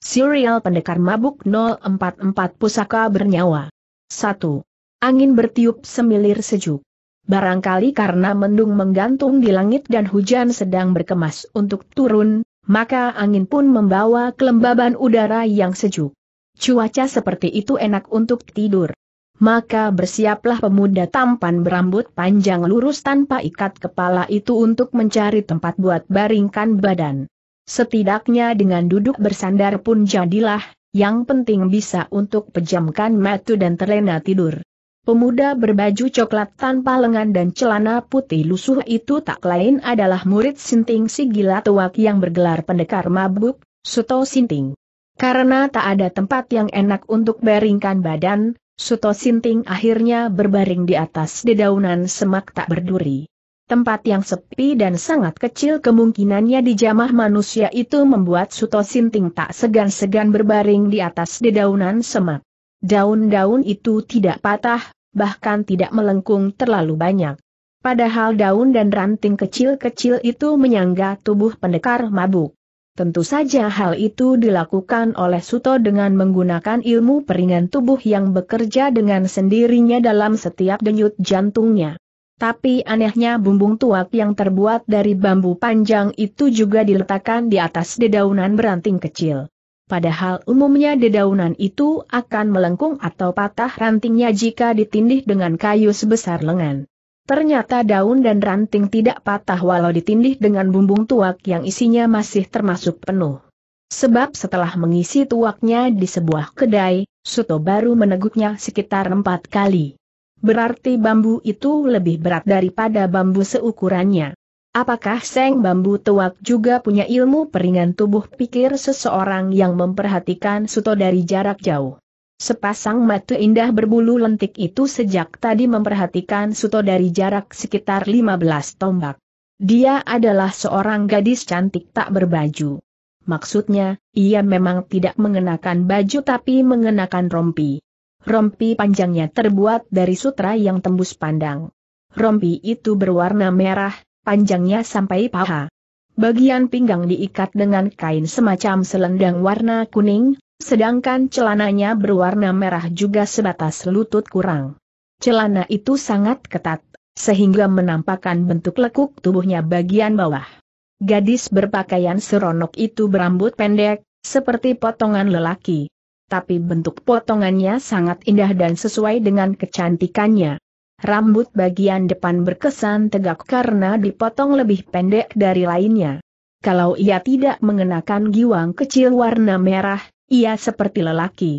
Serial Pendekar Mabuk 044 Pusaka Bernyawa 1. Angin bertiup semilir sejuk. Barangkali karena mendung menggantung di langit dan hujan sedang berkemas untuk turun, maka angin pun membawa kelembaban udara yang sejuk. Cuaca seperti itu enak untuk tidur. Maka bersiaplah pemuda tampan berambut panjang lurus tanpa ikat kepala itu untuk mencari tempat buat baringkan badan. Setidaknya dengan duduk bersandar pun jadilah, yang penting bisa untuk pejamkan mata dan terlena tidur. Pemuda berbaju coklat tanpa lengan dan celana putih lusuh itu tak lain adalah murid Sinting si gila tuak yang bergelar pendekar mabuk, Suto Sinting. Karena tak ada tempat yang enak untuk baringkan badan, Suto Sinting akhirnya berbaring di atas dedaunan semak tak berduri. Tempat yang sepi dan sangat kecil kemungkinannya dijamah manusia itu membuat Suto Sinting tak segan-segan berbaring di atas dedaunan semak. Daun-daun itu tidak patah, bahkan tidak melengkung terlalu banyak. Padahal daun dan ranting kecil-kecil itu menyangga tubuh pendekar mabuk. Tentu saja hal itu dilakukan oleh Suto dengan menggunakan ilmu peringan tubuh yang bekerja dengan sendirinya dalam setiap denyut jantungnya. Tapi anehnya bumbung tuak yang terbuat dari bambu panjang itu juga diletakkan di atas dedaunan beranting kecil. Padahal umumnya dedaunan itu akan melengkung atau patah rantingnya jika ditindih dengan kayu sebesar lengan. Ternyata daun dan ranting tidak patah walau ditindih dengan bumbung tuak yang isinya masih termasuk penuh. Sebab setelah mengisi tuaknya di sebuah kedai, Suto baru meneguknya sekitar empat kali. Berarti bambu itu lebih berat daripada bambu seukurannya. Apakah Seng Bambu Tuak juga punya ilmu peringan tubuh pikir seseorang yang memperhatikan Suto dari jarak jauh? Sepasang mata indah berbulu lentik itu sejak tadi memperhatikan Suto dari jarak sekitar 15 tombak. Dia adalah seorang gadis cantik tak berbaju. Maksudnya, ia memang tidak mengenakan baju tapi mengenakan rompi. Rompi panjangnya terbuat dari sutra yang tembus pandang. Rompi itu berwarna merah, panjangnya sampai paha. Bagian pinggang diikat dengan kain semacam selendang warna kuning, sedangkan celananya berwarna merah juga sebatas lutut kurang. Celana itu sangat ketat, sehingga menampakkan bentuk lekuk tubuhnya bagian bawah. Gadis berpakaian seronok itu berambut pendek, seperti potongan lelaki tapi bentuk potongannya sangat indah dan sesuai dengan kecantikannya. Rambut bagian depan berkesan tegak karena dipotong lebih pendek dari lainnya. Kalau ia tidak mengenakan giwang kecil warna merah, ia seperti lelaki.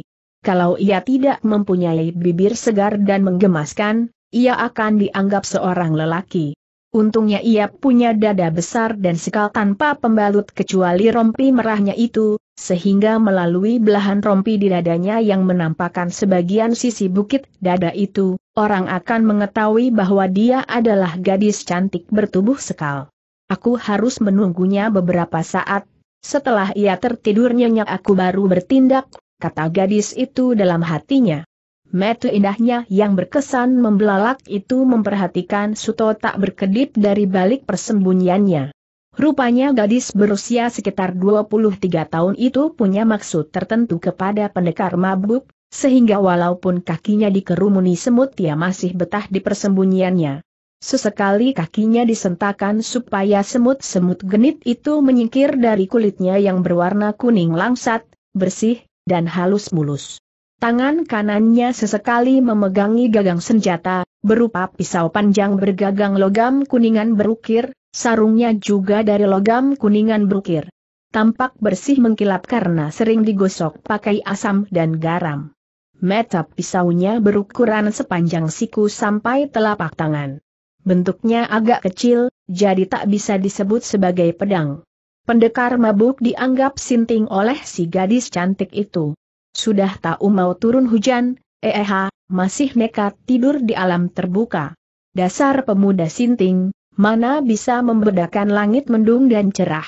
Kalau ia tidak mempunyai bibir segar dan menggemaskan, ia akan dianggap seorang lelaki. Untungnya ia punya dada besar dan sekal tanpa pembalut kecuali rompi merahnya itu, sehingga melalui belahan rompi di dadanya yang menampakkan sebagian sisi bukit dada itu, orang akan mengetahui bahwa dia adalah gadis cantik bertubuh sekal. Aku harus menunggunya beberapa saat. Setelah ia tertidur nyenyak aku baru bertindak, kata gadis itu dalam hatinya. Mata indahnya yang berkesan membelalak itu memperhatikan Suto tak berkedip dari balik persembunyiannya. Rupanya gadis berusia sekitar 23 tahun itu punya maksud tertentu kepada pendekar mabuk, sehingga walaupun kakinya dikerumuni semut ia masih betah di persembunyiannya. Sesekali kakinya disentakan supaya semut-semut genit itu menyingkir dari kulitnya yang berwarna kuning langsat, bersih, dan halus mulus. Tangan kanannya sesekali memegangi gagang senjata, berupa pisau panjang bergagang logam kuningan berukir, sarungnya juga dari logam kuningan berukir. Tampak bersih mengkilap karena sering digosok pakai asam dan garam. Mata pisaunya berukuran sepanjang siku sampai telapak tangan. Bentuknya agak kecil, jadi tak bisa disebut sebagai pedang. Pendekar mabuk dianggap sinting oleh si gadis cantik itu. Sudah tahu mau turun hujan, eh masih nekat tidur di alam terbuka. Dasar pemuda sinting, mana bisa membedakan langit mendung dan cerah.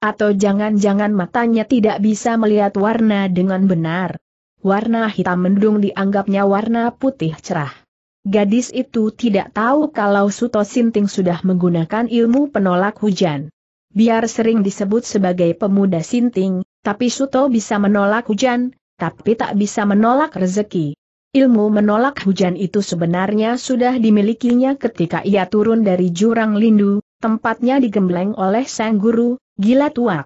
Atau jangan-jangan matanya tidak bisa melihat warna dengan benar. Warna hitam mendung dianggapnya warna putih cerah. Gadis itu tidak tahu kalau Suto Sinting sudah menggunakan ilmu penolak hujan. Biar sering disebut sebagai pemuda sinting, tapi Suto bisa menolak hujan, tapi tak bisa menolak rezeki. Ilmu menolak hujan itu sebenarnya sudah dimilikinya ketika ia turun dari jurang lindu, tempatnya digembleng oleh sang guru, gila tua.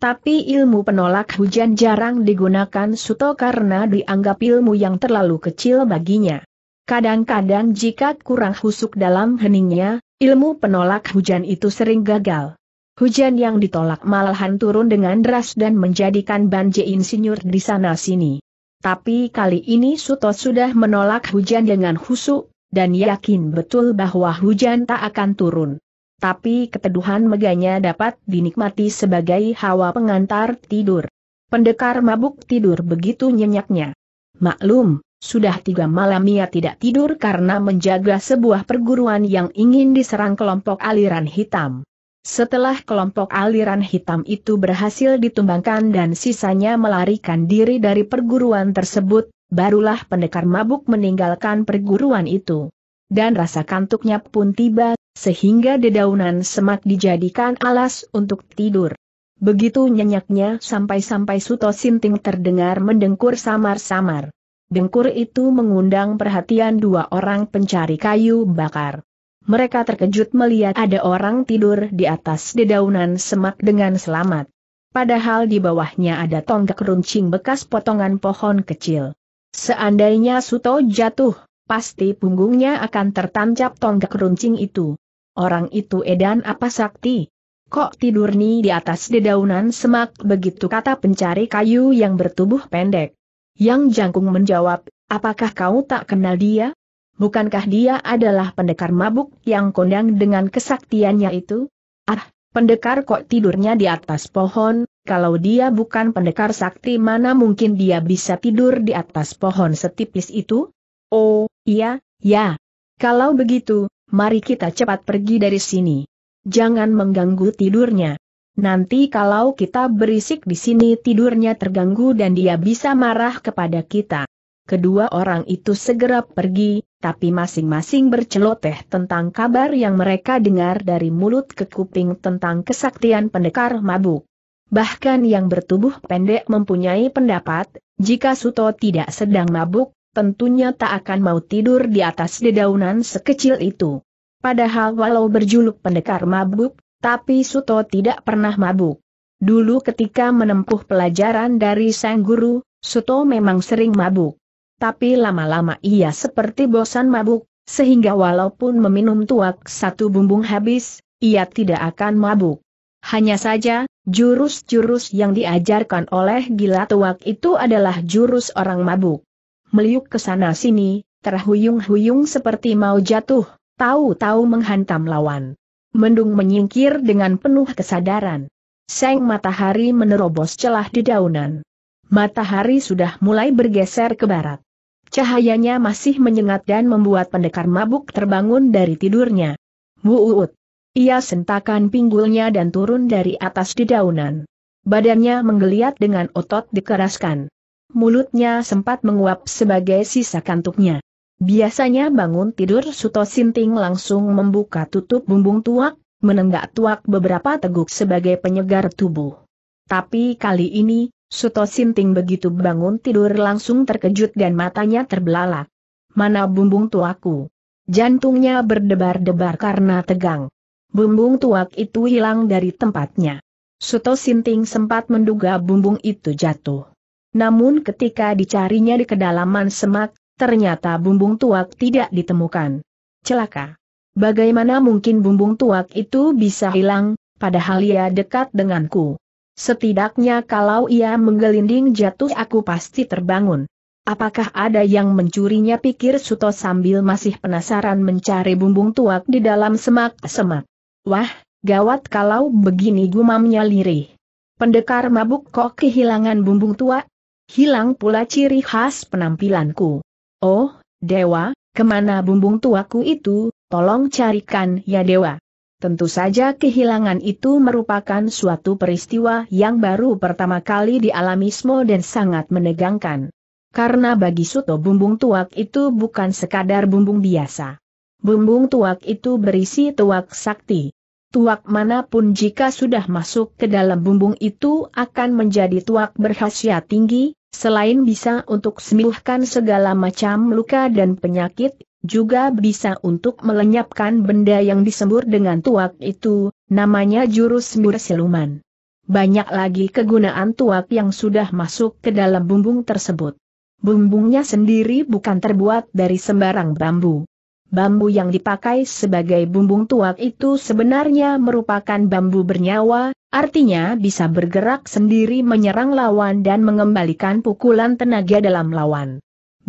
Tapi ilmu penolak hujan jarang digunakan Suto karena dianggap ilmu yang terlalu kecil baginya. Kadang-kadang jika kurang husuk dalam heningnya, ilmu penolak hujan itu sering gagal. Hujan yang ditolak malahan turun dengan deras dan menjadikan banjir insinyur di sana-sini. Tapi kali ini Suto sudah menolak hujan dengan husuk, dan yakin betul bahwa hujan tak akan turun. Tapi keteduhan meganya dapat dinikmati sebagai hawa pengantar tidur. Pendekar mabuk tidur begitu nyenyaknya. Maklum, sudah tiga malam ia tidak tidur karena menjaga sebuah perguruan yang ingin diserang kelompok aliran hitam. Setelah kelompok aliran hitam itu berhasil ditumbangkan dan sisanya melarikan diri dari perguruan tersebut, barulah pendekar mabuk meninggalkan perguruan itu. Dan rasa kantuknya pun tiba, sehingga dedaunan semak dijadikan alas untuk tidur. Begitu nyenyaknya sampai-sampai Suto Sinting terdengar mendengkur samar-samar. Dengkur itu mengundang perhatian dua orang pencari kayu bakar mereka terkejut melihat ada orang tidur di atas dedaunan semak dengan selamat. Padahal di bawahnya ada tonggak runcing bekas potongan pohon kecil. Seandainya Suto jatuh, pasti punggungnya akan tertancap tonggak runcing itu. Orang itu edan apa sakti? Kok tidur nih di atas dedaunan semak begitu kata pencari kayu yang bertubuh pendek. Yang jangkung menjawab, apakah kau tak kenal dia? Bukankah dia adalah pendekar mabuk yang kondang dengan kesaktiannya itu? Ah, pendekar kok tidurnya di atas pohon, kalau dia bukan pendekar sakti mana mungkin dia bisa tidur di atas pohon setipis itu? Oh, iya, ya. Kalau begitu, mari kita cepat pergi dari sini. Jangan mengganggu tidurnya. Nanti kalau kita berisik di sini tidurnya terganggu dan dia bisa marah kepada kita. Kedua orang itu segera pergi, tapi masing-masing berceloteh tentang kabar yang mereka dengar dari mulut ke kuping tentang kesaktian pendekar mabuk. Bahkan yang bertubuh pendek mempunyai pendapat, jika Suto tidak sedang mabuk, tentunya tak akan mau tidur di atas dedaunan sekecil itu. Padahal walau berjuluk pendekar mabuk, tapi Suto tidak pernah mabuk. Dulu ketika menempuh pelajaran dari sang guru, Suto memang sering mabuk tapi lama-lama ia seperti bosan mabuk, sehingga walaupun meminum tuak satu bumbung habis, ia tidak akan mabuk. Hanya saja, jurus-jurus yang diajarkan oleh gila tuak itu adalah jurus orang mabuk. Meliuk ke sana-sini, terhuyung-huyung seperti mau jatuh, tahu-tahu menghantam lawan. Mendung menyingkir dengan penuh kesadaran. Seng matahari menerobos celah dedaunan. Matahari sudah mulai bergeser ke barat. Cahayanya masih menyengat dan membuat pendekar mabuk terbangun dari tidurnya. Wuut. Ia sentakan pinggulnya dan turun dari atas dedaunan. Badannya menggeliat dengan otot dikeraskan. Mulutnya sempat menguap sebagai sisa kantuknya. Biasanya bangun tidur Suto Sinting langsung membuka tutup bumbung tuak, menenggak tuak beberapa teguk sebagai penyegar tubuh. Tapi kali ini, Suto Sinting begitu bangun tidur langsung terkejut dan matanya terbelalak. Mana bumbung tuaku? Jantungnya berdebar-debar karena tegang. Bumbung tuak itu hilang dari tempatnya. Suto Sinting sempat menduga bumbung itu jatuh. Namun ketika dicarinya di kedalaman semak, ternyata bumbung tuak tidak ditemukan. Celaka. Bagaimana mungkin bumbung tuak itu bisa hilang, padahal ia dekat denganku. Setidaknya kalau ia menggelinding jatuh aku pasti terbangun. Apakah ada yang mencurinya pikir Suto sambil masih penasaran mencari bumbung tuak di dalam semak-semak. Wah, gawat kalau begini gumamnya lirih. Pendekar mabuk kok kehilangan bumbung tuak? Hilang pula ciri khas penampilanku. Oh, Dewa, kemana bumbung tuaku itu, tolong carikan ya Dewa. Tentu saja kehilangan itu merupakan suatu peristiwa yang baru pertama kali dialami Smo dan sangat menegangkan. Karena bagi Suto bumbung tuak itu bukan sekadar bumbung biasa. Bumbung tuak itu berisi tuak sakti. Tuak manapun jika sudah masuk ke dalam bumbung itu akan menjadi tuak berkhasiat tinggi, Selain bisa untuk sembuhkan segala macam luka dan penyakit, juga bisa untuk melenyapkan benda yang disembur dengan tuak itu, namanya jurus sembur siluman. Banyak lagi kegunaan tuak yang sudah masuk ke dalam bumbung tersebut. Bumbungnya sendiri bukan terbuat dari sembarang bambu. Bambu yang dipakai sebagai bumbung tuak itu sebenarnya merupakan bambu bernyawa, artinya bisa bergerak sendiri menyerang lawan dan mengembalikan pukulan tenaga dalam lawan.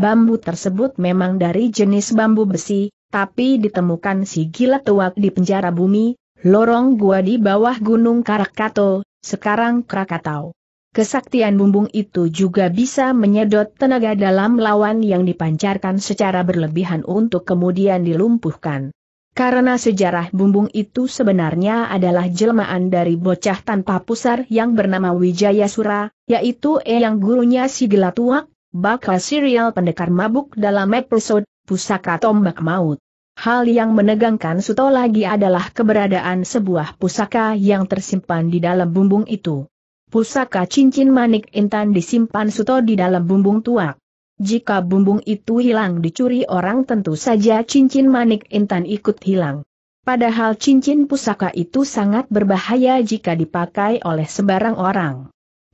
Bambu tersebut memang dari jenis bambu besi, tapi ditemukan si gila tuak di penjara bumi, lorong gua di bawah gunung Karakato, sekarang Krakatau. Kesaktian bumbung itu juga bisa menyedot tenaga dalam lawan yang dipancarkan secara berlebihan untuk kemudian dilumpuhkan. Karena sejarah bumbung itu sebenarnya adalah jelmaan dari bocah tanpa pusar yang bernama Wijayasura, yaitu Eyang yang gurunya si Gelatuak, bakal serial pendekar mabuk dalam episode Pusaka Tombak Maut. Hal yang menegangkan Suto lagi adalah keberadaan sebuah pusaka yang tersimpan di dalam bumbung itu. Pusaka cincin manik intan disimpan Suto di dalam bumbung tuak. Jika bumbung itu hilang dicuri orang tentu saja cincin manik intan ikut hilang. Padahal cincin pusaka itu sangat berbahaya jika dipakai oleh sembarang orang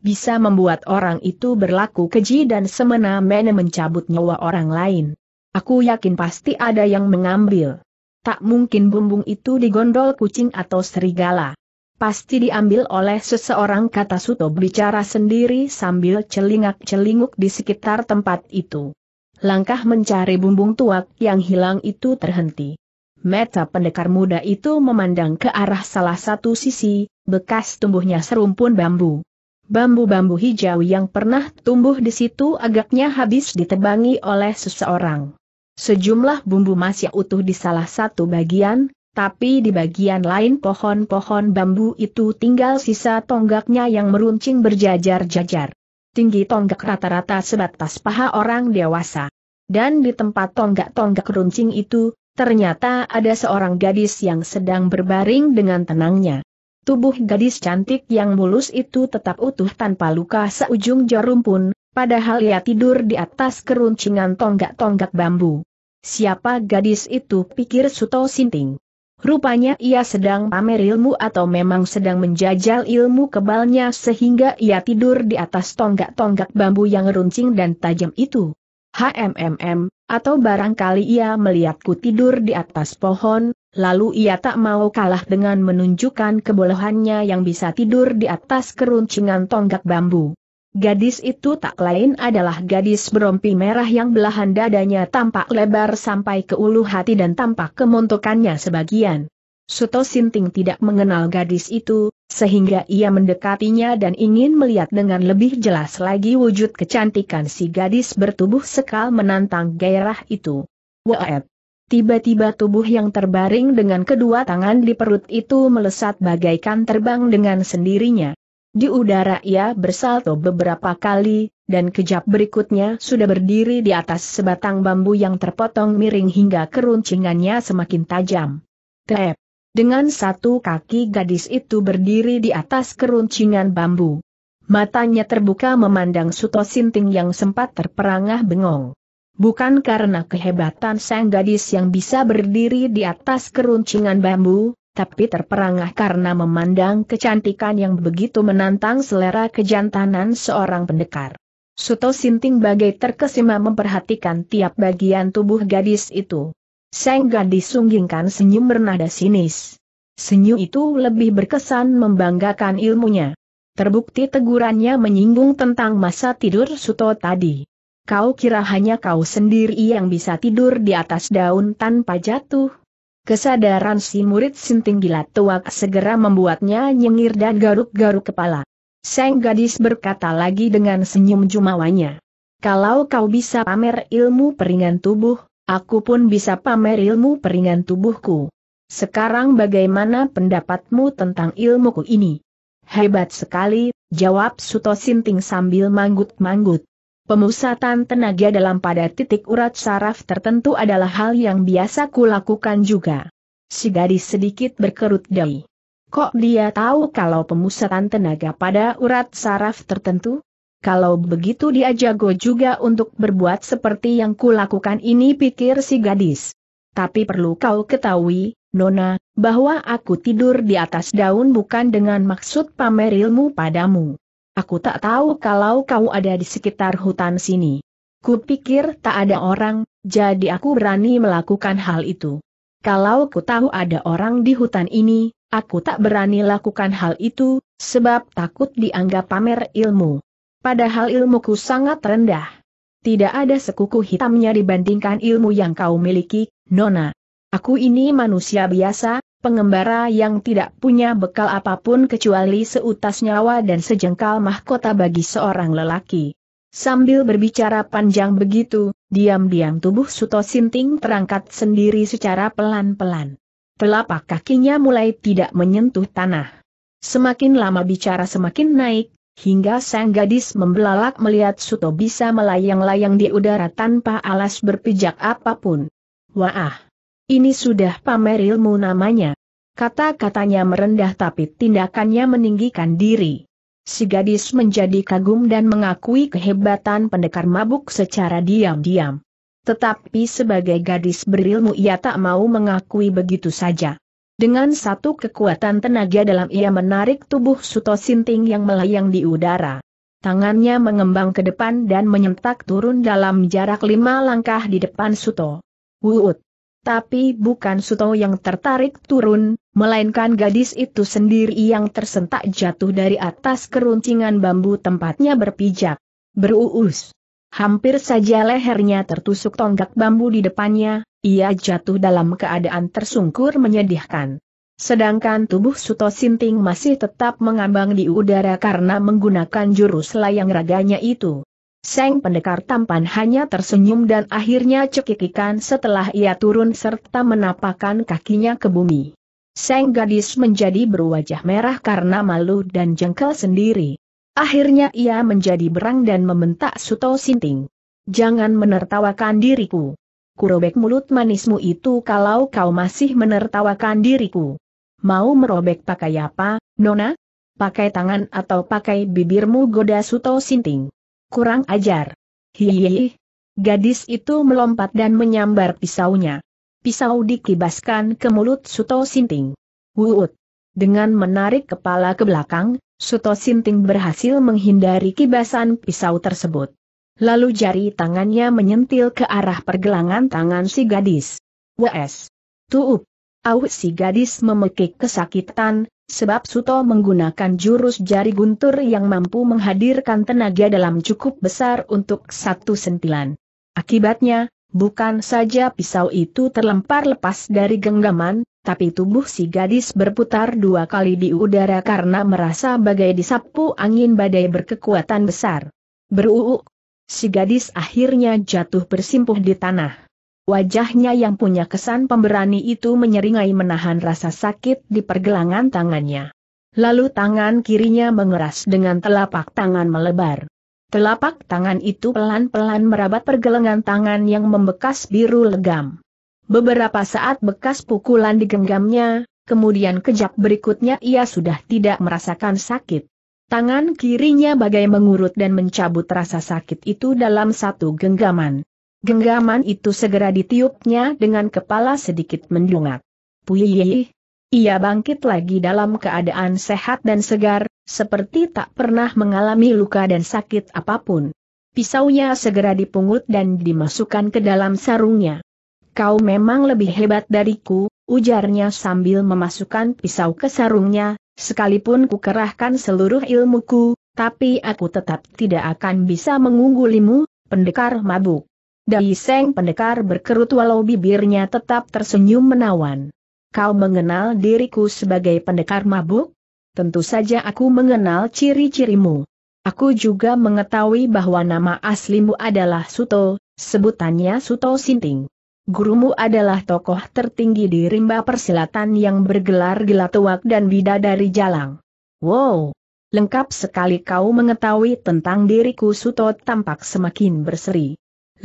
bisa membuat orang itu berlaku keji dan semena-mena mencabut nyawa orang lain. Aku yakin pasti ada yang mengambil. Tak mungkin bumbung itu digondol kucing atau serigala. Pasti diambil oleh seseorang kata Suto bicara sendiri sambil celingak-celinguk di sekitar tempat itu. Langkah mencari bumbung tuak yang hilang itu terhenti. Meta pendekar muda itu memandang ke arah salah satu sisi, bekas tumbuhnya serumpun bambu. Bambu-bambu hijau yang pernah tumbuh di situ agaknya habis ditebangi oleh seseorang. Sejumlah bumbu masih utuh di salah satu bagian, tapi di bagian lain pohon-pohon bambu itu tinggal sisa tonggaknya yang meruncing berjajar-jajar. Tinggi tonggak rata-rata sebatas paha orang dewasa. Dan di tempat tonggak-tonggak runcing itu, ternyata ada seorang gadis yang sedang berbaring dengan tenangnya. Tubuh gadis cantik yang mulus itu tetap utuh tanpa luka seujung jarum pun, padahal ia tidur di atas keruncingan tonggak-tonggak bambu. Siapa gadis itu pikir Suto Sinting. Rupanya ia sedang pamer ilmu atau memang sedang menjajal ilmu kebalnya sehingga ia tidur di atas tonggak-tonggak bambu yang runcing dan tajam itu. HMMM, atau barangkali ia melihatku tidur di atas pohon, lalu ia tak mau kalah dengan menunjukkan kebolehannya yang bisa tidur di atas keruncingan tonggak bambu. Gadis itu tak lain adalah gadis berompi merah yang belahan dadanya tampak lebar sampai ke ulu hati dan tampak kemontokannya sebagian. Suto Sinting tidak mengenal gadis itu, sehingga ia mendekatinya dan ingin melihat dengan lebih jelas lagi wujud kecantikan si gadis bertubuh sekal menantang gairah itu. Waep! Tiba-tiba tubuh yang terbaring dengan kedua tangan di perut itu melesat bagaikan terbang dengan sendirinya. Di udara ia bersalto beberapa kali, dan kejap berikutnya sudah berdiri di atas sebatang bambu yang terpotong miring hingga keruncingannya semakin tajam. Tep! Dengan satu kaki gadis itu berdiri di atas keruncingan bambu. Matanya terbuka memandang Suto Sinting yang sempat terperangah bengong. Bukan karena kehebatan sang gadis yang bisa berdiri di atas keruncingan bambu, tapi terperangah karena memandang kecantikan yang begitu menantang selera kejantanan seorang pendekar. Suto Sinting bagai terkesima memperhatikan tiap bagian tubuh gadis itu. Sang gadis sunggingkan senyum bernada sinis. Senyum itu lebih berkesan membanggakan ilmunya. Terbukti tegurannya menyinggung tentang masa tidur Suto tadi. Kau kira hanya kau sendiri yang bisa tidur di atas daun tanpa jatuh? Kesadaran si murid sinting gila tuak segera membuatnya nyengir dan garuk-garuk kepala. Sang gadis berkata lagi dengan senyum jumawanya. Kalau kau bisa pamer ilmu peringan tubuh, aku pun bisa pamer ilmu peringan tubuhku. Sekarang bagaimana pendapatmu tentang ilmuku ini? Hebat sekali, jawab Suto Sinting sambil manggut-manggut. Pemusatan tenaga dalam pada titik urat saraf tertentu adalah hal yang biasa kulakukan juga. Si gadis sedikit berkerut dahi. Kok dia tahu kalau pemusatan tenaga pada urat saraf tertentu? Kalau begitu dia jago juga untuk berbuat seperti yang kulakukan ini pikir si gadis. Tapi perlu kau ketahui, Nona, bahwa aku tidur di atas daun bukan dengan maksud pamer ilmu padamu. Aku tak tahu kalau kau ada di sekitar hutan sini. Kupikir tak ada orang, jadi aku berani melakukan hal itu. Kalau ku tahu ada orang di hutan ini, aku tak berani lakukan hal itu, sebab takut dianggap pamer ilmu. Padahal ilmuku sangat rendah. Tidak ada sekuku hitamnya dibandingkan ilmu yang kau miliki, Nona. Aku ini manusia biasa, pengembara yang tidak punya bekal apapun kecuali seutas nyawa dan sejengkal mahkota bagi seorang lelaki. Sambil berbicara panjang begitu, diam-diam tubuh Suto Sinting terangkat sendiri secara pelan-pelan. Telapak kakinya mulai tidak menyentuh tanah. Semakin lama bicara semakin naik, hingga sang gadis membelalak melihat Suto bisa melayang-layang di udara tanpa alas berpijak apapun. Wah! Ini sudah pamer ilmu namanya. Kata-katanya merendah tapi tindakannya meninggikan diri. Si gadis menjadi kagum dan mengakui kehebatan pendekar mabuk secara diam-diam. Tetapi sebagai gadis berilmu ia tak mau mengakui begitu saja. Dengan satu kekuatan tenaga dalam ia menarik tubuh Suto Sinting yang melayang di udara. Tangannya mengembang ke depan dan menyentak turun dalam jarak lima langkah di depan Suto. Wuut! Tapi bukan Suto yang tertarik turun, melainkan gadis itu sendiri yang tersentak jatuh dari atas keruncingan bambu tempatnya berpijak. Beruus. Hampir saja lehernya tertusuk tonggak bambu di depannya, ia jatuh dalam keadaan tersungkur menyedihkan. Sedangkan tubuh Suto Sinting masih tetap mengambang di udara karena menggunakan jurus layang raganya itu. Seng pendekar tampan hanya tersenyum dan akhirnya cekikikan setelah ia turun serta menapakkan kakinya ke bumi. Seng gadis menjadi berwajah merah karena malu dan jengkel sendiri. Akhirnya ia menjadi berang dan membentak Suto Sinting. Jangan menertawakan diriku. Kurobek mulut manismu itu kalau kau masih menertawakan diriku. Mau merobek pakai apa, Nona? Pakai tangan atau pakai bibirmu goda Suto Sinting. Kurang ajar. Hihihi. Gadis itu melompat dan menyambar pisaunya. Pisau dikibaskan ke mulut Suto Sinting. Wuut. Dengan menarik kepala ke belakang, Suto Sinting berhasil menghindari kibasan pisau tersebut. Lalu jari tangannya menyentil ke arah pergelangan tangan si gadis. WS. Tuup. Au si gadis memekik kesakitan, Sebab Suto menggunakan jurus jari guntur yang mampu menghadirkan tenaga dalam cukup besar untuk satu sentilan. Akibatnya, bukan saja pisau itu terlempar lepas dari genggaman, tapi tubuh si gadis berputar dua kali di udara karena merasa bagai disapu angin badai berkekuatan besar. Beruuk, si gadis akhirnya jatuh bersimpuh di tanah. Wajahnya yang punya kesan pemberani itu menyeringai menahan rasa sakit di pergelangan tangannya. Lalu tangan kirinya mengeras dengan telapak tangan melebar. Telapak tangan itu pelan-pelan merabat pergelangan tangan yang membekas biru legam. Beberapa saat bekas pukulan digenggamnya, kemudian kejap berikutnya ia sudah tidak merasakan sakit. Tangan kirinya bagai mengurut dan mencabut rasa sakit itu dalam satu genggaman. Genggaman itu segera ditiupnya dengan kepala sedikit mendungak. Puyih. Ia bangkit lagi dalam keadaan sehat dan segar, seperti tak pernah mengalami luka dan sakit apapun. Pisaunya segera dipungut dan dimasukkan ke dalam sarungnya. Kau memang lebih hebat dariku, ujarnya sambil memasukkan pisau ke sarungnya, sekalipun kukerahkan seluruh ilmuku, tapi aku tetap tidak akan bisa mengunggulimu, pendekar mabuk. Dai Seng pendekar berkerut walau bibirnya tetap tersenyum menawan. Kau mengenal diriku sebagai pendekar mabuk? Tentu saja aku mengenal ciri-cirimu. Aku juga mengetahui bahwa nama aslimu adalah Suto, sebutannya Suto Sinting. Gurumu adalah tokoh tertinggi di rimba persilatan yang bergelar Gila Tuak dan Bidadari Jalang. Wow! Lengkap sekali kau mengetahui tentang diriku Suto tampak semakin berseri.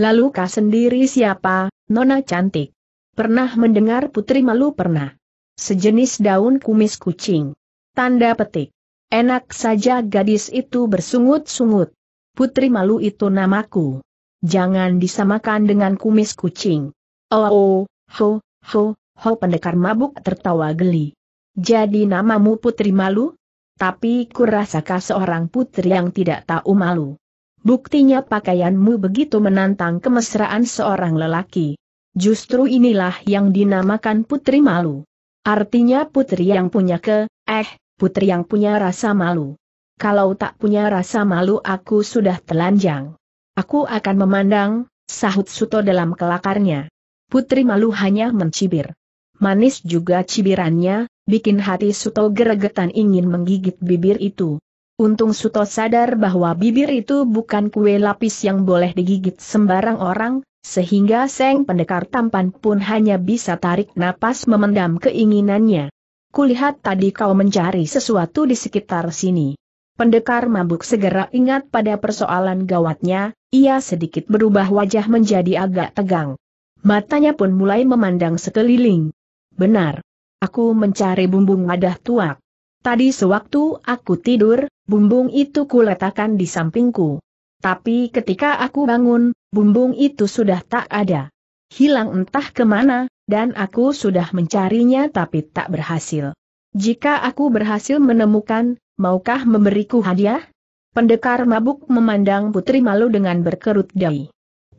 Lalu kah sendiri siapa, Nona Cantik? Pernah mendengar Putri Malu pernah. Sejenis daun kumis kucing. Tanda petik. Enak saja gadis itu bersungut-sungut. Putri Malu itu namaku. Jangan disamakan dengan kumis kucing. Oh, oh ho, ho, ho pendekar mabuk tertawa geli. Jadi namamu Putri Malu? Tapi kurasakah seorang putri yang tidak tahu malu? Buktinya pakaianmu begitu menantang kemesraan seorang lelaki. Justru inilah yang dinamakan putri malu. Artinya putri yang punya ke, eh, putri yang punya rasa malu. Kalau tak punya rasa malu aku sudah telanjang. Aku akan memandang, sahut Suto dalam kelakarnya. Putri malu hanya mencibir. Manis juga cibirannya, bikin hati Suto geregetan ingin menggigit bibir itu. Untung Suto sadar bahwa bibir itu bukan kue lapis yang boleh digigit sembarang orang, sehingga Seng Pendekar tampan pun hanya bisa tarik napas memendam keinginannya. Kulihat tadi kau mencari sesuatu di sekitar sini. Pendekar mabuk segera ingat pada persoalan gawatnya, ia sedikit berubah wajah menjadi agak tegang. Matanya pun mulai memandang sekeliling. Benar. Aku mencari bumbung wadah tuak. Tadi sewaktu aku tidur, bumbung itu kuletakkan di sampingku. Tapi ketika aku bangun, bumbung itu sudah tak ada. Hilang entah kemana, dan aku sudah mencarinya tapi tak berhasil. Jika aku berhasil menemukan, maukah memberiku hadiah? Pendekar mabuk memandang putri malu dengan berkerut dahi.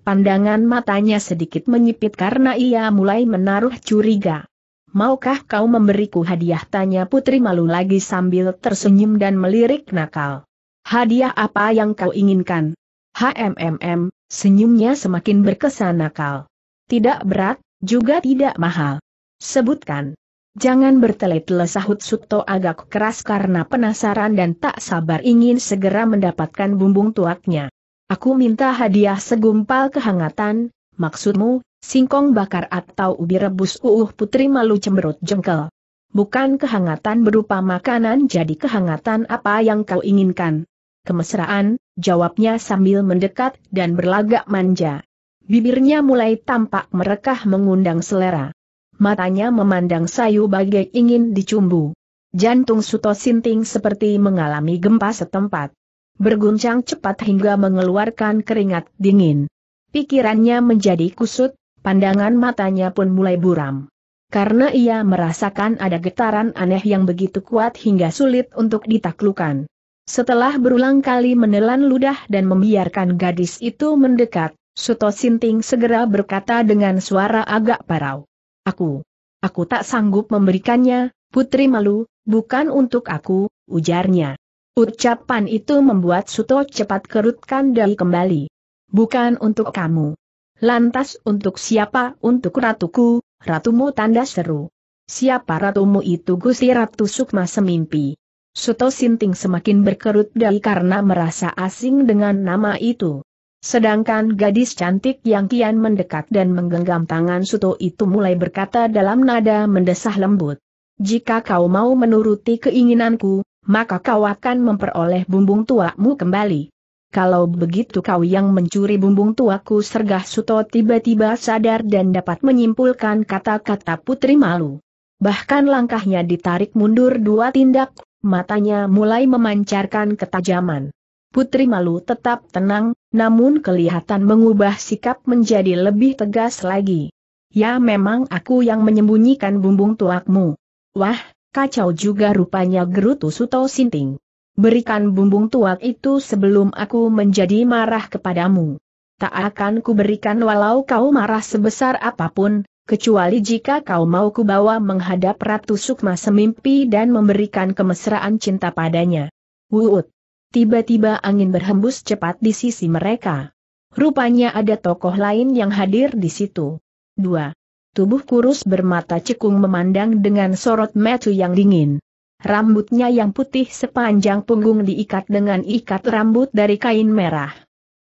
Pandangan matanya sedikit menyipit karena ia mulai menaruh curiga. Maukah kau memberiku hadiah? Tanya putri malu lagi sambil tersenyum dan melirik nakal. Hadiah apa yang kau inginkan? HMMM, senyumnya semakin berkesan nakal. Tidak berat, juga tidak mahal. Sebutkan. Jangan bertele-tele sahut Suto agak keras karena penasaran dan tak sabar ingin segera mendapatkan bumbung tuaknya. Aku minta hadiah segumpal kehangatan, Maksudmu, singkong bakar atau ubi rebus uuh putri malu cemberut jengkel. Bukan kehangatan berupa makanan jadi kehangatan apa yang kau inginkan. Kemesraan, jawabnya sambil mendekat dan berlagak manja. Bibirnya mulai tampak merekah mengundang selera. Matanya memandang sayu bagai ingin dicumbu. Jantung Suto Sinting seperti mengalami gempa setempat. Berguncang cepat hingga mengeluarkan keringat dingin. Pikirannya menjadi kusut, pandangan matanya pun mulai buram. Karena ia merasakan ada getaran aneh yang begitu kuat hingga sulit untuk ditaklukan. Setelah berulang kali menelan ludah dan membiarkan gadis itu mendekat, Suto Sinting segera berkata dengan suara agak parau. Aku, aku tak sanggup memberikannya, putri malu, bukan untuk aku, ujarnya. Ucapan itu membuat Suto cepat kerutkan dari kembali. Bukan untuk kamu. Lantas untuk siapa? Untuk ratuku, ratumu tanda seru. Siapa ratumu itu Gusti Ratu Sukma semimpi. Suto Sinting semakin berkerut dari karena merasa asing dengan nama itu. Sedangkan gadis cantik yang kian mendekat dan menggenggam tangan Suto itu mulai berkata dalam nada mendesah lembut. Jika kau mau menuruti keinginanku, maka kau akan memperoleh bumbung tuamu kembali. Kalau begitu kau yang mencuri bumbung tuaku sergah Suto tiba-tiba sadar dan dapat menyimpulkan kata-kata putri malu. Bahkan langkahnya ditarik mundur dua tindak, matanya mulai memancarkan ketajaman. Putri malu tetap tenang, namun kelihatan mengubah sikap menjadi lebih tegas lagi. Ya memang aku yang menyembunyikan bumbung tuakmu. Wah, kacau juga rupanya gerutu Suto Sinting. Berikan bumbung tuak itu sebelum aku menjadi marah kepadamu. Tak akan kuberikan walau kau marah sebesar apapun, kecuali jika kau mau kubawa menghadap Ratu Sukma semimpi dan memberikan kemesraan cinta padanya. Wuut. Tiba-tiba angin berhembus cepat di sisi mereka. Rupanya ada tokoh lain yang hadir di situ. 2. Tubuh kurus bermata cekung memandang dengan sorot metu yang dingin. Rambutnya yang putih sepanjang punggung diikat dengan ikat rambut dari kain merah.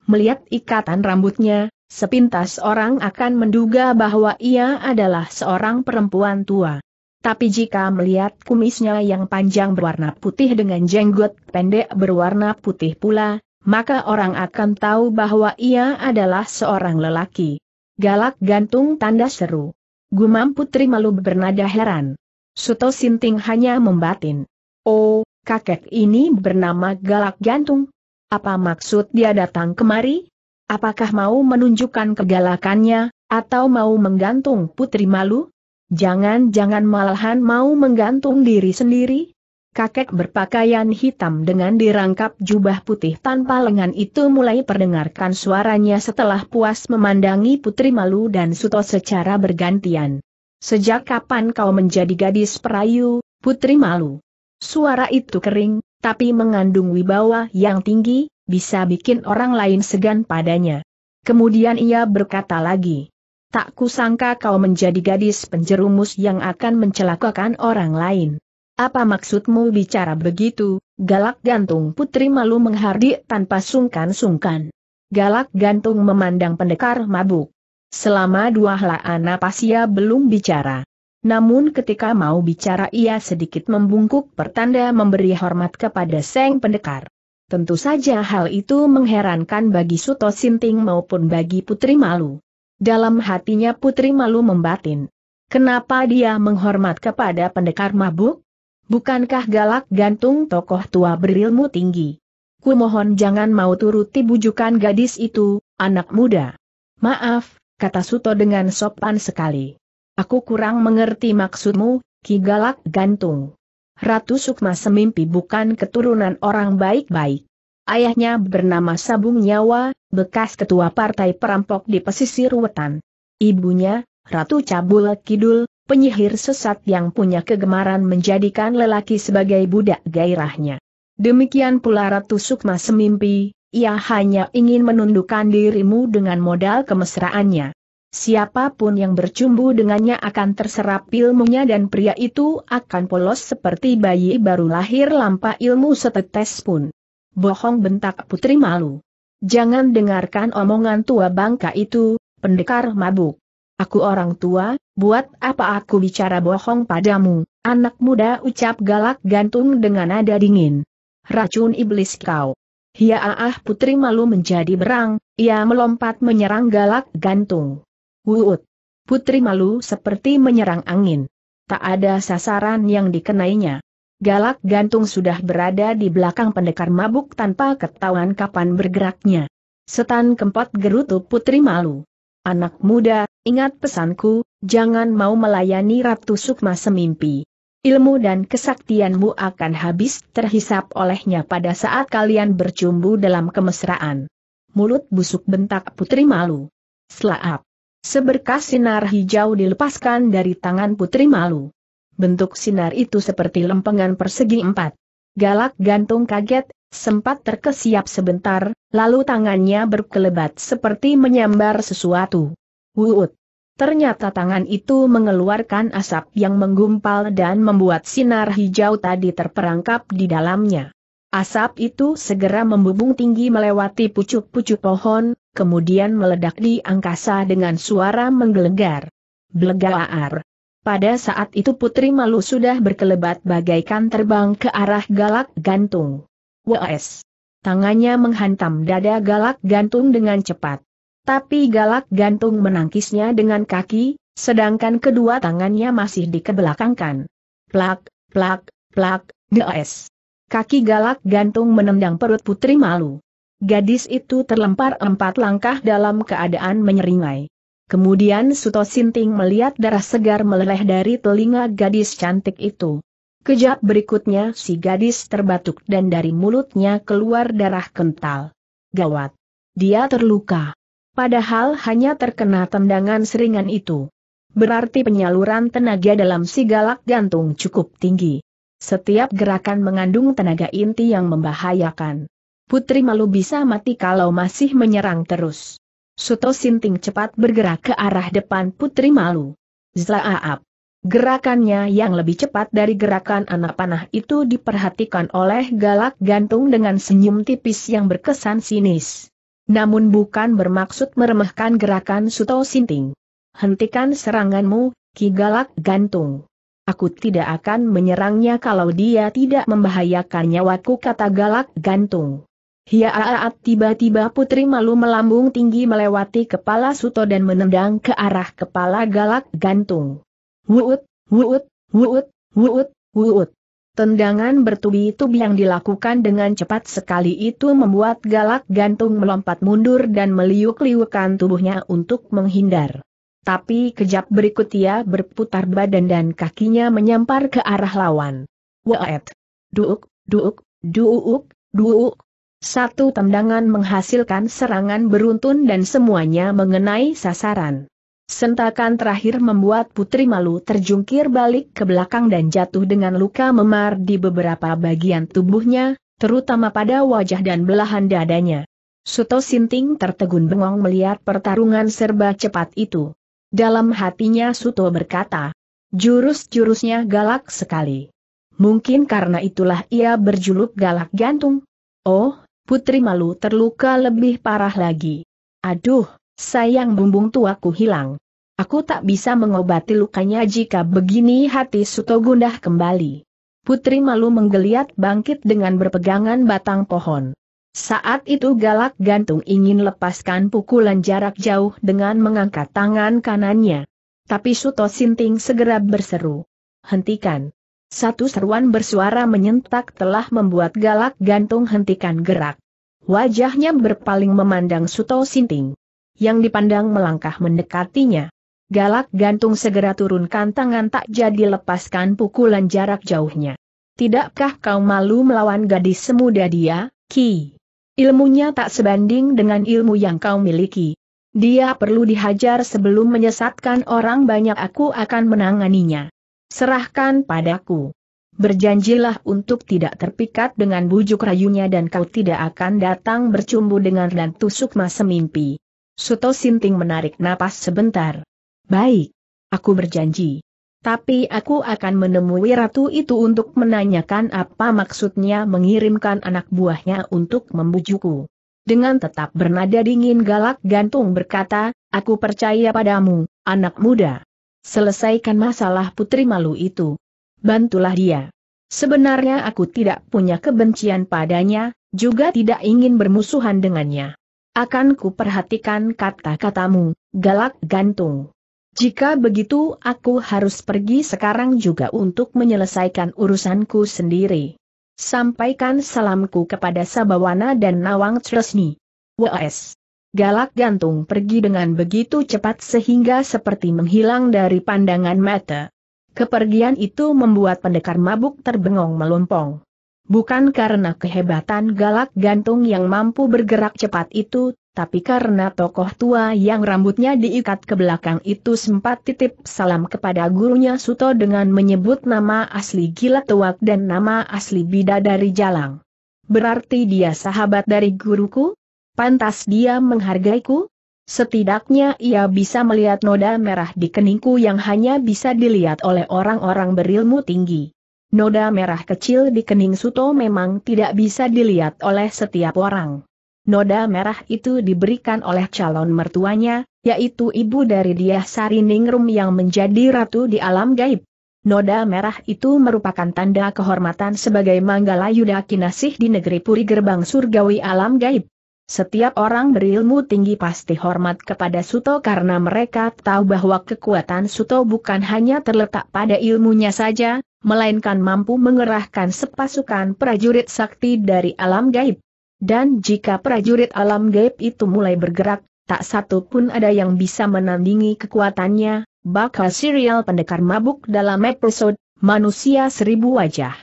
Melihat ikatan rambutnya, sepintas orang akan menduga bahwa ia adalah seorang perempuan tua. Tapi jika melihat kumisnya yang panjang berwarna putih dengan jenggot pendek berwarna putih pula, maka orang akan tahu bahwa ia adalah seorang lelaki. Galak gantung tanda seru. Gumam putri malu bernada heran. Suto Sinting hanya membatin. Oh, kakek ini bernama Galak Gantung. Apa maksud dia datang kemari? Apakah mau menunjukkan kegalakannya, atau mau menggantung putri malu? Jangan-jangan malahan mau menggantung diri sendiri? Kakek berpakaian hitam dengan dirangkap jubah putih tanpa lengan itu mulai perdengarkan suaranya setelah puas memandangi putri malu dan Suto secara bergantian. Sejak kapan kau menjadi gadis perayu, putri malu? Suara itu kering, tapi mengandung wibawa yang tinggi, bisa bikin orang lain segan padanya. Kemudian ia berkata lagi, Tak kusangka kau menjadi gadis penjerumus yang akan mencelakakan orang lain. Apa maksudmu bicara begitu, galak gantung putri malu menghardik tanpa sungkan-sungkan. Galak gantung memandang pendekar mabuk. Selama dua helaa napas ia belum bicara. Namun ketika mau bicara ia sedikit membungkuk pertanda memberi hormat kepada Seng Pendekar. Tentu saja hal itu mengherankan bagi Suto Sinting maupun bagi Putri Malu. Dalam hatinya Putri Malu membatin. Kenapa dia menghormat kepada pendekar mabuk? Bukankah galak gantung tokoh tua berilmu tinggi? Kumohon jangan mau turuti bujukan gadis itu, anak muda. Maaf, kata Suto dengan sopan sekali. Aku kurang mengerti maksudmu, Ki Galak Gantung. Ratu Sukma semimpi bukan keturunan orang baik-baik. Ayahnya bernama Sabung Nyawa, bekas ketua partai perampok di pesisir wetan. Ibunya, Ratu Cabul Kidul, penyihir sesat yang punya kegemaran menjadikan lelaki sebagai budak gairahnya. Demikian pula Ratu Sukma semimpi, ia hanya ingin menundukkan dirimu dengan modal kemesraannya. Siapapun yang bercumbu dengannya akan terserap ilmunya dan pria itu akan polos seperti bayi baru lahir lampa ilmu setetes pun. Bohong bentak putri malu. Jangan dengarkan omongan tua bangka itu, pendekar mabuk. Aku orang tua, buat apa aku bicara bohong padamu, anak muda ucap galak gantung dengan nada dingin. Racun iblis kau ah putri malu menjadi berang, ia melompat menyerang galak gantung. Wuut. Putri malu seperti menyerang angin. Tak ada sasaran yang dikenainya. Galak gantung sudah berada di belakang pendekar mabuk tanpa ketahuan kapan bergeraknya. Setan kempot gerutu putri malu. Anak muda, ingat pesanku, jangan mau melayani Ratu Sukma semimpi ilmu dan kesaktianmu akan habis terhisap olehnya pada saat kalian bercumbu dalam kemesraan. Mulut busuk bentak putri malu. Selaap. Seberkas sinar hijau dilepaskan dari tangan putri malu. Bentuk sinar itu seperti lempengan persegi empat. Galak gantung kaget, sempat terkesiap sebentar, lalu tangannya berkelebat seperti menyambar sesuatu. Wuut. Ternyata tangan itu mengeluarkan asap yang menggumpal dan membuat sinar hijau tadi terperangkap di dalamnya. Asap itu segera membubung tinggi melewati pucuk-pucuk pohon, kemudian meledak di angkasa dengan suara menggelegar. Blegaar. Pada saat itu Putri Malu sudah berkelebat bagaikan terbang ke arah galak gantung. Wes. Tangannya menghantam dada galak gantung dengan cepat tapi galak gantung menangkisnya dengan kaki, sedangkan kedua tangannya masih dikebelakangkan. Plak, plak, plak, des. Kaki galak gantung menendang perut putri malu. Gadis itu terlempar empat langkah dalam keadaan menyeringai. Kemudian Suto Sinting melihat darah segar meleleh dari telinga gadis cantik itu. Kejap berikutnya si gadis terbatuk dan dari mulutnya keluar darah kental. Gawat. Dia terluka. Padahal hanya terkena tendangan seringan itu. Berarti penyaluran tenaga dalam si galak gantung cukup tinggi. Setiap gerakan mengandung tenaga inti yang membahayakan. Putri Malu bisa mati kalau masih menyerang terus. Suto Sinting cepat bergerak ke arah depan Putri Malu. Zlaaap. Gerakannya yang lebih cepat dari gerakan anak panah itu diperhatikan oleh galak gantung dengan senyum tipis yang berkesan sinis. Namun bukan bermaksud meremehkan gerakan Suto Sinting. Hentikan seranganmu, Ki Galak Gantung. Aku tidak akan menyerangnya kalau dia tidak membahayakan nyawaku kata Galak Gantung. Hiaaat tiba-tiba putri malu melambung tinggi melewati kepala Suto dan menendang ke arah kepala Galak Gantung. Wuut, wuut, wuut, wuut, wuut. Tendangan bertubi-tubi yang dilakukan dengan cepat sekali itu membuat galak gantung melompat mundur dan meliuk-liukan tubuhnya untuk menghindar. Tapi kejap berikut ia berputar badan dan kakinya menyampar ke arah lawan. Waet! Duuk, duuk, duuk, duuk. Satu tendangan menghasilkan serangan beruntun dan semuanya mengenai sasaran. Sentakan terakhir membuat putri malu terjungkir balik ke belakang dan jatuh dengan luka memar di beberapa bagian tubuhnya, terutama pada wajah dan belahan dadanya. Suto Sinting tertegun bengong melihat pertarungan serba cepat itu. Dalam hatinya Suto berkata, jurus-jurusnya galak sekali. Mungkin karena itulah ia berjuluk galak gantung. Oh, putri malu terluka lebih parah lagi. Aduh, Sayang bumbung tuaku hilang. Aku tak bisa mengobati lukanya jika begini hati Suto gundah kembali. Putri malu menggeliat bangkit dengan berpegangan batang pohon. Saat itu galak gantung ingin lepaskan pukulan jarak jauh dengan mengangkat tangan kanannya. Tapi Suto Sinting segera berseru. Hentikan. Satu seruan bersuara menyentak telah membuat galak gantung hentikan gerak. Wajahnya berpaling memandang Suto Sinting yang dipandang melangkah mendekatinya. Galak gantung segera turunkan tangan tak jadi lepaskan pukulan jarak jauhnya. Tidakkah kau malu melawan gadis semuda dia, Ki? Ilmunya tak sebanding dengan ilmu yang kau miliki. Dia perlu dihajar sebelum menyesatkan orang banyak aku akan menanganinya. Serahkan padaku. Berjanjilah untuk tidak terpikat dengan bujuk rayunya dan kau tidak akan datang bercumbu dengan dan tusuk masa mimpi. Suto Sinting menarik napas sebentar. Baik. Aku berjanji. Tapi aku akan menemui ratu itu untuk menanyakan apa maksudnya mengirimkan anak buahnya untuk membujuku. Dengan tetap bernada dingin galak gantung berkata, aku percaya padamu, anak muda. Selesaikan masalah putri malu itu. Bantulah dia. Sebenarnya aku tidak punya kebencian padanya, juga tidak ingin bermusuhan dengannya. Akan kuperhatikan kata-katamu, galak gantung. Jika begitu aku harus pergi sekarang juga untuk menyelesaikan urusanku sendiri. Sampaikan salamku kepada Sabawana dan Nawang Tresni. WS. Galak gantung pergi dengan begitu cepat sehingga seperti menghilang dari pandangan mata. Kepergian itu membuat pendekar mabuk terbengong melompong. Bukan karena kehebatan galak gantung yang mampu bergerak cepat itu, tapi karena tokoh tua yang rambutnya diikat ke belakang itu sempat titip salam kepada gurunya Suto dengan menyebut nama asli Gila Tuak dan nama asli Bida dari Jalang. Berarti dia sahabat dari guruku? Pantas dia menghargaiku? Setidaknya ia bisa melihat noda merah di keningku yang hanya bisa dilihat oleh orang-orang berilmu tinggi. Noda merah kecil di kening Suto memang tidak bisa dilihat oleh setiap orang. Noda merah itu diberikan oleh calon mertuanya, yaitu ibu dari dia Sari Ningrum yang menjadi ratu di alam gaib. Noda merah itu merupakan tanda kehormatan sebagai Manggala Yuda Kinasih di negeri Puri Gerbang Surgawi alam gaib. Setiap orang berilmu tinggi pasti hormat kepada Suto karena mereka tahu bahwa kekuatan Suto bukan hanya terletak pada ilmunya saja, melainkan mampu mengerahkan sepasukan prajurit sakti dari alam gaib. Dan jika prajurit alam gaib itu mulai bergerak, tak satu pun ada yang bisa menandingi kekuatannya, bakal serial pendekar mabuk dalam episode Manusia Seribu Wajah.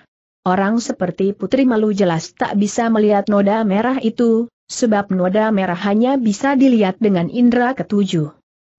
Orang seperti Putri Malu jelas tak bisa melihat noda merah itu, sebab noda merah hanya bisa dilihat dengan indera ketujuh.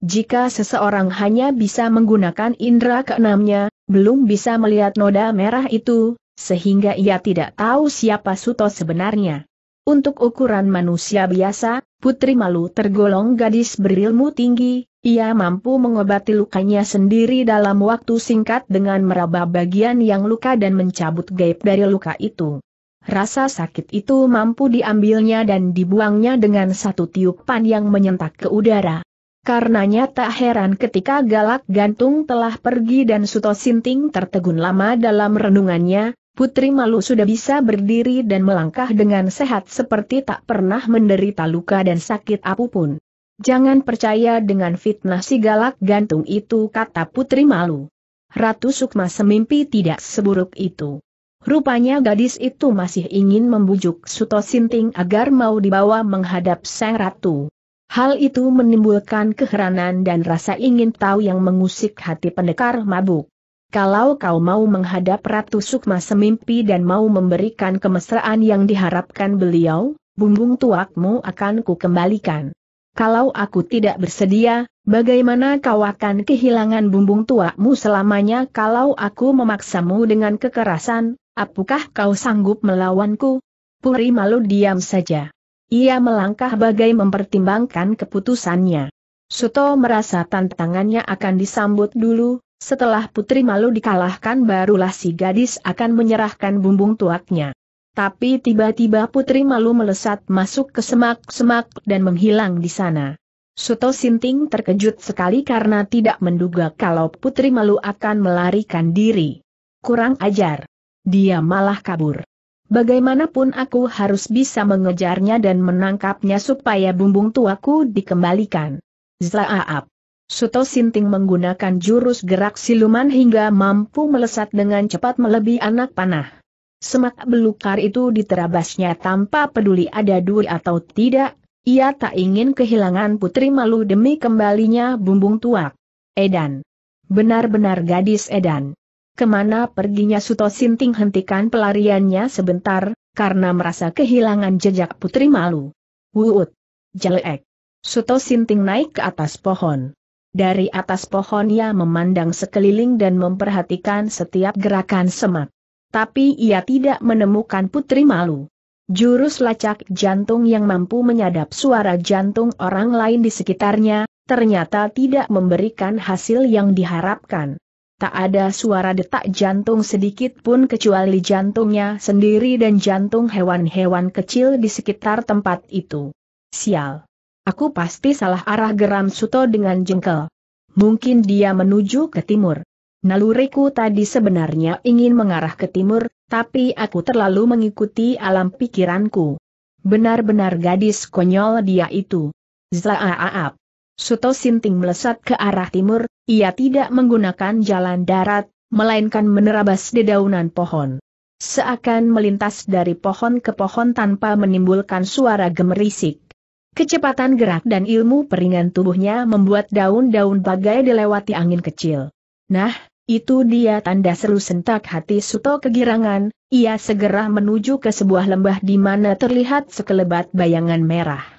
Jika seseorang hanya bisa menggunakan indera keenamnya, belum bisa melihat noda merah itu, sehingga ia tidak tahu siapa Suto sebenarnya. Untuk ukuran manusia biasa, Putri Malu tergolong gadis berilmu tinggi, ia mampu mengobati lukanya sendiri dalam waktu singkat dengan meraba bagian yang luka dan mencabut gaib dari luka itu. Rasa sakit itu mampu diambilnya dan dibuangnya dengan satu tiupan yang menyentak ke udara. Karenanya tak heran ketika Galak Gantung telah pergi dan Suto Sinting tertegun lama dalam renungannya, Putri Malu sudah bisa berdiri dan melangkah dengan sehat seperti tak pernah menderita luka dan sakit apapun. Jangan percaya dengan fitnah si Galak Gantung itu kata Putri Malu. Ratu Sukma semimpi tidak seburuk itu. Rupanya gadis itu masih ingin membujuk Suto Sinting agar mau dibawa menghadap sang ratu. Hal itu menimbulkan keheranan dan rasa ingin tahu yang mengusik hati pendekar mabuk. Kalau kau mau menghadap Ratu Sukma semimpi dan mau memberikan kemesraan yang diharapkan beliau, bumbung tuakmu akan ku kembalikan. Kalau aku tidak bersedia, bagaimana kau akan kehilangan bumbung tuakmu selamanya kalau aku memaksamu dengan kekerasan, apakah kau sanggup melawanku? Puri malu diam saja. Ia melangkah bagai mempertimbangkan keputusannya. Suto merasa tantangannya akan disambut dulu, setelah Putri Malu dikalahkan barulah si gadis akan menyerahkan bumbung tuaknya. Tapi tiba-tiba Putri Malu melesat masuk ke semak-semak dan menghilang di sana. Suto Sinting terkejut sekali karena tidak menduga kalau Putri Malu akan melarikan diri. Kurang ajar. Dia malah kabur. Bagaimanapun aku harus bisa mengejarnya dan menangkapnya supaya bumbung tuaku dikembalikan. Zaaap. Suto Sinting menggunakan jurus gerak siluman hingga mampu melesat dengan cepat melebihi anak panah. Semak belukar itu diterabasnya tanpa peduli ada duri atau tidak, ia tak ingin kehilangan putri malu demi kembalinya bumbung tuak. Edan. Benar-benar gadis Edan. Kemana perginya Suto Sinting hentikan pelariannya sebentar, karena merasa kehilangan jejak putri malu. Wuut! Jelek! Suto Sinting naik ke atas pohon. Dari atas pohon ia memandang sekeliling dan memperhatikan setiap gerakan semak. Tapi ia tidak menemukan putri malu. Jurus lacak jantung yang mampu menyadap suara jantung orang lain di sekitarnya, ternyata tidak memberikan hasil yang diharapkan tak ada suara detak jantung sedikit pun kecuali jantungnya sendiri dan jantung hewan-hewan kecil di sekitar tempat itu. Sial. Aku pasti salah arah geram Suto dengan jengkel. Mungkin dia menuju ke timur. Naluriku tadi sebenarnya ingin mengarah ke timur, tapi aku terlalu mengikuti alam pikiranku. Benar-benar gadis konyol dia itu. Zlaaap. Suto Sinting melesat ke arah timur, ia tidak menggunakan jalan darat, melainkan menerabas dedaunan pohon. Seakan melintas dari pohon ke pohon tanpa menimbulkan suara gemerisik. Kecepatan gerak dan ilmu peringan tubuhnya membuat daun-daun bagai dilewati angin kecil. Nah, itu dia tanda seru sentak hati Suto kegirangan, ia segera menuju ke sebuah lembah di mana terlihat sekelebat bayangan merah.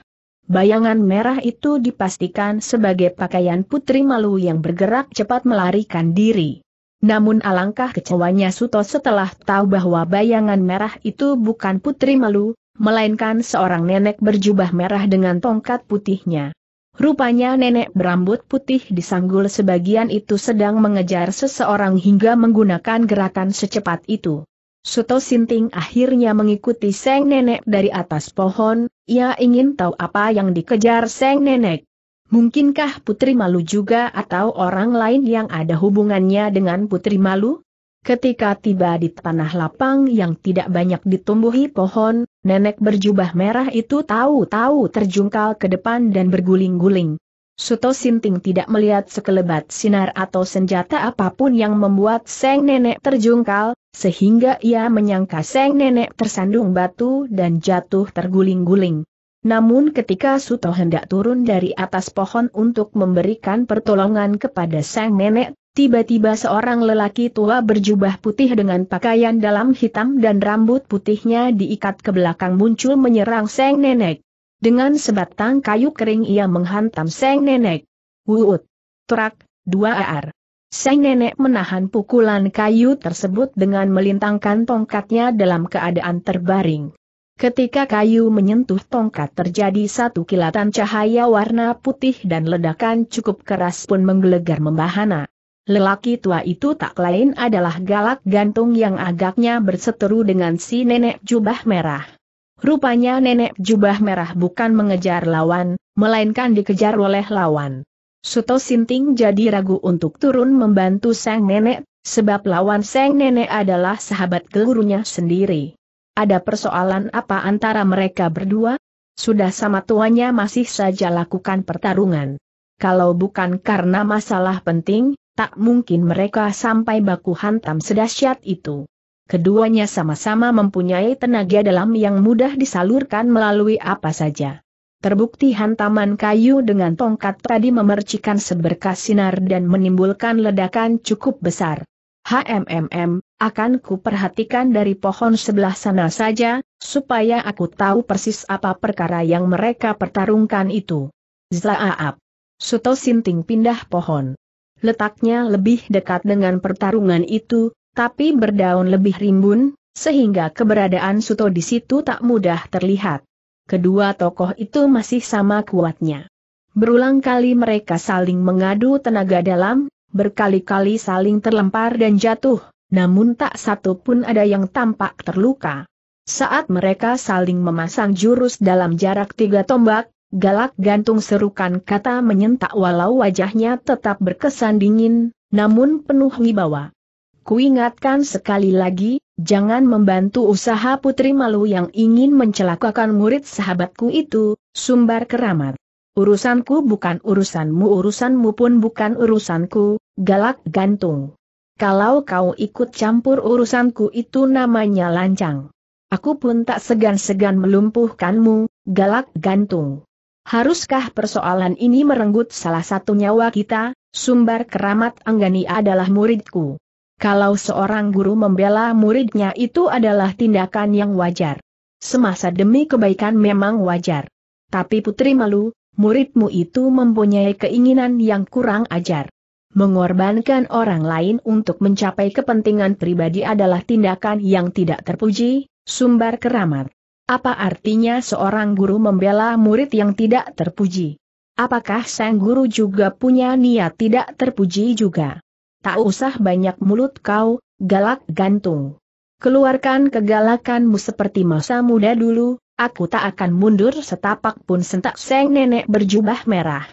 Bayangan merah itu dipastikan sebagai pakaian putri malu yang bergerak cepat melarikan diri. Namun alangkah kecewanya Suto setelah tahu bahwa bayangan merah itu bukan putri malu, melainkan seorang nenek berjubah merah dengan tongkat putihnya. Rupanya nenek berambut putih disanggul sebagian itu sedang mengejar seseorang hingga menggunakan gerakan secepat itu. Suto Sinting akhirnya mengikuti Seng Nenek dari atas pohon, ia ingin tahu apa yang dikejar Seng Nenek. Mungkinkah Putri Malu juga atau orang lain yang ada hubungannya dengan Putri Malu? Ketika tiba di tanah lapang yang tidak banyak ditumbuhi pohon, nenek berjubah merah itu tahu-tahu terjungkal ke depan dan berguling-guling. Suto Sinting tidak melihat sekelebat sinar atau senjata apapun yang membuat Seng Nenek terjungkal, sehingga ia menyangka Seng Nenek tersandung batu dan jatuh terguling-guling. Namun ketika Suto hendak turun dari atas pohon untuk memberikan pertolongan kepada Seng Nenek, tiba-tiba seorang lelaki tua berjubah putih dengan pakaian dalam hitam dan rambut putihnya diikat ke belakang muncul menyerang Seng Nenek. Dengan sebatang kayu kering ia menghantam Seng Nenek. Wuut! Terak, dua ar. Seng Nenek menahan pukulan kayu tersebut dengan melintangkan tongkatnya dalam keadaan terbaring. Ketika kayu menyentuh tongkat terjadi satu kilatan cahaya warna putih dan ledakan cukup keras pun menggelegar membahana. Lelaki tua itu tak lain adalah galak gantung yang agaknya berseteru dengan si nenek jubah merah. Rupanya nenek jubah merah bukan mengejar lawan, melainkan dikejar oleh lawan. Suto Sinting jadi ragu untuk turun membantu sang nenek, sebab lawan sang nenek adalah sahabat gurunya sendiri. Ada persoalan apa antara mereka berdua? Sudah sama tuanya masih saja lakukan pertarungan. Kalau bukan karena masalah penting, tak mungkin mereka sampai baku hantam sedahsyat itu keduanya sama-sama mempunyai tenaga dalam yang mudah disalurkan melalui apa saja. Terbukti hantaman kayu dengan tongkat tadi memercikan seberkas sinar dan menimbulkan ledakan cukup besar. HMMM, akan ku perhatikan dari pohon sebelah sana saja, supaya aku tahu persis apa perkara yang mereka pertarungkan itu. Zlaaap. Suto Sinting pindah pohon. Letaknya lebih dekat dengan pertarungan itu, tapi berdaun lebih rimbun, sehingga keberadaan Suto di situ tak mudah terlihat. Kedua tokoh itu masih sama kuatnya. Berulang kali mereka saling mengadu tenaga dalam, berkali-kali saling terlempar dan jatuh, namun tak satu pun ada yang tampak terluka. Saat mereka saling memasang jurus dalam jarak tiga tombak, galak gantung serukan kata menyentak walau wajahnya tetap berkesan dingin, namun penuh wibawa kuingatkan sekali lagi, jangan membantu usaha putri malu yang ingin mencelakakan murid sahabatku itu, sumbar keramat. Urusanku bukan urusanmu urusanmu pun bukan urusanku, galak gantung. Kalau kau ikut campur urusanku itu namanya lancang. Aku pun tak segan-segan melumpuhkanmu, galak gantung. Haruskah persoalan ini merenggut salah satu nyawa kita? Sumbar keramat Anggani adalah muridku. Kalau seorang guru membela muridnya itu adalah tindakan yang wajar. Semasa demi kebaikan memang wajar. Tapi putri malu, muridmu itu mempunyai keinginan yang kurang ajar. Mengorbankan orang lain untuk mencapai kepentingan pribadi adalah tindakan yang tidak terpuji, sumber keramat. Apa artinya seorang guru membela murid yang tidak terpuji? Apakah sang guru juga punya niat tidak terpuji juga? tak usah banyak mulut kau, galak gantung. Keluarkan kegalakanmu seperti masa muda dulu, aku tak akan mundur setapak pun sentak seng nenek berjubah merah.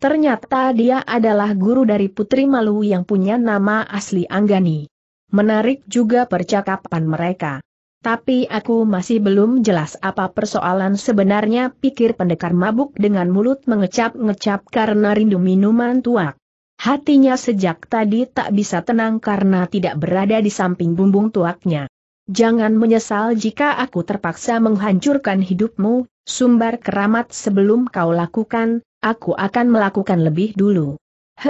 Ternyata dia adalah guru dari Putri Malu yang punya nama asli Anggani. Menarik juga percakapan mereka. Tapi aku masih belum jelas apa persoalan sebenarnya pikir pendekar mabuk dengan mulut mengecap-ngecap karena rindu minuman tuak. Hatinya sejak tadi tak bisa tenang karena tidak berada di samping bumbung tuaknya. Jangan menyesal jika aku terpaksa menghancurkan hidupmu, sumbar keramat sebelum kau lakukan, aku akan melakukan lebih dulu.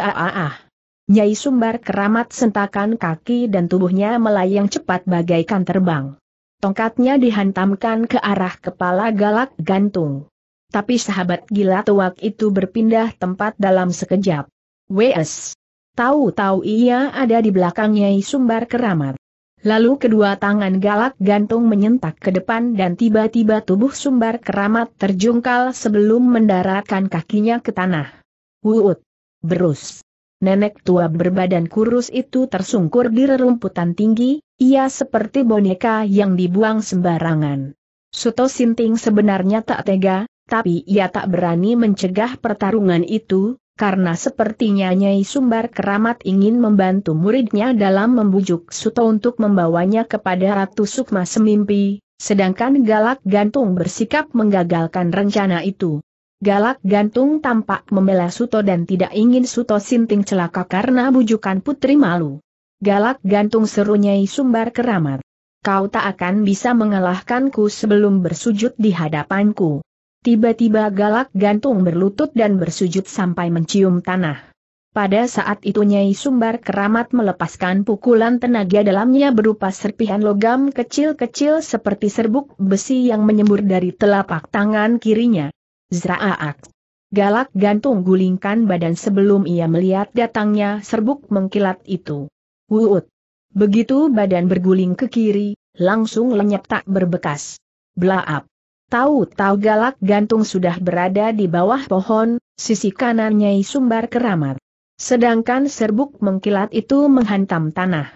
ah! Nyai sumbar keramat sentakan kaki dan tubuhnya melayang cepat bagaikan terbang. Tongkatnya dihantamkan ke arah kepala galak gantung. Tapi sahabat gila tuak itu berpindah tempat dalam sekejap. WS. Tahu-tahu ia ada di belakangnya sumbar keramat. Lalu kedua tangan galak gantung menyentak ke depan dan tiba-tiba tubuh sumbar keramat terjungkal sebelum mendaratkan kakinya ke tanah. Wuut! Berus! Nenek tua berbadan kurus itu tersungkur di rerumputan tinggi, ia seperti boneka yang dibuang sembarangan. Suto Sinting sebenarnya tak tega, tapi ia tak berani mencegah pertarungan itu, karena sepertinya Nyai Sumbar Keramat ingin membantu muridnya dalam membujuk Suto untuk membawanya kepada Ratu Sukma Semimpi, sedangkan Galak Gantung bersikap menggagalkan rencana itu. Galak Gantung tampak membela Suto dan tidak ingin Suto Sinting celaka karena bujukan putri malu. Galak Gantung seru Nyai Sumbar Keramat. Kau tak akan bisa mengalahkanku sebelum bersujud di hadapanku. Tiba-tiba galak gantung berlutut dan bersujud sampai mencium tanah. Pada saat itu Nyai Sumbar keramat melepaskan pukulan tenaga dalamnya berupa serpihan logam kecil-kecil seperti serbuk besi yang menyembur dari telapak tangan kirinya. Zraaak. Galak gantung gulingkan badan sebelum ia melihat datangnya serbuk mengkilat itu. Wuut. Begitu badan berguling ke kiri, langsung lenyap tak berbekas. Blaap. Tahu-tahu galak gantung sudah berada di bawah pohon, sisi kanan Nyai Sumbar keramat. Sedangkan serbuk mengkilat itu menghantam tanah.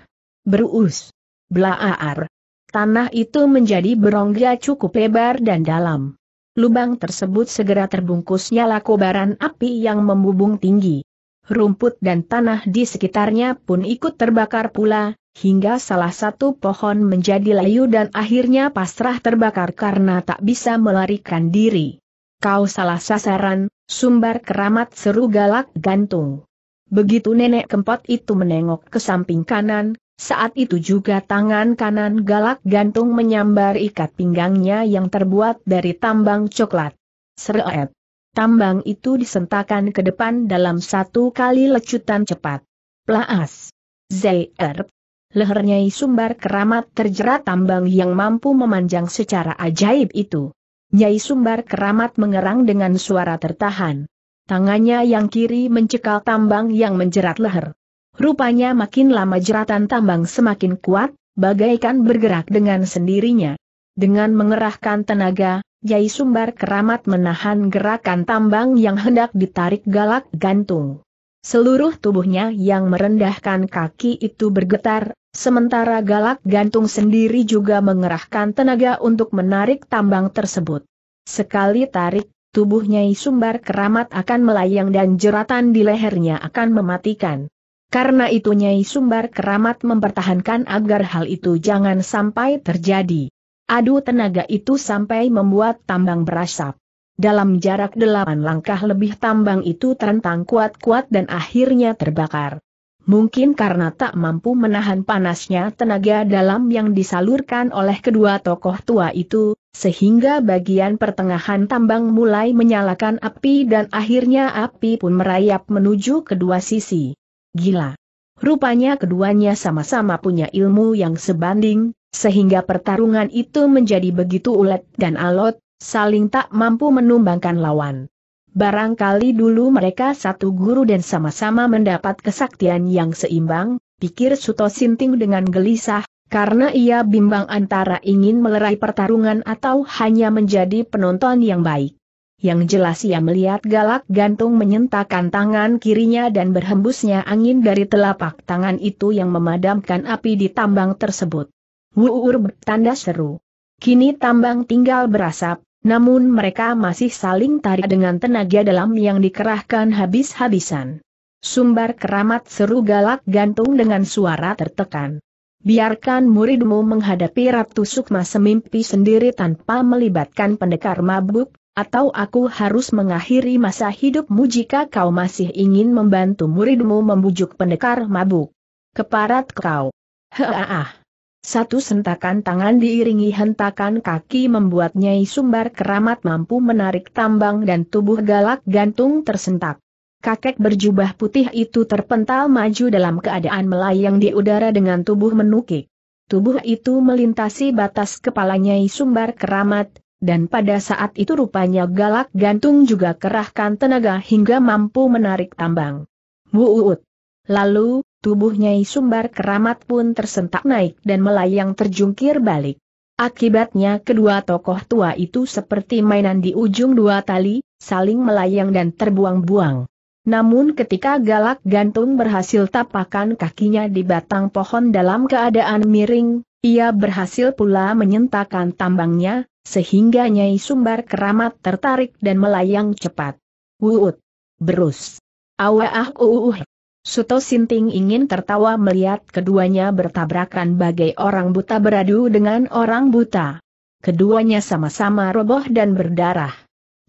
Beruus. Blaar. Tanah itu menjadi berongga cukup lebar dan dalam. Lubang tersebut segera terbungkus nyala kobaran api yang membubung tinggi. Rumput dan tanah di sekitarnya pun ikut terbakar pula, hingga salah satu pohon menjadi layu dan akhirnya pasrah terbakar karena tak bisa melarikan diri. Kau salah sasaran, sumbar keramat seru galak gantung. Begitu nenek kempot itu menengok ke samping kanan, saat itu juga tangan kanan galak gantung menyambar ikat pinggangnya yang terbuat dari tambang coklat. Seret. Tambang itu disentakan ke depan dalam satu kali lecutan cepat. Plaas. Zerp lehernya Sumbar Keramat terjerat tambang yang mampu memanjang secara ajaib itu. Nyai Sumbar Keramat mengerang dengan suara tertahan. Tangannya yang kiri mencekal tambang yang menjerat leher. Rupanya makin lama jeratan tambang semakin kuat, bagaikan bergerak dengan sendirinya. Dengan mengerahkan tenaga, Nyai Sumbar Keramat menahan gerakan tambang yang hendak ditarik galak gantung. Seluruh tubuhnya yang merendahkan kaki itu bergetar, Sementara galak gantung sendiri juga mengerahkan tenaga untuk menarik tambang tersebut. Sekali tarik, tubuh Nyai Sumbar keramat akan melayang dan jeratan di lehernya akan mematikan. Karena itu Nyai Sumbar keramat mempertahankan agar hal itu jangan sampai terjadi. Adu tenaga itu sampai membuat tambang berasap. Dalam jarak delapan langkah lebih tambang itu terentang kuat-kuat dan akhirnya terbakar mungkin karena tak mampu menahan panasnya tenaga dalam yang disalurkan oleh kedua tokoh tua itu, sehingga bagian pertengahan tambang mulai menyalakan api dan akhirnya api pun merayap menuju kedua sisi. Gila! Rupanya keduanya sama-sama punya ilmu yang sebanding, sehingga pertarungan itu menjadi begitu ulet dan alot, saling tak mampu menumbangkan lawan. Barangkali dulu mereka satu guru dan sama-sama mendapat kesaktian yang seimbang, pikir Suto Sinting dengan gelisah, karena ia bimbang antara ingin melerai pertarungan atau hanya menjadi penonton yang baik. Yang jelas ia melihat galak gantung menyentakkan tangan kirinya dan berhembusnya angin dari telapak tangan itu yang memadamkan api di tambang tersebut. Wuur bertanda seru. Kini tambang tinggal berasap, namun mereka masih saling tarik dengan tenaga dalam yang dikerahkan habis-habisan. Sumbar keramat seru galak gantung dengan suara tertekan. Biarkan muridmu menghadapi Ratu Sukma semimpi sendiri tanpa melibatkan pendekar mabuk, atau aku harus mengakhiri masa hidupmu jika kau masih ingin membantu muridmu membujuk pendekar mabuk. Keparat kau. Heeh. Satu sentakan tangan diiringi hentakan kaki membuat Nyai Sumbar keramat mampu menarik tambang dan tubuh galak gantung tersentak. Kakek berjubah putih itu terpental maju dalam keadaan melayang di udara dengan tubuh menukik. Tubuh itu melintasi batas kepala Nyai Sumbar keramat, dan pada saat itu rupanya galak gantung juga kerahkan tenaga hingga mampu menarik tambang. Wuut! Lalu, tubuh Nyai Sumbar Keramat pun tersentak naik dan melayang terjungkir balik. Akibatnya kedua tokoh tua itu seperti mainan di ujung dua tali, saling melayang dan terbuang-buang. Namun ketika galak gantung berhasil tapakan kakinya di batang pohon dalam keadaan miring, ia berhasil pula menyentakan tambangnya, sehingga Nyai Sumbar keramat tertarik dan melayang cepat. Wuut! Berus! Awaah uuh! Suto Sinting ingin tertawa melihat keduanya bertabrakan bagai orang buta beradu dengan orang buta. Keduanya sama-sama roboh dan berdarah.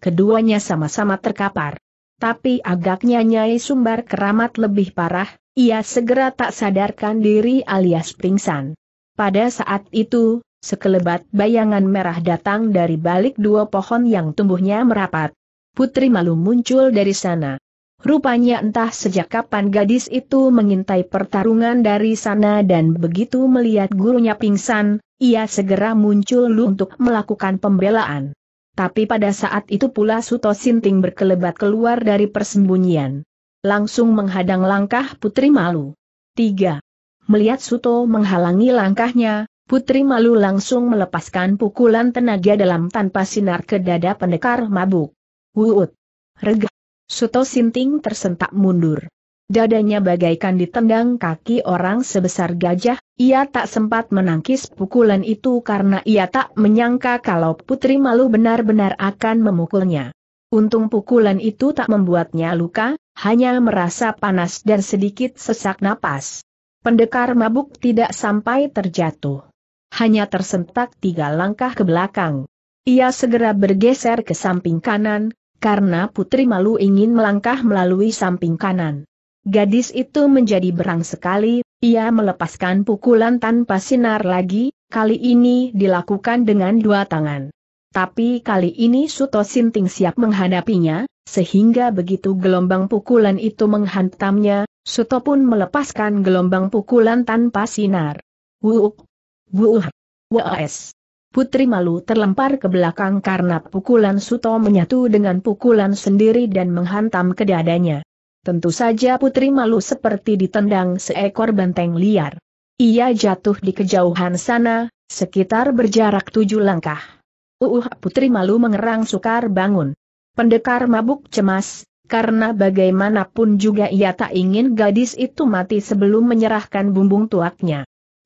Keduanya sama-sama terkapar. Tapi agaknya Nyai Sumbar keramat lebih parah, ia segera tak sadarkan diri alias pingsan. Pada saat itu, sekelebat bayangan merah datang dari balik dua pohon yang tumbuhnya merapat. Putri Malu muncul dari sana. Rupanya entah sejak kapan gadis itu mengintai pertarungan dari sana dan begitu melihat gurunya pingsan, ia segera muncul untuk melakukan pembelaan. Tapi pada saat itu pula Suto Sinting berkelebat keluar dari persembunyian. Langsung menghadang langkah Putri Malu. 3. Melihat Suto menghalangi langkahnya, Putri Malu langsung melepaskan pukulan tenaga dalam tanpa sinar ke dada pendekar mabuk. Wuut. Regah. Suto Sinting tersentak mundur. Dadanya bagaikan ditendang kaki orang sebesar gajah, ia tak sempat menangkis pukulan itu karena ia tak menyangka kalau Putri Malu benar-benar akan memukulnya. Untung pukulan itu tak membuatnya luka, hanya merasa panas dan sedikit sesak napas. Pendekar mabuk tidak sampai terjatuh. Hanya tersentak tiga langkah ke belakang. Ia segera bergeser ke samping kanan, karena putri malu ingin melangkah melalui samping kanan. Gadis itu menjadi berang sekali, ia melepaskan pukulan tanpa sinar lagi, kali ini dilakukan dengan dua tangan. Tapi kali ini Suto Sinting siap menghadapinya, sehingga begitu gelombang pukulan itu menghantamnya, Suto pun melepaskan gelombang pukulan tanpa sinar. Wuuk! Wuuh! Wues! Putri Malu terlempar ke belakang karena pukulan Suto menyatu dengan pukulan sendiri dan menghantam ke dadanya. Tentu saja Putri Malu seperti ditendang seekor benteng liar. Ia jatuh di kejauhan sana, sekitar berjarak tujuh langkah. Uh, uh, Putri Malu mengerang sukar bangun. Pendekar mabuk cemas, karena bagaimanapun juga ia tak ingin gadis itu mati sebelum menyerahkan bumbung tuaknya.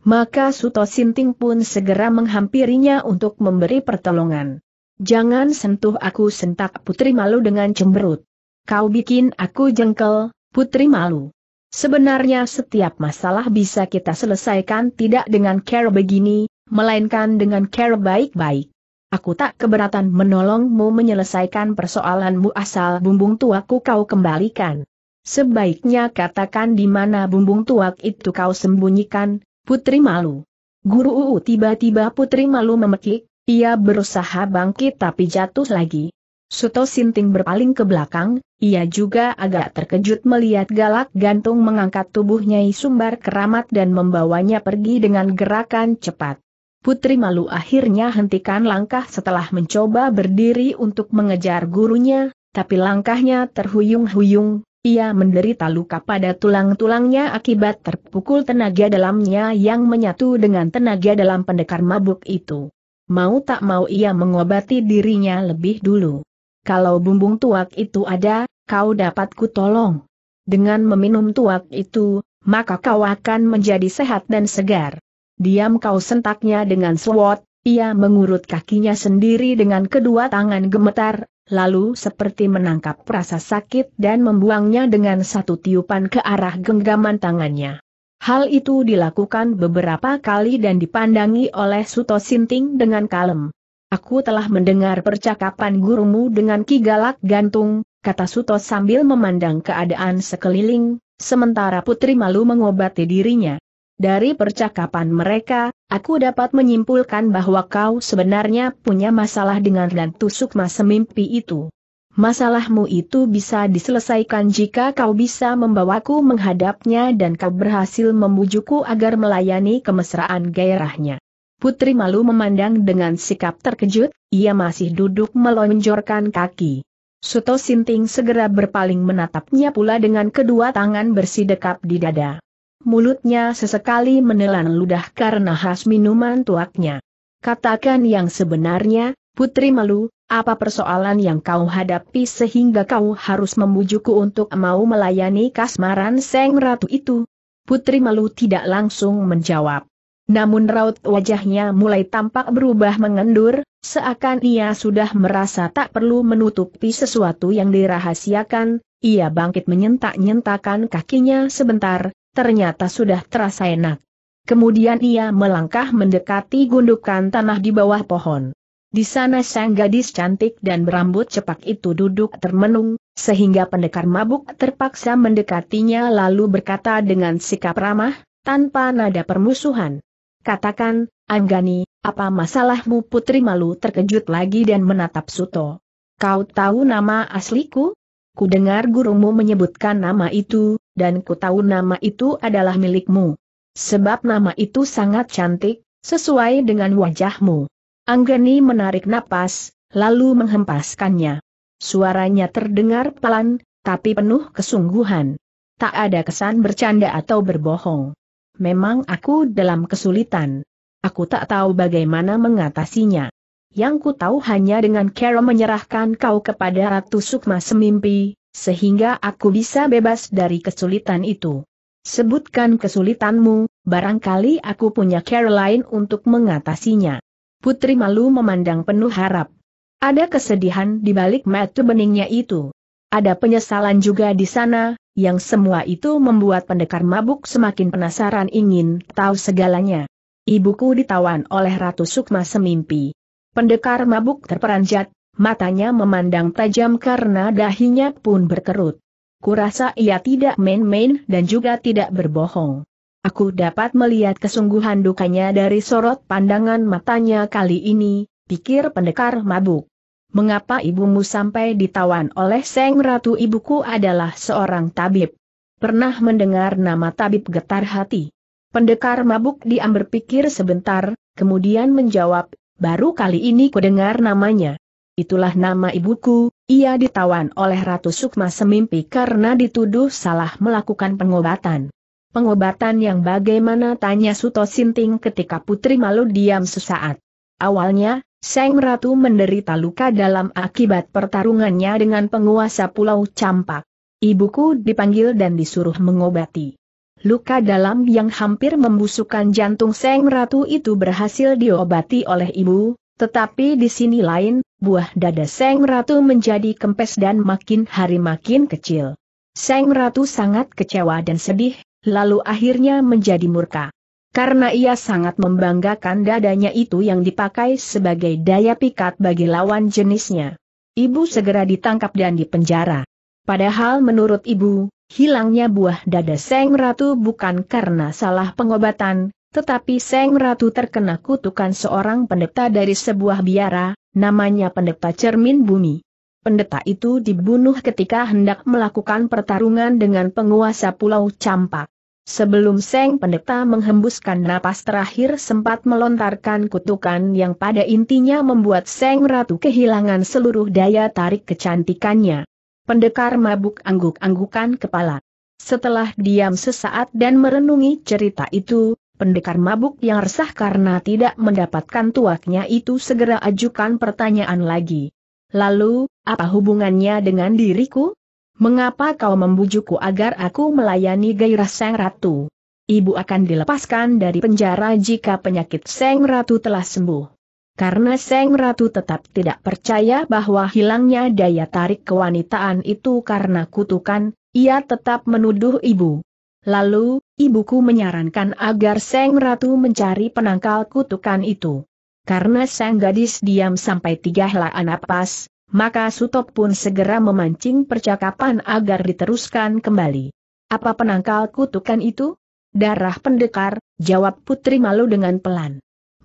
Maka Suto Sinting pun segera menghampirinya untuk memberi pertolongan. Jangan sentuh aku sentak Putri Malu dengan cemberut. Kau bikin aku jengkel, Putri Malu. Sebenarnya setiap masalah bisa kita selesaikan tidak dengan care begini, melainkan dengan care baik-baik. Aku tak keberatan menolongmu menyelesaikan persoalanmu asal bumbung tuaku kau kembalikan. Sebaiknya katakan di mana bumbung tuak itu kau sembunyikan, Putri malu. Guru UU tiba-tiba Putri malu memekik, ia berusaha bangkit tapi jatuh lagi. Suto Sinting berpaling ke belakang, ia juga agak terkejut melihat galak gantung mengangkat tubuhnya Sumbar Keramat dan membawanya pergi dengan gerakan cepat. Putri Malu akhirnya hentikan langkah setelah mencoba berdiri untuk mengejar gurunya, tapi langkahnya terhuyung-huyung, ia menderita luka pada tulang-tulangnya akibat terpukul tenaga dalamnya yang menyatu dengan tenaga dalam pendekar mabuk itu. Mau tak mau ia mengobati dirinya lebih dulu. Kalau bumbung tuak itu ada, kau dapat ku tolong. Dengan meminum tuak itu, maka kau akan menjadi sehat dan segar. Diam kau sentaknya dengan swot, ia mengurut kakinya sendiri dengan kedua tangan gemetar, lalu seperti menangkap rasa sakit dan membuangnya dengan satu tiupan ke arah genggaman tangannya. Hal itu dilakukan beberapa kali dan dipandangi oleh Suto Sinting dengan kalem. Aku telah mendengar percakapan gurumu dengan Ki Galak Gantung, kata Suto sambil memandang keadaan sekeliling, sementara Putri Malu mengobati dirinya. Dari percakapan mereka, aku dapat menyimpulkan bahwa kau sebenarnya punya masalah dengan dan tusuk mas mimpi itu. Masalahmu itu bisa diselesaikan jika kau bisa membawaku menghadapnya dan kau berhasil membujukku agar melayani kemesraan gairahnya. Putri malu memandang dengan sikap terkejut, ia masih duduk melonjorkan kaki. Suto Sinting segera berpaling menatapnya pula dengan kedua tangan bersidekap di dada mulutnya sesekali menelan ludah karena khas minuman tuaknya. Katakan yang sebenarnya, Putri Malu, apa persoalan yang kau hadapi sehingga kau harus memujuku untuk mau melayani kasmaran Seng Ratu itu? Putri Malu tidak langsung menjawab. Namun raut wajahnya mulai tampak berubah mengendur, seakan ia sudah merasa tak perlu menutupi sesuatu yang dirahasiakan, ia bangkit menyentak-nyentakan kakinya sebentar, ternyata sudah terasa enak. Kemudian ia melangkah mendekati gundukan tanah di bawah pohon. Di sana sang gadis cantik dan berambut cepak itu duduk termenung, sehingga pendekar mabuk terpaksa mendekatinya lalu berkata dengan sikap ramah, tanpa nada permusuhan. Katakan, Anggani, apa masalahmu putri malu terkejut lagi dan menatap Suto. Kau tahu nama asliku? Ku dengar gurumu menyebutkan nama itu, dan ku tahu nama itu adalah milikmu. Sebab nama itu sangat cantik, sesuai dengan wajahmu. Anggeni menarik napas, lalu menghempaskannya. Suaranya terdengar pelan, tapi penuh kesungguhan. Tak ada kesan bercanda atau berbohong. Memang aku dalam kesulitan. Aku tak tahu bagaimana mengatasinya. Yang ku tahu hanya dengan Carol menyerahkan kau kepada Ratu Sukma semimpi, sehingga aku bisa bebas dari kesulitan itu. Sebutkan kesulitanmu, barangkali aku punya Caroline lain untuk mengatasinya. Putri malu memandang penuh harap. Ada kesedihan di balik mata beningnya itu. Ada penyesalan juga di sana, yang semua itu membuat pendekar mabuk semakin penasaran ingin tahu segalanya. Ibuku ditawan oleh Ratu Sukma semimpi. Pendekar mabuk terperanjat, matanya memandang tajam karena dahinya pun berkerut. Kurasa ia tidak main-main dan juga tidak berbohong. Aku dapat melihat kesungguhan dukanya dari sorot pandangan matanya kali ini, pikir pendekar mabuk. Mengapa ibumu sampai ditawan oleh Seng Ratu ibuku adalah seorang tabib? Pernah mendengar nama tabib getar hati. Pendekar mabuk diam berpikir sebentar, kemudian menjawab, baru kali ini kudengar namanya. Itulah nama ibuku, ia ditawan oleh Ratu Sukma semimpi karena dituduh salah melakukan pengobatan. Pengobatan yang bagaimana tanya Suto Sinting ketika putri malu diam sesaat. Awalnya, Seng Ratu menderita luka dalam akibat pertarungannya dengan penguasa Pulau Campak. Ibuku dipanggil dan disuruh mengobati. Luka dalam yang hampir membusukkan jantung Seng Ratu itu berhasil diobati oleh ibu, tetapi di sini lain, buah dada Seng Ratu menjadi kempes dan makin hari makin kecil. Seng Ratu sangat kecewa dan sedih, lalu akhirnya menjadi murka. Karena ia sangat membanggakan dadanya itu yang dipakai sebagai daya pikat bagi lawan jenisnya. Ibu segera ditangkap dan dipenjara. Padahal menurut ibu, Hilangnya buah dada Seng Ratu bukan karena salah pengobatan, tetapi Seng Ratu terkena kutukan seorang pendeta dari sebuah biara, namanya pendeta cermin bumi. Pendeta itu dibunuh ketika hendak melakukan pertarungan dengan penguasa Pulau Campak. Sebelum Seng Pendeta menghembuskan napas terakhir sempat melontarkan kutukan yang pada intinya membuat Seng Ratu kehilangan seluruh daya tarik kecantikannya. Pendekar mabuk angguk-anggukan kepala. Setelah diam sesaat dan merenungi cerita itu, pendekar mabuk yang resah karena tidak mendapatkan tuaknya itu segera ajukan pertanyaan lagi. Lalu, apa hubungannya dengan diriku? Mengapa kau membujukku agar aku melayani gairah sang ratu? Ibu akan dilepaskan dari penjara jika penyakit sang ratu telah sembuh. Karena Seng Ratu tetap tidak percaya bahwa hilangnya daya tarik kewanitaan itu karena kutukan, ia tetap menuduh ibu. Lalu, ibuku menyarankan agar Seng Ratu mencari penangkal kutukan itu. Karena Seng gadis diam sampai tiga helaan napas, maka Sutop pun segera memancing percakapan agar diteruskan kembali. Apa penangkal kutukan itu? Darah pendekar, jawab putri malu dengan pelan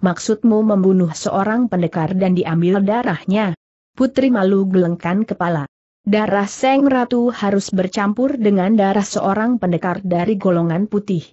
maksudmu membunuh seorang pendekar dan diambil darahnya? Putri malu gelengkan kepala. Darah Seng Ratu harus bercampur dengan darah seorang pendekar dari golongan putih.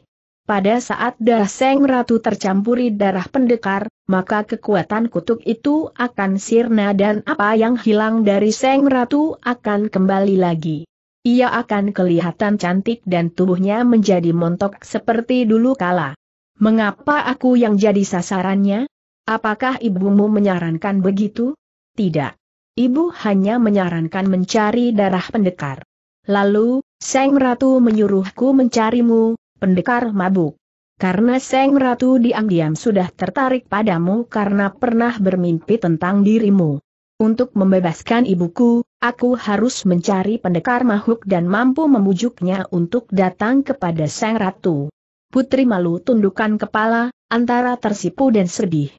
Pada saat darah Seng Ratu tercampuri darah pendekar, maka kekuatan kutuk itu akan sirna dan apa yang hilang dari Seng Ratu akan kembali lagi. Ia akan kelihatan cantik dan tubuhnya menjadi montok seperti dulu kala. Mengapa aku yang jadi sasarannya? Apakah ibumu menyarankan begitu? Tidak. Ibu hanya menyarankan mencari darah pendekar. Lalu, Seng Ratu menyuruhku mencarimu, pendekar mabuk. Karena Seng Ratu diam-diam sudah tertarik padamu karena pernah bermimpi tentang dirimu. Untuk membebaskan ibuku, aku harus mencari pendekar mahuk dan mampu memujuknya untuk datang kepada Seng Ratu. Putri malu tundukkan kepala, antara tersipu dan sedih.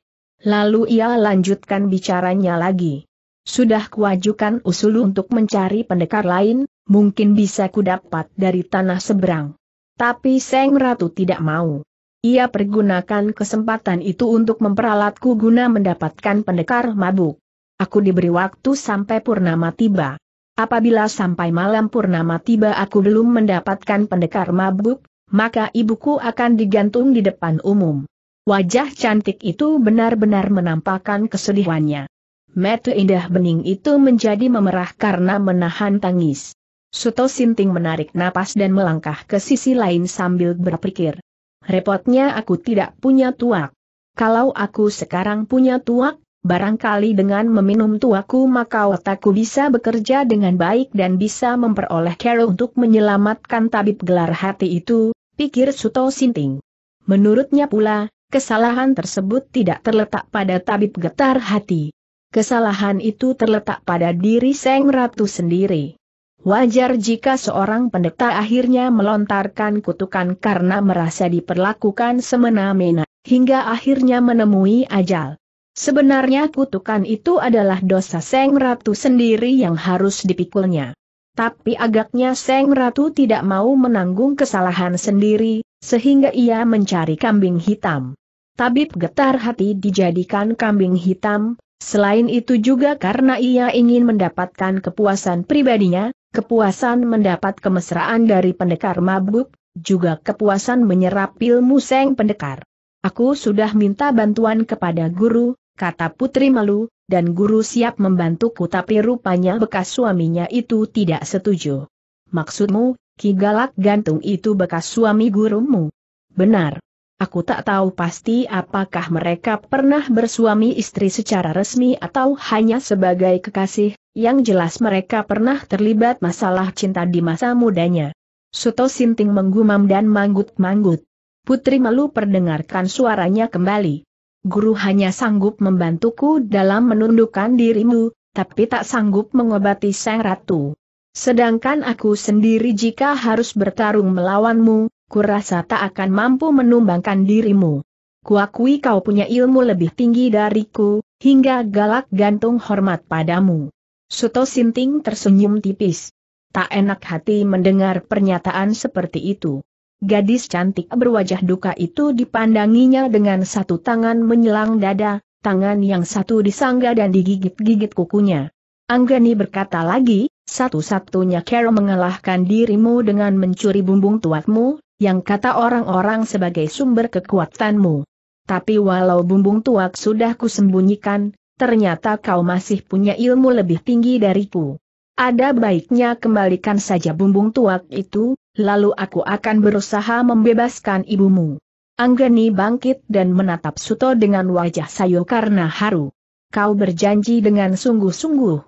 Lalu ia lanjutkan bicaranya lagi. Sudah kuajukan usul untuk mencari pendekar lain, mungkin bisa kudapat dari tanah seberang. Tapi Seng Ratu tidak mau. Ia pergunakan kesempatan itu untuk memperalatku guna mendapatkan pendekar mabuk. Aku diberi waktu sampai purnama tiba. Apabila sampai malam purnama tiba aku belum mendapatkan pendekar mabuk, maka ibuku akan digantung di depan umum. Wajah cantik itu benar-benar menampakkan kesedihannya. Mata indah bening itu menjadi memerah karena menahan tangis. Suto Sinting menarik napas dan melangkah ke sisi lain sambil berpikir. Repotnya aku tidak punya tuak. Kalau aku sekarang punya tuak, barangkali dengan meminum tuaku maka otakku bisa bekerja dengan baik dan bisa memperoleh Carol untuk menyelamatkan tabib gelar hati itu, pikir Suto Sinting. Menurutnya pula, kesalahan tersebut tidak terletak pada tabib getar hati. Kesalahan itu terletak pada diri Seng Ratu sendiri. Wajar jika seorang pendeta akhirnya melontarkan kutukan karena merasa diperlakukan semena-mena, hingga akhirnya menemui ajal. Sebenarnya kutukan itu adalah dosa Seng Ratu sendiri yang harus dipikulnya tapi agaknya Seng Ratu tidak mau menanggung kesalahan sendiri, sehingga ia mencari kambing hitam. Tabib getar hati dijadikan kambing hitam, selain itu juga karena ia ingin mendapatkan kepuasan pribadinya, kepuasan mendapat kemesraan dari pendekar mabuk, juga kepuasan menyerap ilmu Seng Pendekar. Aku sudah minta bantuan kepada guru, kata putri malu, dan guru siap membantuku tapi rupanya bekas suaminya itu tidak setuju. Maksudmu, Ki Galak Gantung itu bekas suami gurumu? Benar. Aku tak tahu pasti apakah mereka pernah bersuami istri secara resmi atau hanya sebagai kekasih, yang jelas mereka pernah terlibat masalah cinta di masa mudanya. Suto Sinting menggumam dan manggut-manggut. Putri Malu perdengarkan suaranya kembali guru hanya sanggup membantuku dalam menundukkan dirimu, tapi tak sanggup mengobati sang ratu. Sedangkan aku sendiri jika harus bertarung melawanmu, kurasa tak akan mampu menumbangkan dirimu. Kuakui kau punya ilmu lebih tinggi dariku, hingga galak gantung hormat padamu. Suto Sinting tersenyum tipis. Tak enak hati mendengar pernyataan seperti itu. Gadis cantik berwajah duka itu dipandanginya dengan satu tangan menyelang dada, tangan yang satu disangga dan digigit-gigit kukunya. Anggani berkata lagi, satu-satunya Carol mengalahkan dirimu dengan mencuri bumbung tuatmu, yang kata orang-orang sebagai sumber kekuatanmu. Tapi walau bumbung tuak sudah kusembunyikan, ternyata kau masih punya ilmu lebih tinggi dariku. Ada baiknya kembalikan saja bumbung tuak itu, lalu aku akan berusaha membebaskan ibumu. Anggani bangkit dan menatap Suto dengan wajah sayu karena haru. Kau berjanji dengan sungguh-sungguh.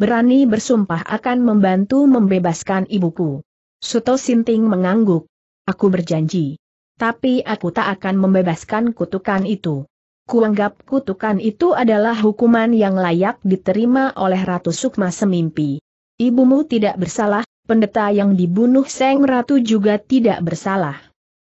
Berani bersumpah akan membantu membebaskan ibuku. Suto Sinting mengangguk. Aku berjanji. Tapi aku tak akan membebaskan kutukan itu. Kuanggap kutukan itu adalah hukuman yang layak diterima oleh Ratu Sukma Semimpi. Ibumu tidak bersalah, pendeta yang dibunuh Seng Ratu juga tidak bersalah.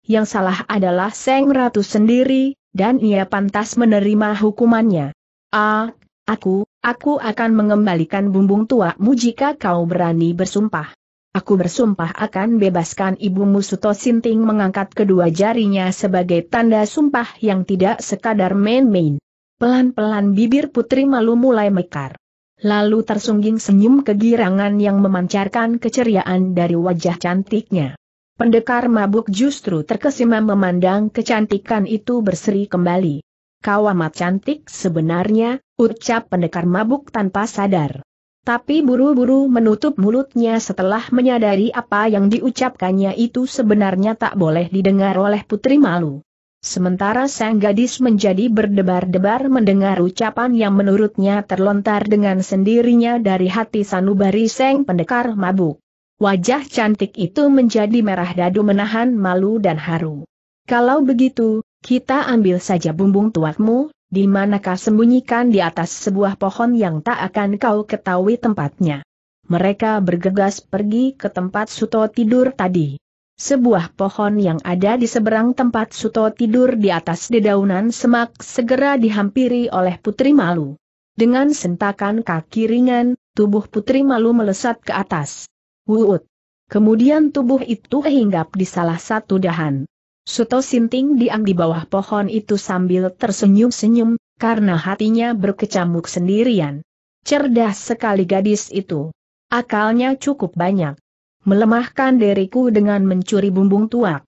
Yang salah adalah Seng Ratu sendiri, dan ia pantas menerima hukumannya. Ah, aku, aku akan mengembalikan bumbung tuamu jika kau berani bersumpah. Aku bersumpah akan bebaskan ibumu Suto Sinting mengangkat kedua jarinya sebagai tanda sumpah yang tidak sekadar main-main. Pelan-pelan bibir putri malu mulai mekar lalu tersungging senyum kegirangan yang memancarkan keceriaan dari wajah cantiknya. Pendekar mabuk justru terkesima memandang kecantikan itu berseri kembali. Kau amat cantik sebenarnya, ucap pendekar mabuk tanpa sadar. Tapi buru-buru menutup mulutnya setelah menyadari apa yang diucapkannya itu sebenarnya tak boleh didengar oleh putri malu. Sementara sang gadis menjadi berdebar-debar mendengar ucapan yang menurutnya terlontar dengan sendirinya dari hati sanubari sang pendekar mabuk. Wajah cantik itu menjadi merah dadu menahan malu dan haru. Kalau begitu, kita ambil saja bumbung tuakmu, di manakah sembunyikan di atas sebuah pohon yang tak akan kau ketahui tempatnya. Mereka bergegas pergi ke tempat Suto tidur tadi. Sebuah pohon yang ada di seberang tempat Suto tidur di atas dedaunan semak segera dihampiri oleh Putri Malu. Dengan sentakan kaki ringan, tubuh Putri Malu melesat ke atas. Wuut. Kemudian tubuh itu hinggap di salah satu dahan. Suto Sinting diam di bawah pohon itu sambil tersenyum-senyum, karena hatinya berkecamuk sendirian. Cerdas sekali gadis itu. Akalnya cukup banyak melemahkan diriku dengan mencuri bumbung tuak.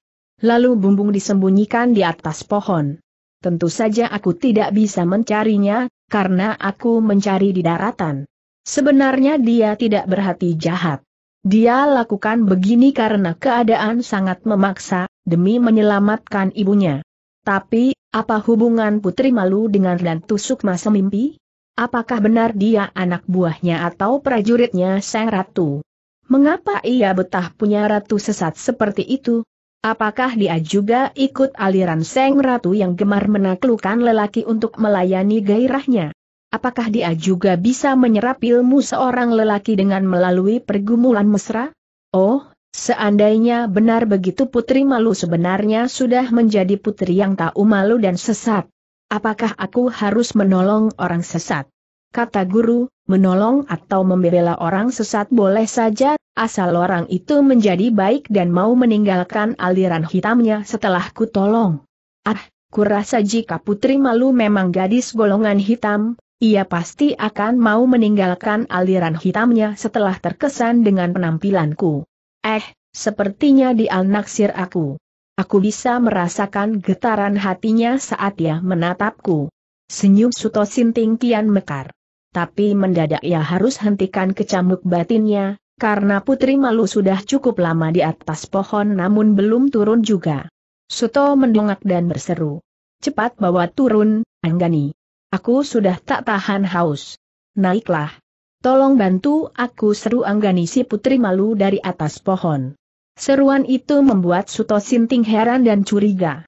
Lalu bumbung disembunyikan di atas pohon. Tentu saja aku tidak bisa mencarinya, karena aku mencari di daratan. Sebenarnya dia tidak berhati jahat. Dia lakukan begini karena keadaan sangat memaksa, demi menyelamatkan ibunya. Tapi, apa hubungan Putri Malu dengan dan tusuk masa mimpi? Apakah benar dia anak buahnya atau prajuritnya Sang Ratu? Mengapa ia betah punya ratu sesat seperti itu? Apakah dia juga ikut aliran Seng Ratu yang gemar menaklukkan lelaki untuk melayani gairahnya? Apakah dia juga bisa menyerap ilmu seorang lelaki dengan melalui pergumulan mesra? Oh, seandainya benar begitu putri malu sebenarnya sudah menjadi putri yang tak malu dan sesat. Apakah aku harus menolong orang sesat? kata guru, menolong atau membela orang sesat boleh saja, asal orang itu menjadi baik dan mau meninggalkan aliran hitamnya setelah ku tolong. Ah, kurasa jika putri malu memang gadis golongan hitam, ia pasti akan mau meninggalkan aliran hitamnya setelah terkesan dengan penampilanku. Eh, sepertinya dia naksir aku. Aku bisa merasakan getaran hatinya saat ia menatapku. Senyum Suto Sinting kian mekar tapi mendadak ia harus hentikan kecamuk batinnya, karena Putri Malu sudah cukup lama di atas pohon namun belum turun juga. Suto mendongak dan berseru. Cepat bawa turun, Anggani. Aku sudah tak tahan haus. Naiklah. Tolong bantu aku seru Anggani si Putri Malu dari atas pohon. Seruan itu membuat Suto Sinting heran dan curiga.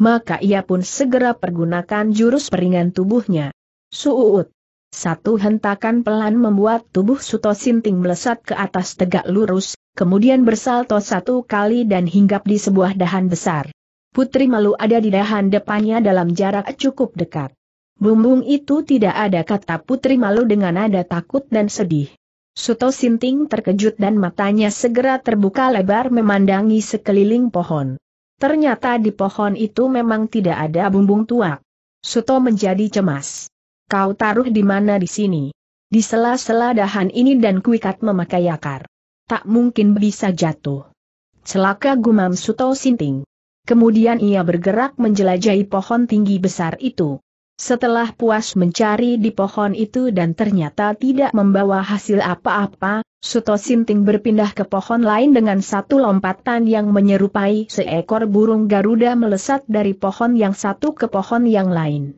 Maka ia pun segera pergunakan jurus peringan tubuhnya. Suut. Satu hentakan pelan membuat tubuh Suto Sinting melesat ke atas tegak lurus, kemudian bersalto satu kali dan hinggap di sebuah dahan besar. Putri Malu ada di dahan depannya dalam jarak cukup dekat. Bumbung itu tidak ada kata Putri Malu dengan nada takut dan sedih. Suto Sinting terkejut dan matanya segera terbuka lebar memandangi sekeliling pohon. Ternyata di pohon itu memang tidak ada bumbung tua. Suto menjadi cemas. Kau taruh di mana di sini? Di sela-sela dahan ini dan kuikat memakai akar. Tak mungkin bisa jatuh. Celaka gumam Suto Sinting. Kemudian ia bergerak menjelajahi pohon tinggi besar itu. Setelah puas mencari di pohon itu dan ternyata tidak membawa hasil apa-apa, Suto Sinting berpindah ke pohon lain dengan satu lompatan yang menyerupai seekor burung Garuda melesat dari pohon yang satu ke pohon yang lain.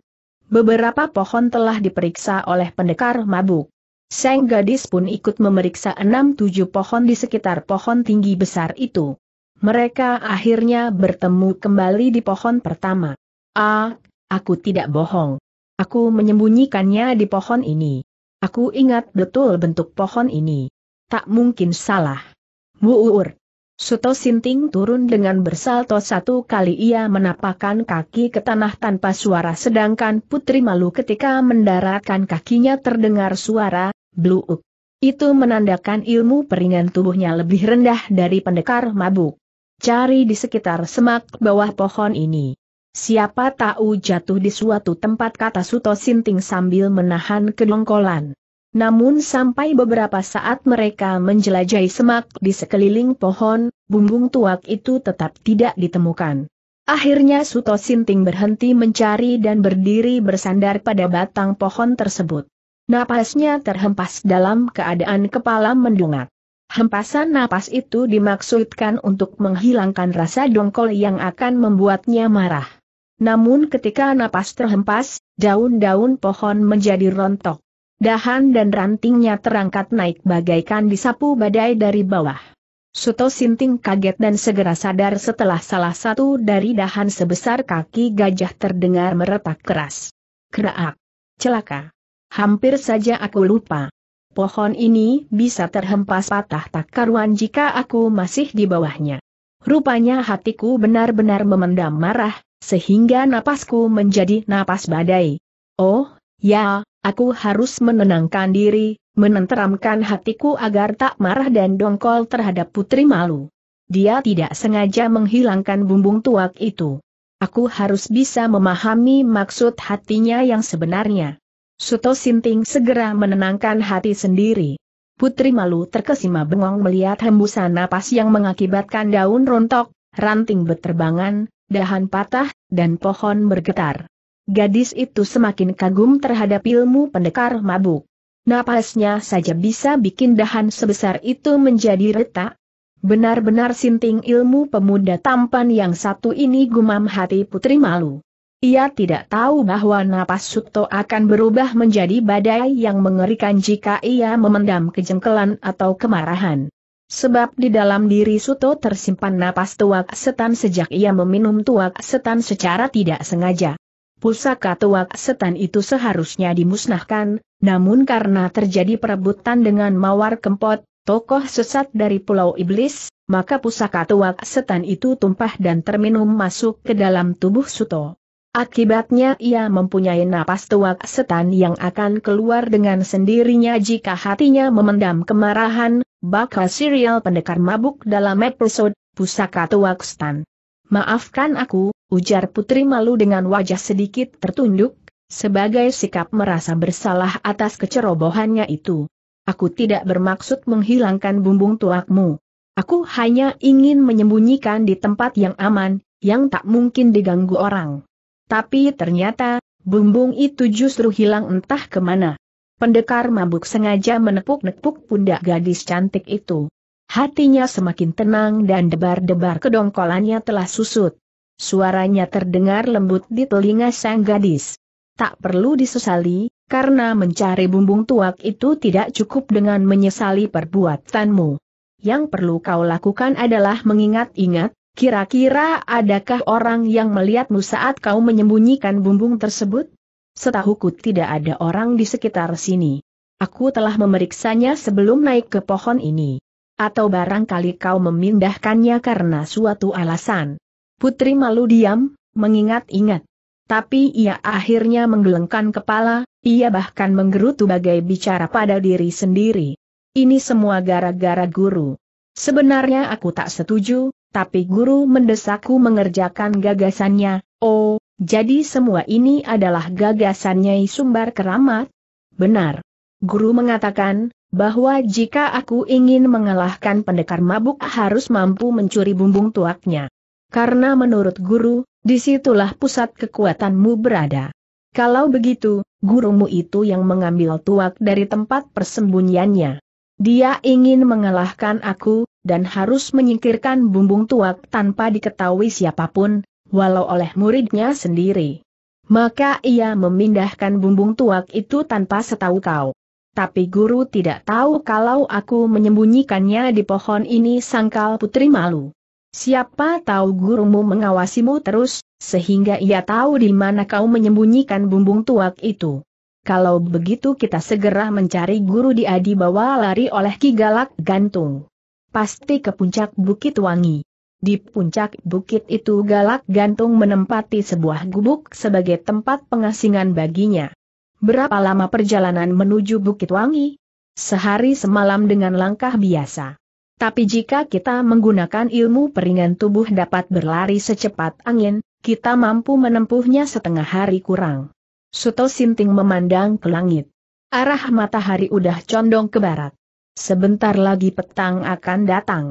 Beberapa pohon telah diperiksa oleh pendekar mabuk. Seng gadis pun ikut memeriksa enam tujuh pohon di sekitar pohon tinggi besar itu. Mereka akhirnya bertemu kembali di pohon pertama. Ah, aku tidak bohong. Aku menyembunyikannya di pohon ini. Aku ingat betul bentuk pohon ini. Tak mungkin salah. Muur, Suto Sinting turun dengan bersalto satu kali ia menapakkan kaki ke tanah tanpa suara sedangkan Putri Malu ketika mendaratkan kakinya terdengar suara, bluuk. Itu menandakan ilmu peringan tubuhnya lebih rendah dari pendekar mabuk. Cari di sekitar semak bawah pohon ini. Siapa tahu jatuh di suatu tempat kata Suto Sinting sambil menahan kedongkolan. Namun sampai beberapa saat mereka menjelajahi semak di sekeliling pohon, bumbung tuak itu tetap tidak ditemukan. Akhirnya Suto Sinting berhenti mencari dan berdiri bersandar pada batang pohon tersebut. Napasnya terhempas dalam keadaan kepala mendungat. Hempasan napas itu dimaksudkan untuk menghilangkan rasa dongkol yang akan membuatnya marah. Namun ketika napas terhempas, daun-daun pohon menjadi rontok. Dahan dan rantingnya terangkat naik bagaikan disapu badai dari bawah. Suto Sinting kaget dan segera sadar setelah salah satu dari dahan sebesar kaki gajah terdengar meretak keras. Kerak! Celaka! Hampir saja aku lupa. Pohon ini bisa terhempas patah tak karuan jika aku masih di bawahnya. Rupanya hatiku benar-benar memendam marah, sehingga napasku menjadi napas badai. Oh, Ya, aku harus menenangkan diri, menenteramkan hatiku agar tak marah dan dongkol terhadap putri malu. Dia tidak sengaja menghilangkan bumbung tuak itu. Aku harus bisa memahami maksud hatinya yang sebenarnya. Suto Sinting segera menenangkan hati sendiri. Putri malu terkesima bengong melihat hembusan napas yang mengakibatkan daun rontok, ranting berterbangan, dahan patah, dan pohon bergetar gadis itu semakin kagum terhadap ilmu pendekar mabuk. Napasnya saja bisa bikin dahan sebesar itu menjadi retak. Benar-benar sinting ilmu pemuda tampan yang satu ini gumam hati putri malu. Ia tidak tahu bahwa napas Sukto akan berubah menjadi badai yang mengerikan jika ia memendam kejengkelan atau kemarahan. Sebab di dalam diri Suto tersimpan napas tuak setan sejak ia meminum tuak setan secara tidak sengaja pusaka tuak setan itu seharusnya dimusnahkan, namun karena terjadi perebutan dengan mawar kempot, tokoh sesat dari Pulau Iblis, maka pusaka tuak setan itu tumpah dan terminum masuk ke dalam tubuh Suto. Akibatnya ia mempunyai napas tuak setan yang akan keluar dengan sendirinya jika hatinya memendam kemarahan, bakal serial pendekar mabuk dalam episode Pusaka Tuak Setan. Maafkan aku, ujar Putri Malu dengan wajah sedikit tertunduk, sebagai sikap merasa bersalah atas kecerobohannya itu. Aku tidak bermaksud menghilangkan bumbung tuakmu. Aku hanya ingin menyembunyikan di tempat yang aman, yang tak mungkin diganggu orang. Tapi ternyata, bumbung itu justru hilang entah kemana. Pendekar mabuk sengaja menepuk-nepuk pundak gadis cantik itu. Hatinya semakin tenang dan debar-debar kedongkolannya telah susut. Suaranya terdengar lembut di telinga sang gadis. Tak perlu disesali, karena mencari bumbung tuak itu tidak cukup dengan menyesali perbuatanmu. Yang perlu kau lakukan adalah mengingat-ingat, kira-kira adakah orang yang melihatmu saat kau menyembunyikan bumbung tersebut? Setahuku tidak ada orang di sekitar sini. Aku telah memeriksanya sebelum naik ke pohon ini. Atau barangkali kau memindahkannya karena suatu alasan. Putri malu diam, mengingat-ingat. Tapi ia akhirnya menggelengkan kepala, ia bahkan menggerutu bagai bicara pada diri sendiri. Ini semua gara-gara guru. Sebenarnya aku tak setuju, tapi guru mendesakku mengerjakan gagasannya, oh, jadi semua ini adalah gagasannya sumbar keramat? Benar. Guru mengatakan, bahwa jika aku ingin mengalahkan pendekar mabuk harus mampu mencuri bumbung tuaknya. Karena menurut guru, disitulah pusat kekuatanmu berada. Kalau begitu, gurumu itu yang mengambil tuak dari tempat persembunyiannya. Dia ingin mengalahkan aku, dan harus menyingkirkan bumbung tuak tanpa diketahui siapapun, walau oleh muridnya sendiri. Maka ia memindahkan bumbung tuak itu tanpa setahu kau. Tapi guru tidak tahu kalau aku menyembunyikannya di pohon ini sangkal putri malu. Siapa tahu gurumu mengawasimu terus, sehingga ia tahu di mana kau menyembunyikan bumbung tuak itu. Kalau begitu kita segera mencari guru di Adibawa lari oleh Ki Galak Gantung. Pasti ke puncak Bukit Wangi. Di puncak bukit itu Galak Gantung menempati sebuah gubuk sebagai tempat pengasingan baginya. Berapa lama perjalanan menuju Bukit Wangi? Sehari semalam dengan langkah biasa. Tapi jika kita menggunakan ilmu peringan tubuh dapat berlari secepat angin, kita mampu menempuhnya setengah hari kurang. Suto Sinting memandang ke langit. Arah matahari udah condong ke barat. Sebentar lagi petang akan datang.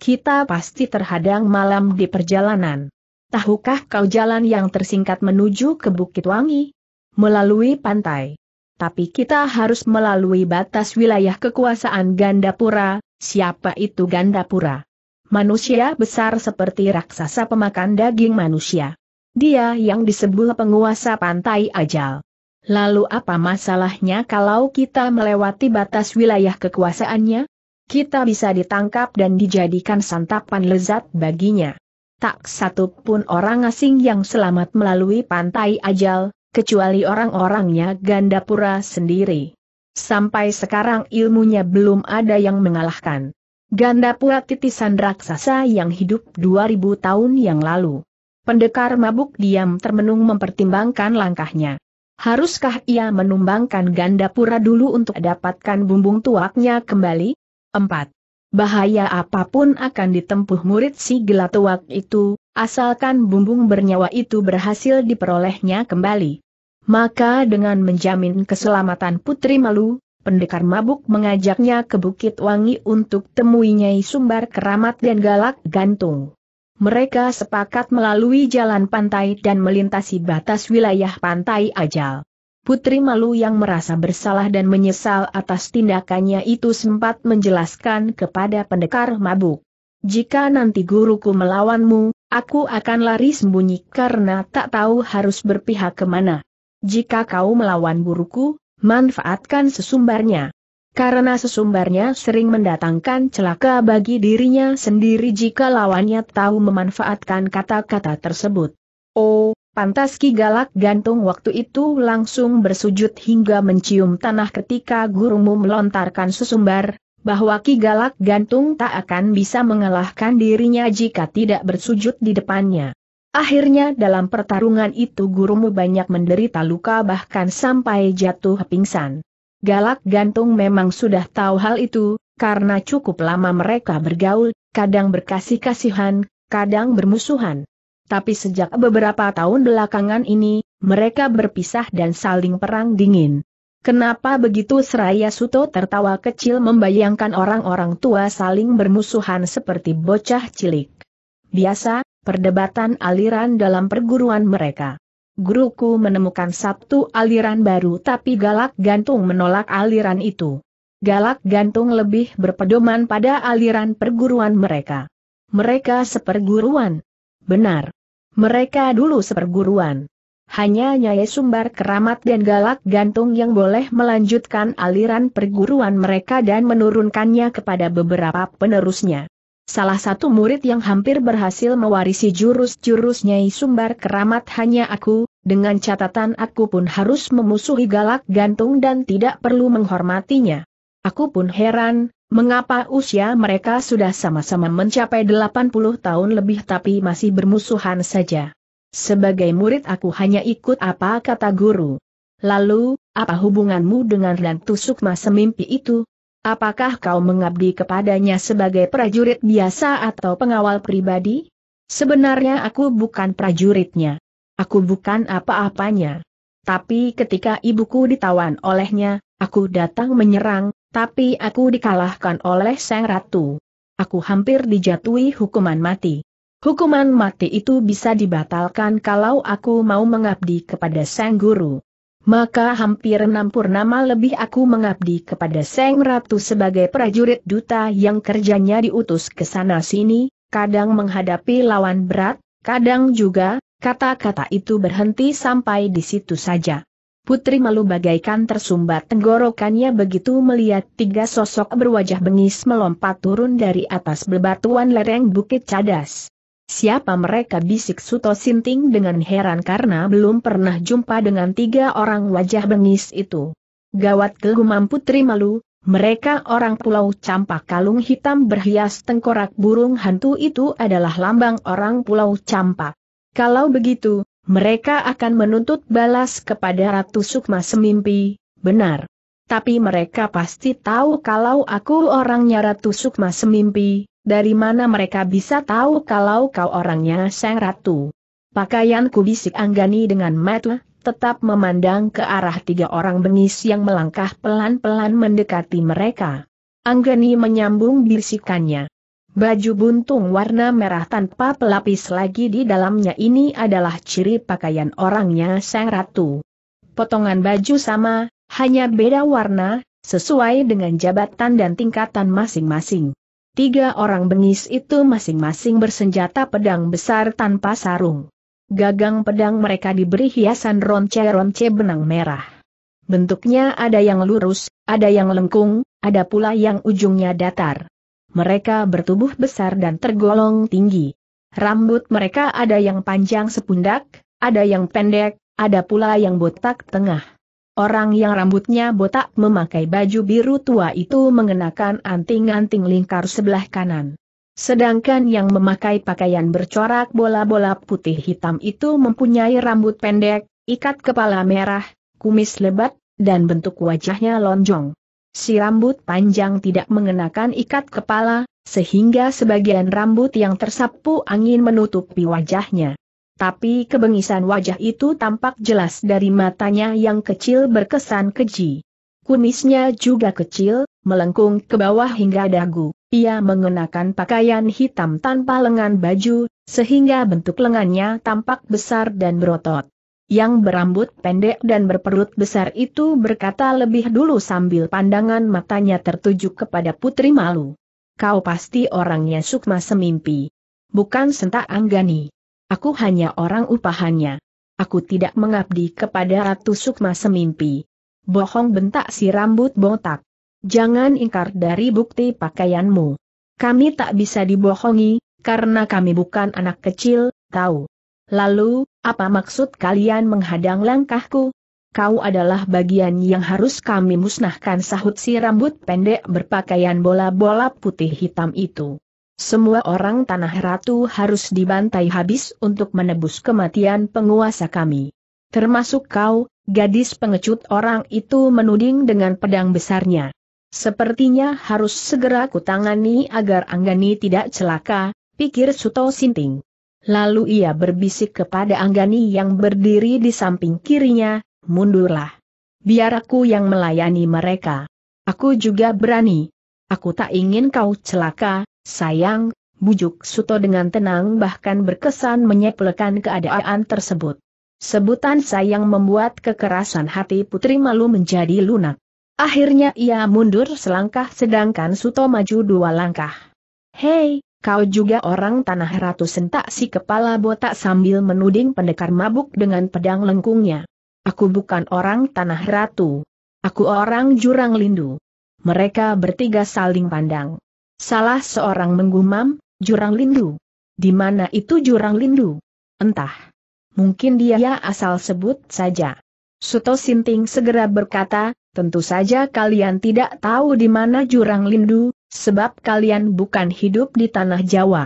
Kita pasti terhadang malam di perjalanan. Tahukah kau jalan yang tersingkat menuju ke Bukit Wangi? Melalui pantai. Tapi kita harus melalui batas wilayah kekuasaan Gandapura, Siapa itu Gandapura? Manusia besar seperti raksasa pemakan daging manusia. Dia yang disebut penguasa pantai ajal. Lalu apa masalahnya kalau kita melewati batas wilayah kekuasaannya? Kita bisa ditangkap dan dijadikan santapan lezat baginya. Tak satu pun orang asing yang selamat melalui pantai ajal, kecuali orang-orangnya Gandapura sendiri sampai sekarang ilmunya belum ada yang mengalahkan. Ganda pula titisan raksasa yang hidup 2000 tahun yang lalu. Pendekar mabuk diam termenung mempertimbangkan langkahnya. Haruskah ia menumbangkan Gandapura dulu untuk dapatkan bumbung tuaknya kembali? 4. Bahaya apapun akan ditempuh murid si gelatuak itu, asalkan bumbung bernyawa itu berhasil diperolehnya kembali. Maka dengan menjamin keselamatan Putri Malu, pendekar mabuk mengajaknya ke Bukit Wangi untuk temui Nyai Sumbar Keramat dan Galak Gantung. Mereka sepakat melalui jalan pantai dan melintasi batas wilayah pantai Ajal. Putri Malu yang merasa bersalah dan menyesal atas tindakannya itu sempat menjelaskan kepada pendekar mabuk. Jika nanti guruku melawanmu, aku akan lari sembunyi karena tak tahu harus berpihak kemana. Jika kau melawan buruku, manfaatkan sesumbarnya. Karena sesumbarnya sering mendatangkan celaka bagi dirinya sendiri jika lawannya tahu memanfaatkan kata-kata tersebut. Oh, Pantas Ki Galak gantung waktu itu langsung bersujud hingga mencium tanah ketika gurumu melontarkan sesumbar, bahwa Ki Galak gantung tak akan bisa mengalahkan dirinya jika tidak bersujud di depannya. Akhirnya dalam pertarungan itu gurumu banyak menderita luka bahkan sampai jatuh pingsan. Galak gantung memang sudah tahu hal itu, karena cukup lama mereka bergaul, kadang berkasih-kasihan, kadang bermusuhan. Tapi sejak beberapa tahun belakangan ini, mereka berpisah dan saling perang dingin. Kenapa begitu Seraya Suto tertawa kecil membayangkan orang-orang tua saling bermusuhan seperti bocah cilik. Biasa, perdebatan aliran dalam perguruan mereka. Guruku menemukan satu aliran baru tapi Galak Gantung menolak aliran itu. Galak Gantung lebih berpedoman pada aliran perguruan mereka. Mereka seperguruan. Benar. Mereka dulu seperguruan. Hanya Nyai Sumbar Keramat dan Galak Gantung yang boleh melanjutkan aliran perguruan mereka dan menurunkannya kepada beberapa penerusnya. Salah satu murid yang hampir berhasil mewarisi jurus-jurus Nyai Sumbar Keramat hanya aku, dengan catatan aku pun harus memusuhi galak gantung dan tidak perlu menghormatinya. Aku pun heran, mengapa usia mereka sudah sama-sama mencapai 80 tahun lebih tapi masih bermusuhan saja. Sebagai murid aku hanya ikut apa kata guru. Lalu, apa hubunganmu dengan dan tusuk masa mimpi itu? Apakah kau mengabdi kepadanya sebagai prajurit biasa atau pengawal pribadi? Sebenarnya aku bukan prajuritnya. Aku bukan apa-apanya. Tapi ketika ibuku ditawan olehnya, aku datang menyerang, tapi aku dikalahkan oleh sang ratu. Aku hampir dijatuhi hukuman mati. Hukuman mati itu bisa dibatalkan kalau aku mau mengabdi kepada sang guru. Maka hampir enam purnama lebih aku mengabdi kepada Seng Ratu sebagai prajurit duta yang kerjanya diutus ke sana-sini, kadang menghadapi lawan berat, kadang juga, kata-kata itu berhenti sampai di situ saja. Putri malu bagaikan tersumbat tenggorokannya begitu melihat tiga sosok berwajah bengis melompat turun dari atas bebatuan lereng Bukit Cadas. Siapa mereka bisik Suto Sinting dengan heran karena belum pernah jumpa dengan tiga orang wajah bengis itu. Gawat kegumam putri malu, mereka orang pulau campak kalung hitam berhias tengkorak burung hantu itu adalah lambang orang pulau campak. Kalau begitu, mereka akan menuntut balas kepada Ratu Sukma Semimpi, benar. Tapi mereka pasti tahu kalau aku orangnya Ratu Sukma Semimpi, dari mana mereka bisa tahu kalau kau orangnya Sang Ratu? Pakaianku bisik Anggani dengan mata, tetap memandang ke arah tiga orang bengis yang melangkah pelan-pelan mendekati mereka. Anggani menyambung bisikannya. Baju buntung warna merah tanpa pelapis lagi di dalamnya ini adalah ciri pakaian orangnya Sang Ratu. Potongan baju sama, hanya beda warna, sesuai dengan jabatan dan tingkatan masing-masing. Tiga orang bengis itu masing-masing bersenjata pedang besar tanpa sarung. Gagang pedang mereka diberi hiasan ronce-ronce benang merah. Bentuknya ada yang lurus, ada yang lengkung, ada pula yang ujungnya datar. Mereka bertubuh besar dan tergolong tinggi. Rambut mereka ada yang panjang sepundak, ada yang pendek, ada pula yang botak tengah. Orang yang rambutnya botak memakai baju biru tua itu mengenakan anting-anting lingkar sebelah kanan. Sedangkan yang memakai pakaian bercorak bola-bola putih hitam itu mempunyai rambut pendek, ikat kepala merah, kumis lebat, dan bentuk wajahnya lonjong. Si rambut panjang tidak mengenakan ikat kepala, sehingga sebagian rambut yang tersapu angin menutupi wajahnya. Tapi kebengisan wajah itu tampak jelas dari matanya yang kecil berkesan keji. Kumisnya juga kecil, melengkung ke bawah hingga dagu. Ia mengenakan pakaian hitam tanpa lengan baju, sehingga bentuk lengannya tampak besar dan berotot. Yang berambut pendek dan berperut besar itu berkata lebih dulu sambil pandangan matanya tertuju kepada Putri Malu. Kau pasti orangnya sukma semimpi. Bukan sentak anggani. Aku hanya orang upahannya. Aku tidak mengabdi kepada Ratu Sukma semimpi. Bohong bentak si rambut botak. Jangan ingkar dari bukti pakaianmu. Kami tak bisa dibohongi, karena kami bukan anak kecil, tahu. Lalu, apa maksud kalian menghadang langkahku? Kau adalah bagian yang harus kami musnahkan sahut si rambut pendek berpakaian bola-bola putih hitam itu. Semua orang tanah ratu harus dibantai habis untuk menebus kematian penguasa kami. Termasuk kau, gadis pengecut orang itu menuding dengan pedang besarnya. Sepertinya harus segera kutangani agar Anggani tidak celaka, pikir Suto Sinting. Lalu ia berbisik kepada Anggani yang berdiri di samping kirinya, mundurlah. Biar aku yang melayani mereka. Aku juga berani. Aku tak ingin kau celaka, Sayang, bujuk Suto dengan tenang bahkan berkesan menyeplekan keadaan tersebut. Sebutan sayang membuat kekerasan hati putri malu menjadi lunak. Akhirnya ia mundur selangkah sedangkan Suto maju dua langkah. Hei, kau juga orang tanah ratu sentak si kepala botak sambil menuding pendekar mabuk dengan pedang lengkungnya. Aku bukan orang tanah ratu. Aku orang jurang lindu. Mereka bertiga saling pandang. Salah seorang menggumam, jurang lindu. Di mana itu jurang lindu? Entah. Mungkin dia asal sebut saja. Suto Sinting segera berkata, tentu saja kalian tidak tahu di mana jurang lindu, sebab kalian bukan hidup di tanah Jawa.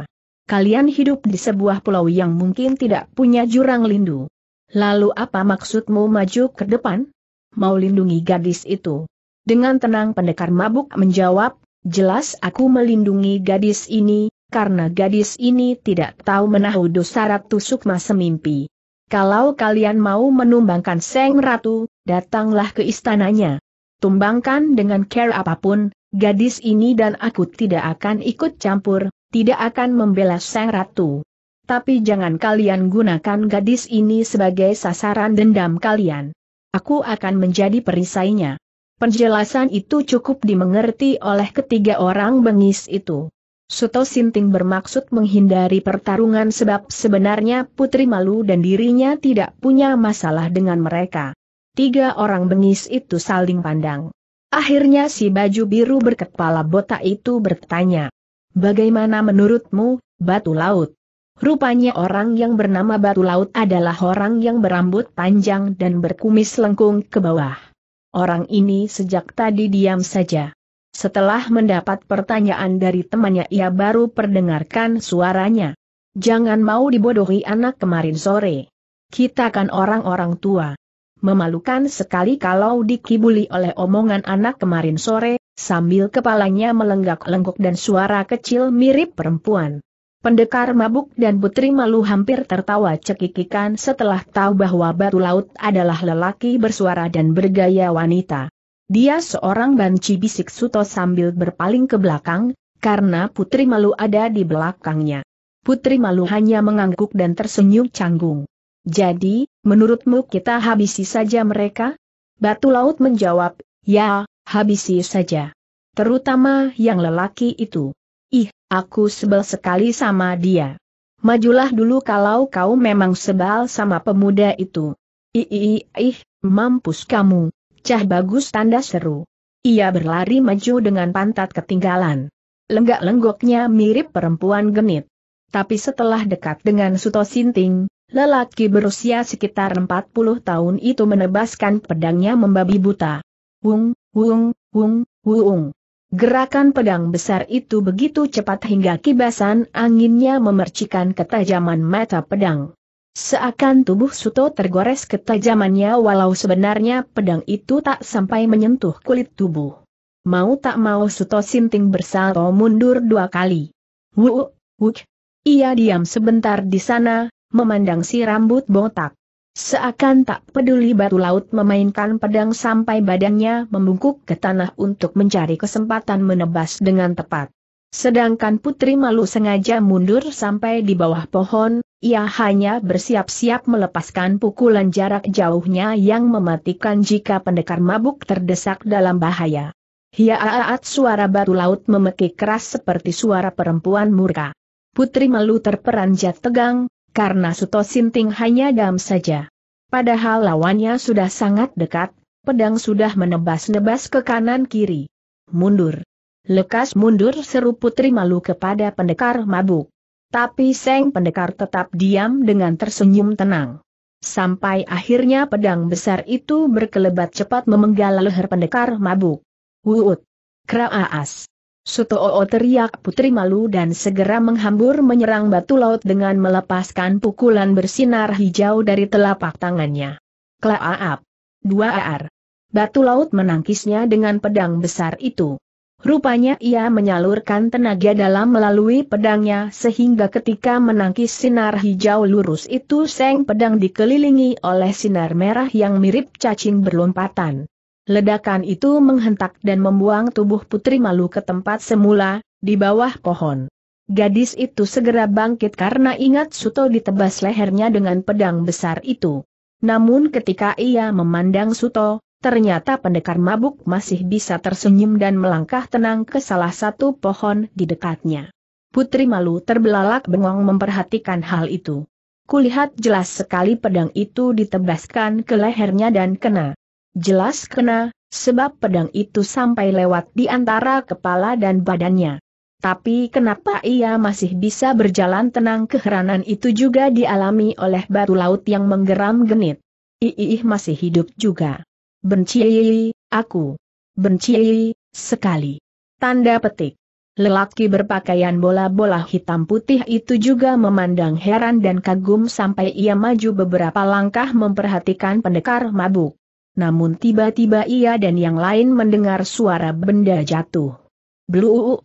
Kalian hidup di sebuah pulau yang mungkin tidak punya jurang lindu. Lalu apa maksudmu maju ke depan? Mau lindungi gadis itu. Dengan tenang pendekar mabuk menjawab, Jelas aku melindungi gadis ini, karena gadis ini tidak tahu menahu dosa Ratu Sukma semimpi. Kalau kalian mau menumbangkan Seng Ratu, datanglah ke istananya. Tumbangkan dengan care apapun, gadis ini dan aku tidak akan ikut campur, tidak akan membela Seng Ratu. Tapi jangan kalian gunakan gadis ini sebagai sasaran dendam kalian. Aku akan menjadi perisainya. Penjelasan itu cukup dimengerti oleh ketiga orang bengis itu. Suto Sinting bermaksud menghindari pertarungan sebab sebenarnya Putri malu dan dirinya tidak punya masalah dengan mereka. Tiga orang bengis itu saling pandang. Akhirnya si baju biru berkepala botak itu bertanya. Bagaimana menurutmu, Batu Laut? Rupanya orang yang bernama Batu Laut adalah orang yang berambut panjang dan berkumis lengkung ke bawah. Orang ini sejak tadi diam saja. Setelah mendapat pertanyaan dari temannya ia baru perdengarkan suaranya. Jangan mau dibodohi anak kemarin sore. Kita kan orang-orang tua. Memalukan sekali kalau dikibuli oleh omongan anak kemarin sore, sambil kepalanya melenggak-lenggok dan suara kecil mirip perempuan. Pendekar mabuk dan putri malu hampir tertawa cekikikan setelah tahu bahwa batu laut adalah lelaki bersuara dan bergaya wanita. Dia seorang banci bisik Suto sambil berpaling ke belakang, karena putri malu ada di belakangnya. Putri malu hanya mengangguk dan tersenyum canggung. Jadi, menurutmu kita habisi saja mereka? Batu laut menjawab, ya, habisi saja. Terutama yang lelaki itu. Ih, Aku sebel sekali sama dia. Majulah dulu kalau kau memang sebal sama pemuda itu. Ih, ih, mampus kamu. Cah bagus tanda seru. Ia berlari maju dengan pantat ketinggalan. Lenggak-lenggoknya mirip perempuan genit. Tapi setelah dekat dengan Suto Sinting, lelaki berusia sekitar 40 tahun itu menebaskan pedangnya membabi buta. Wung, wung, wung, wung. Gerakan pedang besar itu begitu cepat hingga kibasan anginnya memercikan ketajaman mata pedang. Seakan tubuh Suto tergores ketajamannya walau sebenarnya pedang itu tak sampai menyentuh kulit tubuh. Mau tak mau Suto Sinting bersalto mundur dua kali. Wuk, wuk. Ia diam sebentar di sana, memandang si rambut botak. Seakan tak peduli batu laut memainkan pedang sampai badannya membungkuk ke tanah untuk mencari kesempatan menebas dengan tepat. Sedangkan putri malu sengaja mundur sampai di bawah pohon, ia hanya bersiap-siap melepaskan pukulan jarak jauhnya yang mematikan jika pendekar mabuk terdesak dalam bahaya. Hiaaat suara batu laut memekik keras seperti suara perempuan murka. Putri malu terperanjat tegang, karena Suto Sinting hanya dam saja. Padahal lawannya sudah sangat dekat, pedang sudah menebas-nebas ke kanan-kiri. Mundur. Lekas mundur seru putri malu kepada pendekar mabuk. Tapi Seng pendekar tetap diam dengan tersenyum tenang. Sampai akhirnya pedang besar itu berkelebat cepat memenggal leher pendekar mabuk. Wuut. Kraaas. Sutoo teriak putri malu dan segera menghambur menyerang batu laut dengan melepaskan pukulan bersinar hijau dari telapak tangannya. Klaaap. Dua ar, Batu laut menangkisnya dengan pedang besar itu. Rupanya ia menyalurkan tenaga dalam melalui pedangnya sehingga ketika menangkis sinar hijau lurus itu seng pedang dikelilingi oleh sinar merah yang mirip cacing berlompatan. Ledakan itu menghentak dan membuang tubuh putri malu ke tempat semula, di bawah pohon. Gadis itu segera bangkit karena ingat Suto ditebas lehernya dengan pedang besar itu. Namun ketika ia memandang Suto, ternyata pendekar mabuk masih bisa tersenyum dan melangkah tenang ke salah satu pohon di dekatnya. Putri malu terbelalak bengong memperhatikan hal itu. Kulihat jelas sekali pedang itu ditebaskan ke lehernya dan kena. Jelas kena, sebab pedang itu sampai lewat di antara kepala dan badannya. Tapi kenapa ia masih bisa berjalan tenang keheranan itu juga dialami oleh batu laut yang menggeram genit. Iih masih hidup juga. Benci, aku. Benci, sekali. Tanda petik. Lelaki berpakaian bola-bola hitam putih itu juga memandang heran dan kagum sampai ia maju beberapa langkah memperhatikan pendekar mabuk. Namun tiba-tiba ia dan yang lain mendengar suara benda jatuh. Blue,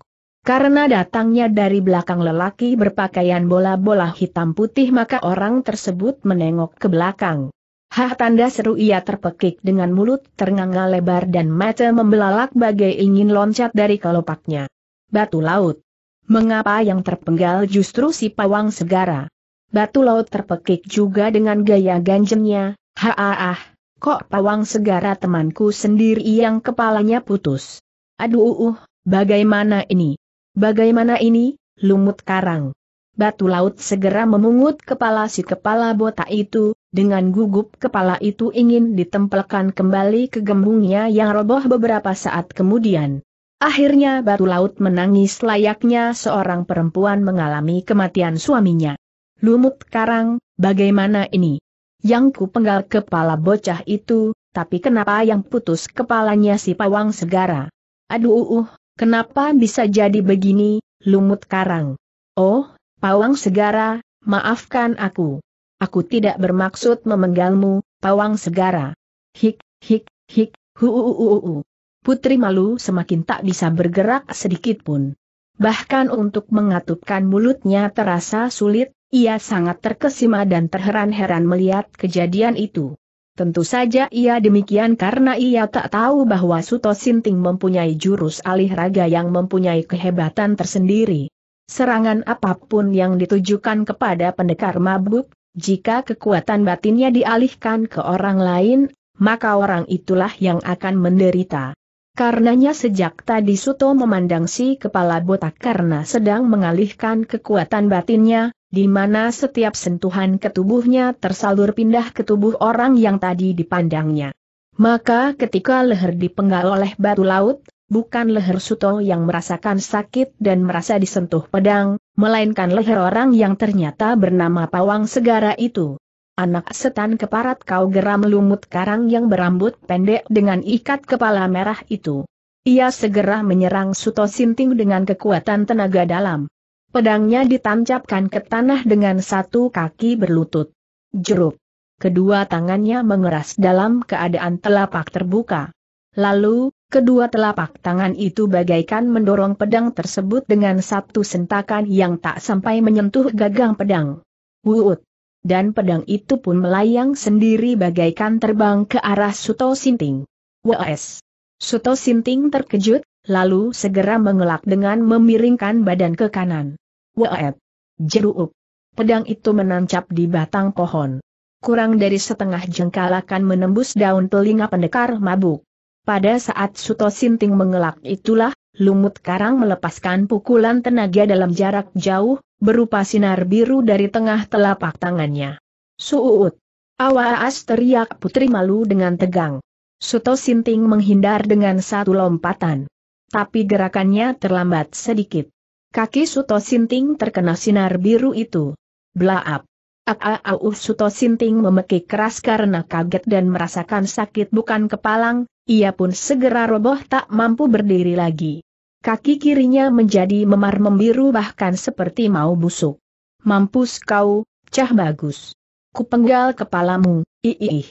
Karena datangnya dari belakang lelaki berpakaian bola-bola hitam putih maka orang tersebut menengok ke belakang. Hah tanda seru ia terpekik dengan mulut ternganga lebar dan mata membelalak bagai ingin loncat dari kelopaknya. Batu laut. Mengapa yang terpenggal justru si pawang segara? Batu laut terpekik juga dengan gaya ganjengnya, ha ah Kok pawang segara temanku sendiri yang kepalanya putus? Aduh, uh, uh, bagaimana ini? Bagaimana ini, lumut karang? Batu laut segera memungut kepala si kepala botak itu, dengan gugup kepala itu ingin ditempelkan kembali ke gembungnya yang roboh beberapa saat kemudian. Akhirnya batu laut menangis layaknya seorang perempuan mengalami kematian suaminya. Lumut karang, bagaimana ini? yang ku penggal kepala bocah itu, tapi kenapa yang putus kepalanya si pawang segara? Aduh, uh, uh, kenapa bisa jadi begini, lumut karang? Oh, pawang segara, maafkan aku. Aku tidak bermaksud memenggalmu, pawang segara. Hik, hik, hik, hu, hu, uh, uh, hu, hu. Putri malu semakin tak bisa bergerak sedikit pun. Bahkan untuk mengatupkan mulutnya terasa sulit, ia sangat terkesima dan terheran-heran melihat kejadian itu. Tentu saja ia demikian karena ia tak tahu bahwa Suto Sinting mempunyai jurus alih raga yang mempunyai kehebatan tersendiri. Serangan apapun yang ditujukan kepada pendekar mabuk, jika kekuatan batinnya dialihkan ke orang lain, maka orang itulah yang akan menderita. Karenanya sejak tadi Suto memandang si kepala botak karena sedang mengalihkan kekuatan batinnya, di mana setiap sentuhan ke tubuhnya tersalur pindah ke tubuh orang yang tadi dipandangnya. Maka ketika leher dipenggal oleh batu laut, bukan leher Suto yang merasakan sakit dan merasa disentuh pedang, melainkan leher orang yang ternyata bernama Pawang Segara itu. Anak setan keparat kau geram lumut karang yang berambut pendek dengan ikat kepala merah itu. Ia segera menyerang Suto Sinting dengan kekuatan tenaga dalam. Pedangnya ditancapkan ke tanah dengan satu kaki berlutut. Jeruk. Kedua tangannya mengeras dalam keadaan telapak terbuka. Lalu, kedua telapak tangan itu bagaikan mendorong pedang tersebut dengan satu sentakan yang tak sampai menyentuh gagang pedang. Wuut. Dan pedang itu pun melayang sendiri bagaikan terbang ke arah Suto Sinting. WS. Suto Sinting terkejut, lalu segera mengelak dengan memiringkan badan ke kanan. Waet. Jeruuk. Pedang itu menancap di batang pohon. Kurang dari setengah jengkal akan menembus daun telinga pendekar mabuk. Pada saat Suto Sinting mengelak itulah, lumut karang melepaskan pukulan tenaga dalam jarak jauh, berupa sinar biru dari tengah telapak tangannya. Suut. awas! teriak putri malu dengan tegang. Suto Sinting menghindar dengan satu lompatan. Tapi gerakannya terlambat sedikit. Kaki Suto Sinting terkena sinar biru itu. Blaap. Aau Suto Sinting memekik keras karena kaget dan merasakan sakit bukan kepalang, ia pun segera roboh tak mampu berdiri lagi. Kaki kirinya menjadi memar membiru bahkan seperti mau busuk. Mampus kau, cah bagus. Kupenggal kepalamu, iih.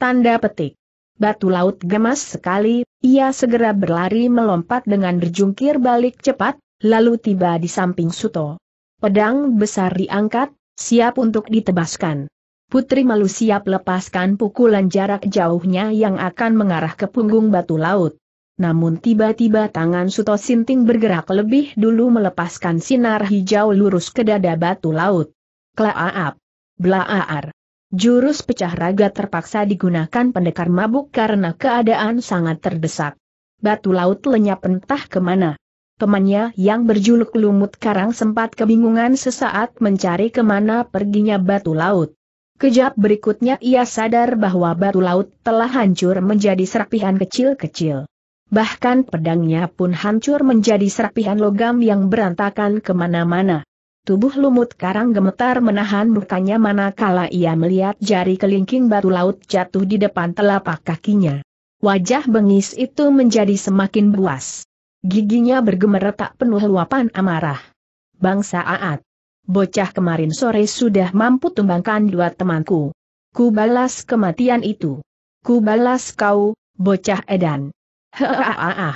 Tanda petik. Batu laut gemas sekali, ia segera berlari melompat dengan berjungkir balik cepat, lalu tiba di samping Suto. Pedang besar diangkat, siap untuk ditebaskan. Putri Malu siap lepaskan pukulan jarak jauhnya yang akan mengarah ke punggung batu laut. Namun tiba-tiba tangan Suto Sinting bergerak lebih dulu melepaskan sinar hijau lurus ke dada batu laut. Klaaap! Blaaar! Jurus pecah raga terpaksa digunakan pendekar mabuk karena keadaan sangat terdesak. Batu laut lenyap entah kemana. Temannya yang berjuluk lumut karang sempat kebingungan sesaat mencari kemana perginya batu laut. Kejap berikutnya ia sadar bahwa batu laut telah hancur menjadi serapihan kecil-kecil. Bahkan pedangnya pun hancur menjadi serapihan logam yang berantakan kemana-mana. Tubuh lumut karang gemetar menahan mukanya manakala ia melihat jari kelingking batu laut jatuh di depan telapak kakinya. Wajah bengis itu menjadi semakin buas. Giginya bergemer tak penuh luapan amarah. Bangsa Aat. Bocah kemarin sore sudah mampu tumbangkan dua temanku. Ku balas kematian itu. Ku balas kau, bocah edan. ah!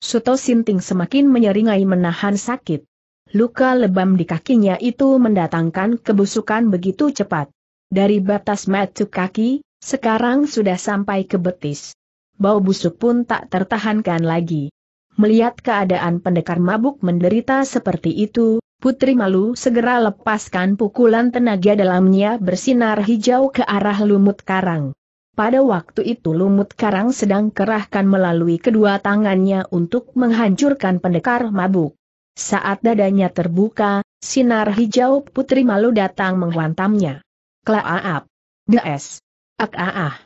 Suto Sinting semakin menyeringai menahan sakit. Luka lebam di kakinya itu mendatangkan kebusukan begitu cepat. Dari batas metu kaki, sekarang sudah sampai ke betis. Bau busuk pun tak tertahankan lagi. Melihat keadaan pendekar mabuk menderita seperti itu, Putri Malu segera lepaskan pukulan tenaga dalamnya bersinar hijau ke arah lumut karang. Pada waktu itu lumut karang sedang kerahkan melalui kedua tangannya untuk menghancurkan pendekar mabuk. Saat dadanya terbuka, sinar hijau Putri Malu datang menghantamnya. Klaaap! des, Ak'aah!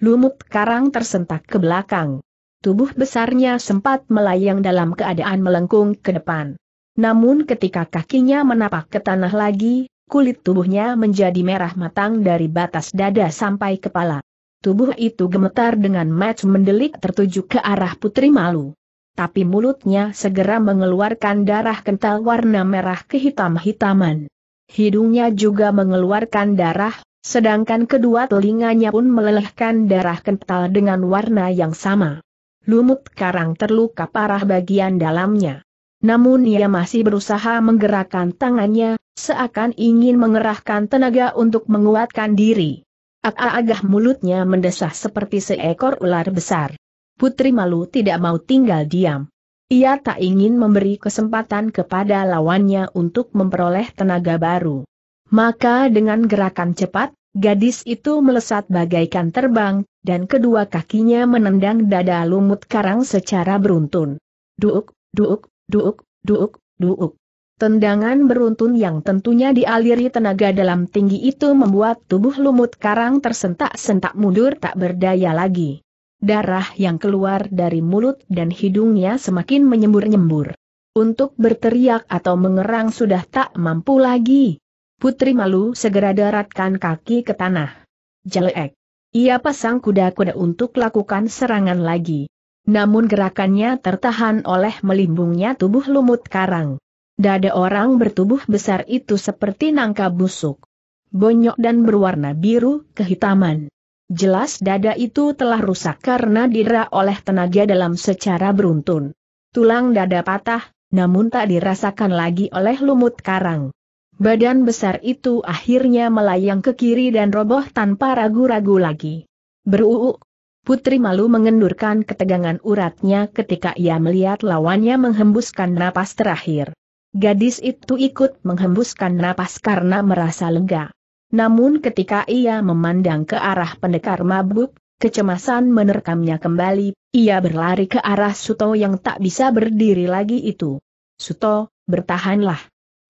Lumut karang tersentak ke belakang. Tubuh besarnya sempat melayang dalam keadaan melengkung ke depan. Namun ketika kakinya menapak ke tanah lagi, kulit tubuhnya menjadi merah matang dari batas dada sampai kepala. Tubuh itu gemetar dengan match mendelik tertuju ke arah putri malu. Tapi mulutnya segera mengeluarkan darah kental warna merah kehitam-hitaman. Hidungnya juga mengeluarkan darah, sedangkan kedua telinganya pun melelehkan darah kental dengan warna yang sama lumut karang terluka parah bagian dalamnya. Namun ia masih berusaha menggerakkan tangannya, seakan ingin mengerahkan tenaga untuk menguatkan diri. agah agak mulutnya mendesah seperti seekor ular besar. Putri Malu tidak mau tinggal diam. Ia tak ingin memberi kesempatan kepada lawannya untuk memperoleh tenaga baru. Maka dengan gerakan cepat, Gadis itu melesat bagaikan terbang, dan kedua kakinya menendang dada lumut karang secara beruntun. Duuk, duuk, duuk, duuk, duuk. Tendangan beruntun yang tentunya dialiri tenaga dalam tinggi itu membuat tubuh lumut karang tersentak-sentak mundur tak berdaya lagi. Darah yang keluar dari mulut dan hidungnya semakin menyembur-nyembur. Untuk berteriak atau mengerang sudah tak mampu lagi. Putri malu segera daratkan kaki ke tanah. Jelek. Ia pasang kuda-kuda untuk lakukan serangan lagi. Namun gerakannya tertahan oleh melimbungnya tubuh lumut karang. Dada orang bertubuh besar itu seperti nangka busuk. Bonyok dan berwarna biru kehitaman. Jelas dada itu telah rusak karena dira oleh tenaga dalam secara beruntun. Tulang dada patah, namun tak dirasakan lagi oleh lumut karang. Badan besar itu akhirnya melayang ke kiri dan roboh tanpa ragu-ragu lagi. Beruuk. Putri malu mengendurkan ketegangan uratnya ketika ia melihat lawannya menghembuskan napas terakhir. Gadis itu ikut menghembuskan napas karena merasa lega. Namun ketika ia memandang ke arah pendekar mabuk, kecemasan menerkamnya kembali, ia berlari ke arah Suto yang tak bisa berdiri lagi itu. Suto, bertahanlah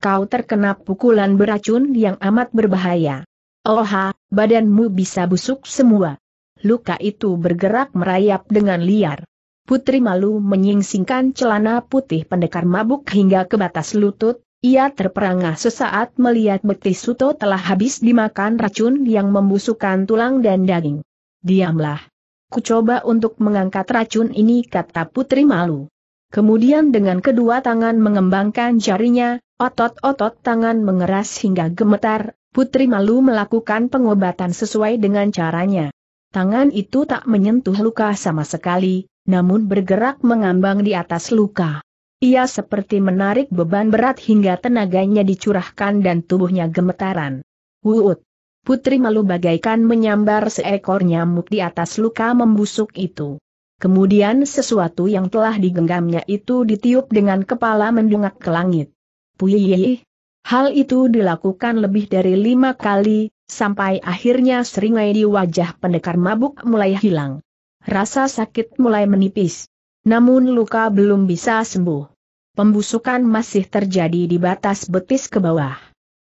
kau terkena pukulan beracun yang amat berbahaya. Oha, badanmu bisa busuk semua. Luka itu bergerak merayap dengan liar. Putri malu menyingsingkan celana putih pendekar mabuk hingga ke batas lutut, ia terperangah sesaat melihat betis Suto telah habis dimakan racun yang membusukkan tulang dan daging. Diamlah. Kucoba untuk mengangkat racun ini kata putri malu. Kemudian dengan kedua tangan mengembangkan jarinya, otot-otot tangan mengeras hingga gemetar, Putri Malu melakukan pengobatan sesuai dengan caranya. Tangan itu tak menyentuh luka sama sekali, namun bergerak mengambang di atas luka. Ia seperti menarik beban berat hingga tenaganya dicurahkan dan tubuhnya gemetaran. Wuut! Putri Malu bagaikan menyambar seekor nyamuk di atas luka membusuk itu. Kemudian sesuatu yang telah digenggamnya itu ditiup dengan kepala mendungak ke langit. Puyi, Hal itu dilakukan lebih dari lima kali, sampai akhirnya seringai di wajah pendekar mabuk mulai hilang. Rasa sakit mulai menipis. Namun luka belum bisa sembuh. Pembusukan masih terjadi di batas betis ke bawah.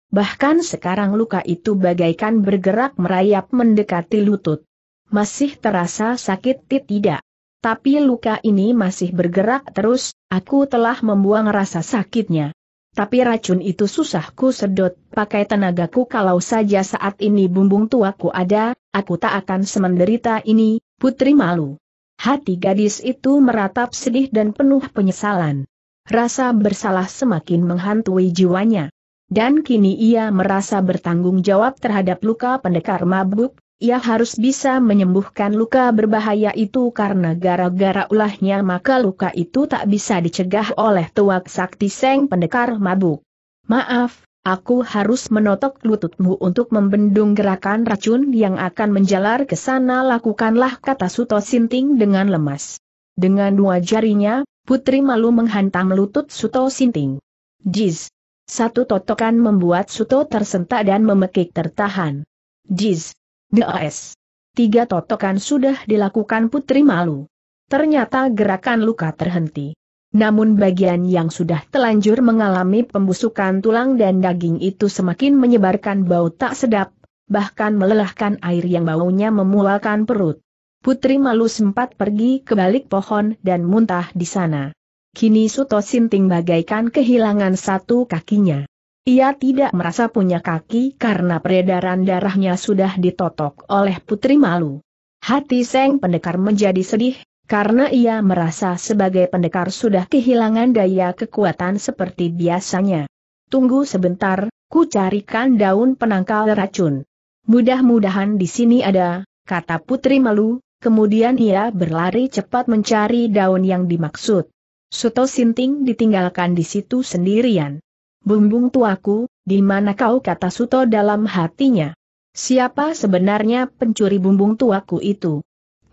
Bahkan sekarang luka itu bagaikan bergerak merayap mendekati lutut. Masih terasa sakit tidak? Tapi luka ini masih bergerak terus, aku telah membuang rasa sakitnya. Tapi racun itu susah ku sedot, pakai tenagaku kalau saja saat ini bumbung tuaku ada, aku tak akan semenderita ini, putri malu. Hati gadis itu meratap sedih dan penuh penyesalan. Rasa bersalah semakin menghantui jiwanya. Dan kini ia merasa bertanggung jawab terhadap luka pendekar mabuk, ia harus bisa menyembuhkan luka berbahaya itu karena gara-gara ulahnya maka luka itu tak bisa dicegah oleh tuak sakti seng pendekar mabuk. Maaf, aku harus menotok lututmu untuk membendung gerakan racun yang akan menjalar ke sana lakukanlah kata Suto Sinting dengan lemas. Dengan dua jarinya, Putri malu menghantam lutut Suto Sinting. Jiz. Satu totokan membuat Suto tersentak dan memekik tertahan. Jiz. DAS. Tiga totokan sudah dilakukan putri malu. Ternyata gerakan luka terhenti. Namun bagian yang sudah telanjur mengalami pembusukan tulang dan daging itu semakin menyebarkan bau tak sedap, bahkan melelahkan air yang baunya memualkan perut. Putri Malu sempat pergi ke balik pohon dan muntah di sana. Kini Suto Sinting bagaikan kehilangan satu kakinya. Ia tidak merasa punya kaki karena peredaran darahnya sudah ditotok oleh putri malu. Hati Seng Pendekar menjadi sedih, karena ia merasa sebagai pendekar sudah kehilangan daya kekuatan seperti biasanya. Tunggu sebentar, ku carikan daun penangkal racun. Mudah-mudahan di sini ada, kata putri malu, kemudian ia berlari cepat mencari daun yang dimaksud. Suto Sinting ditinggalkan di situ sendirian. Bumbung tuaku, di mana kau kata Suto dalam hatinya? Siapa sebenarnya pencuri bumbung tuaku itu?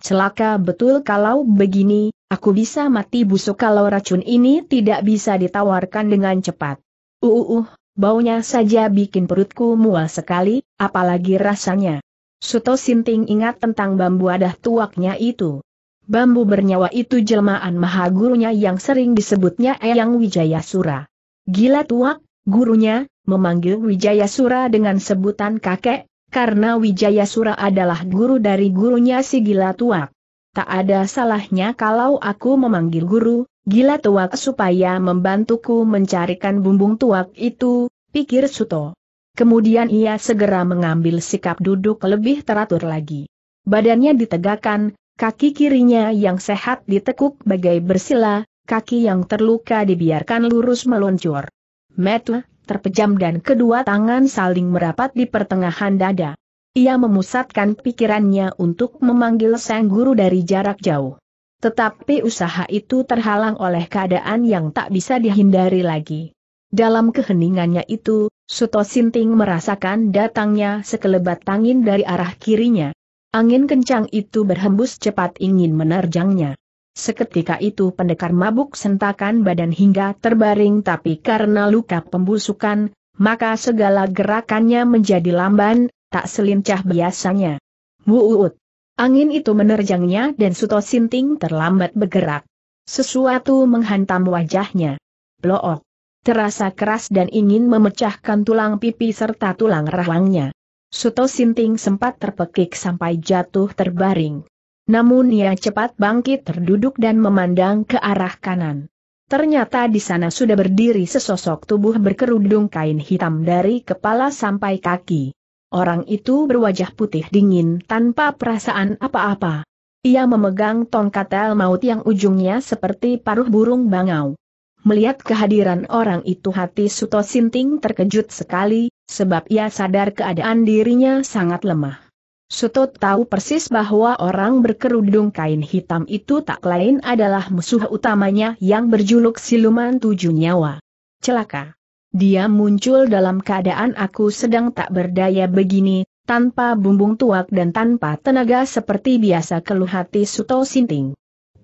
Celaka betul kalau begini, aku bisa mati busuk kalau racun ini tidak bisa ditawarkan dengan cepat. Uuuh, uh, uh, baunya saja bikin perutku mual sekali, apalagi rasanya. Suto Sinting ingat tentang bambu adah tuaknya itu. Bambu bernyawa itu jelmaan maha gurunya yang sering disebutnya Eyang Wijayasura. Gila tuak, gurunya, memanggil Wijayasura dengan sebutan kakek, karena Wijayasura adalah guru dari gurunya si gila tuak. Tak ada salahnya kalau aku memanggil guru, gila tuak supaya membantuku mencarikan bumbung tuak itu, pikir Suto. Kemudian ia segera mengambil sikap duduk lebih teratur lagi. Badannya ditegakkan, kaki kirinya yang sehat ditekuk bagai bersila, kaki yang terluka dibiarkan lurus meluncur. Metu, terpejam dan kedua tangan saling merapat di pertengahan dada. Ia memusatkan pikirannya untuk memanggil sang guru dari jarak jauh. Tetapi usaha itu terhalang oleh keadaan yang tak bisa dihindari lagi. Dalam keheningannya itu, Suto Sinting merasakan datangnya sekelebat angin dari arah kirinya. Angin kencang itu berhembus cepat ingin menerjangnya. Seketika itu pendekar mabuk sentakan badan hingga terbaring tapi karena luka pembusukan, maka segala gerakannya menjadi lamban, tak selincah biasanya. Wuut. Angin itu menerjangnya dan Suto Sinting terlambat bergerak. Sesuatu menghantam wajahnya. Blook. Terasa keras dan ingin memecahkan tulang pipi serta tulang rahangnya. Suto Sinting sempat terpekik sampai jatuh terbaring. Namun ia cepat bangkit terduduk dan memandang ke arah kanan. Ternyata di sana sudah berdiri sesosok tubuh berkerudung kain hitam dari kepala sampai kaki. Orang itu berwajah putih dingin tanpa perasaan apa-apa. Ia memegang tongkat el maut yang ujungnya seperti paruh burung bangau. Melihat kehadiran orang itu hati Suto Sinting terkejut sekali, sebab ia sadar keadaan dirinya sangat lemah. Sutut tahu persis bahwa orang berkerudung kain hitam itu tak lain adalah musuh utamanya yang berjuluk siluman tujuh nyawa. Celaka. Dia muncul dalam keadaan aku sedang tak berdaya begini, tanpa bumbung tuak dan tanpa tenaga seperti biasa keluh hati Suto Sinting.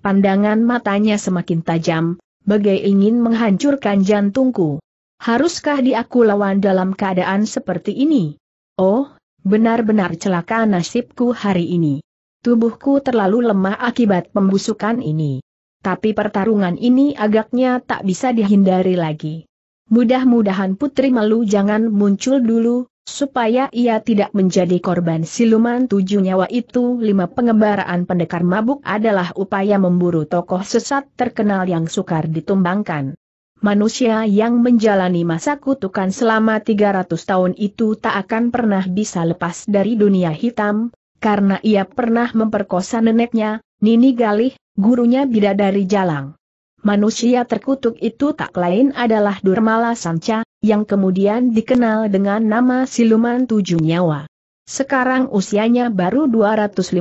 Pandangan matanya semakin tajam, bagai ingin menghancurkan jantungku. Haruskah diaku lawan dalam keadaan seperti ini? Oh, Benar-benar celaka nasibku hari ini. Tubuhku terlalu lemah akibat pembusukan ini. Tapi pertarungan ini agaknya tak bisa dihindari lagi. Mudah-mudahan Putri Malu jangan muncul dulu, supaya ia tidak menjadi korban siluman tujuh nyawa itu. Lima pengembaraan pendekar mabuk adalah upaya memburu tokoh sesat terkenal yang sukar ditumbangkan manusia yang menjalani masa kutukan selama 300 tahun itu tak akan pernah bisa lepas dari dunia hitam, karena ia pernah memperkosa neneknya, Nini Galih, gurunya bidadari Jalang. Manusia terkutuk itu tak lain adalah Durmala Sanca, yang kemudian dikenal dengan nama Siluman Tujuh Nyawa. Sekarang usianya baru 215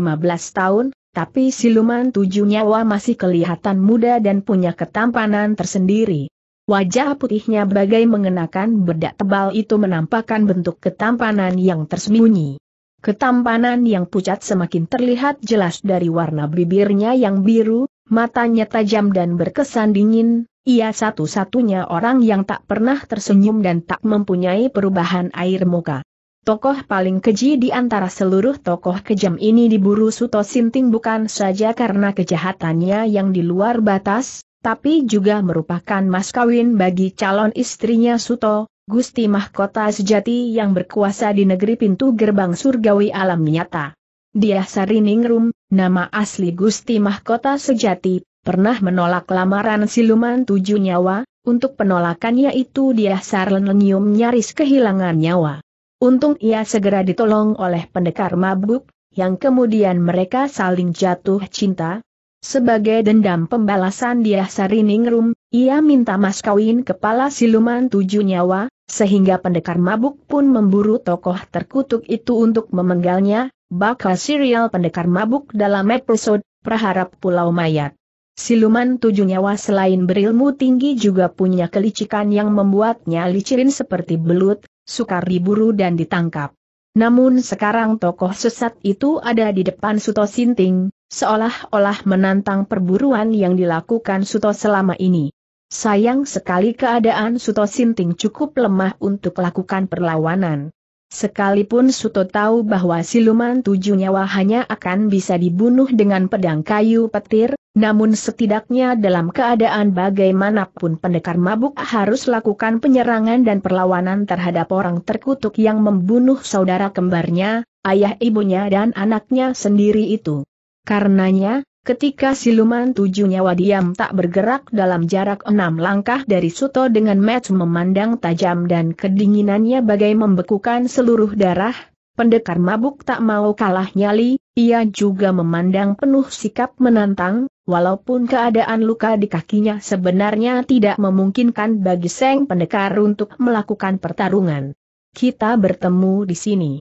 tahun, tapi Siluman Tujuh Nyawa masih kelihatan muda dan punya ketampanan tersendiri. Wajah putihnya bagai mengenakan bedak tebal itu menampakkan bentuk ketampanan yang tersembunyi. Ketampanan yang pucat semakin terlihat jelas dari warna bibirnya yang biru, matanya tajam dan berkesan dingin, ia satu-satunya orang yang tak pernah tersenyum dan tak mempunyai perubahan air muka. Tokoh paling keji di antara seluruh tokoh kejam ini diburu Suto Sinting bukan saja karena kejahatannya yang di luar batas, tapi juga merupakan mas kawin bagi calon istrinya Suto, Gusti Mahkota Sejati yang berkuasa di negeri pintu gerbang surgawi alam nyata. Dia Sariningrum, nama asli Gusti Mahkota Sejati, pernah menolak lamaran siluman tujuh nyawa, untuk penolakannya itu dia Sarlenium nyaris kehilangan nyawa. Untung ia segera ditolong oleh pendekar mabuk, yang kemudian mereka saling jatuh cinta, sebagai dendam pembalasan dia Sariningrum, ia minta mas kawin kepala siluman tujuh nyawa, sehingga pendekar mabuk pun memburu tokoh terkutuk itu untuk memenggalnya, bakal serial pendekar mabuk dalam episode Praharap Pulau Mayat. Siluman tujuh nyawa selain berilmu tinggi juga punya kelicikan yang membuatnya licirin seperti belut, sukar diburu dan ditangkap. Namun sekarang tokoh sesat itu ada di depan Suto Sinting, seolah-olah menantang perburuan yang dilakukan Suto selama ini. Sayang sekali keadaan Suto Sinting cukup lemah untuk lakukan perlawanan. Sekalipun Suto tahu bahwa siluman tujuh nyawa hanya akan bisa dibunuh dengan pedang kayu petir, namun setidaknya dalam keadaan bagaimanapun pendekar mabuk harus lakukan penyerangan dan perlawanan terhadap orang terkutuk yang membunuh saudara kembarnya, ayah ibunya dan anaknya sendiri itu. Karenanya, ketika siluman tujuh nyawa diam tak bergerak dalam jarak enam langkah dari Suto dengan match memandang tajam dan kedinginannya bagai membekukan seluruh darah, pendekar mabuk tak mau kalah nyali, ia juga memandang penuh sikap menantang, walaupun keadaan luka di kakinya sebenarnya tidak memungkinkan bagi Seng Pendekar untuk melakukan pertarungan. Kita bertemu di sini.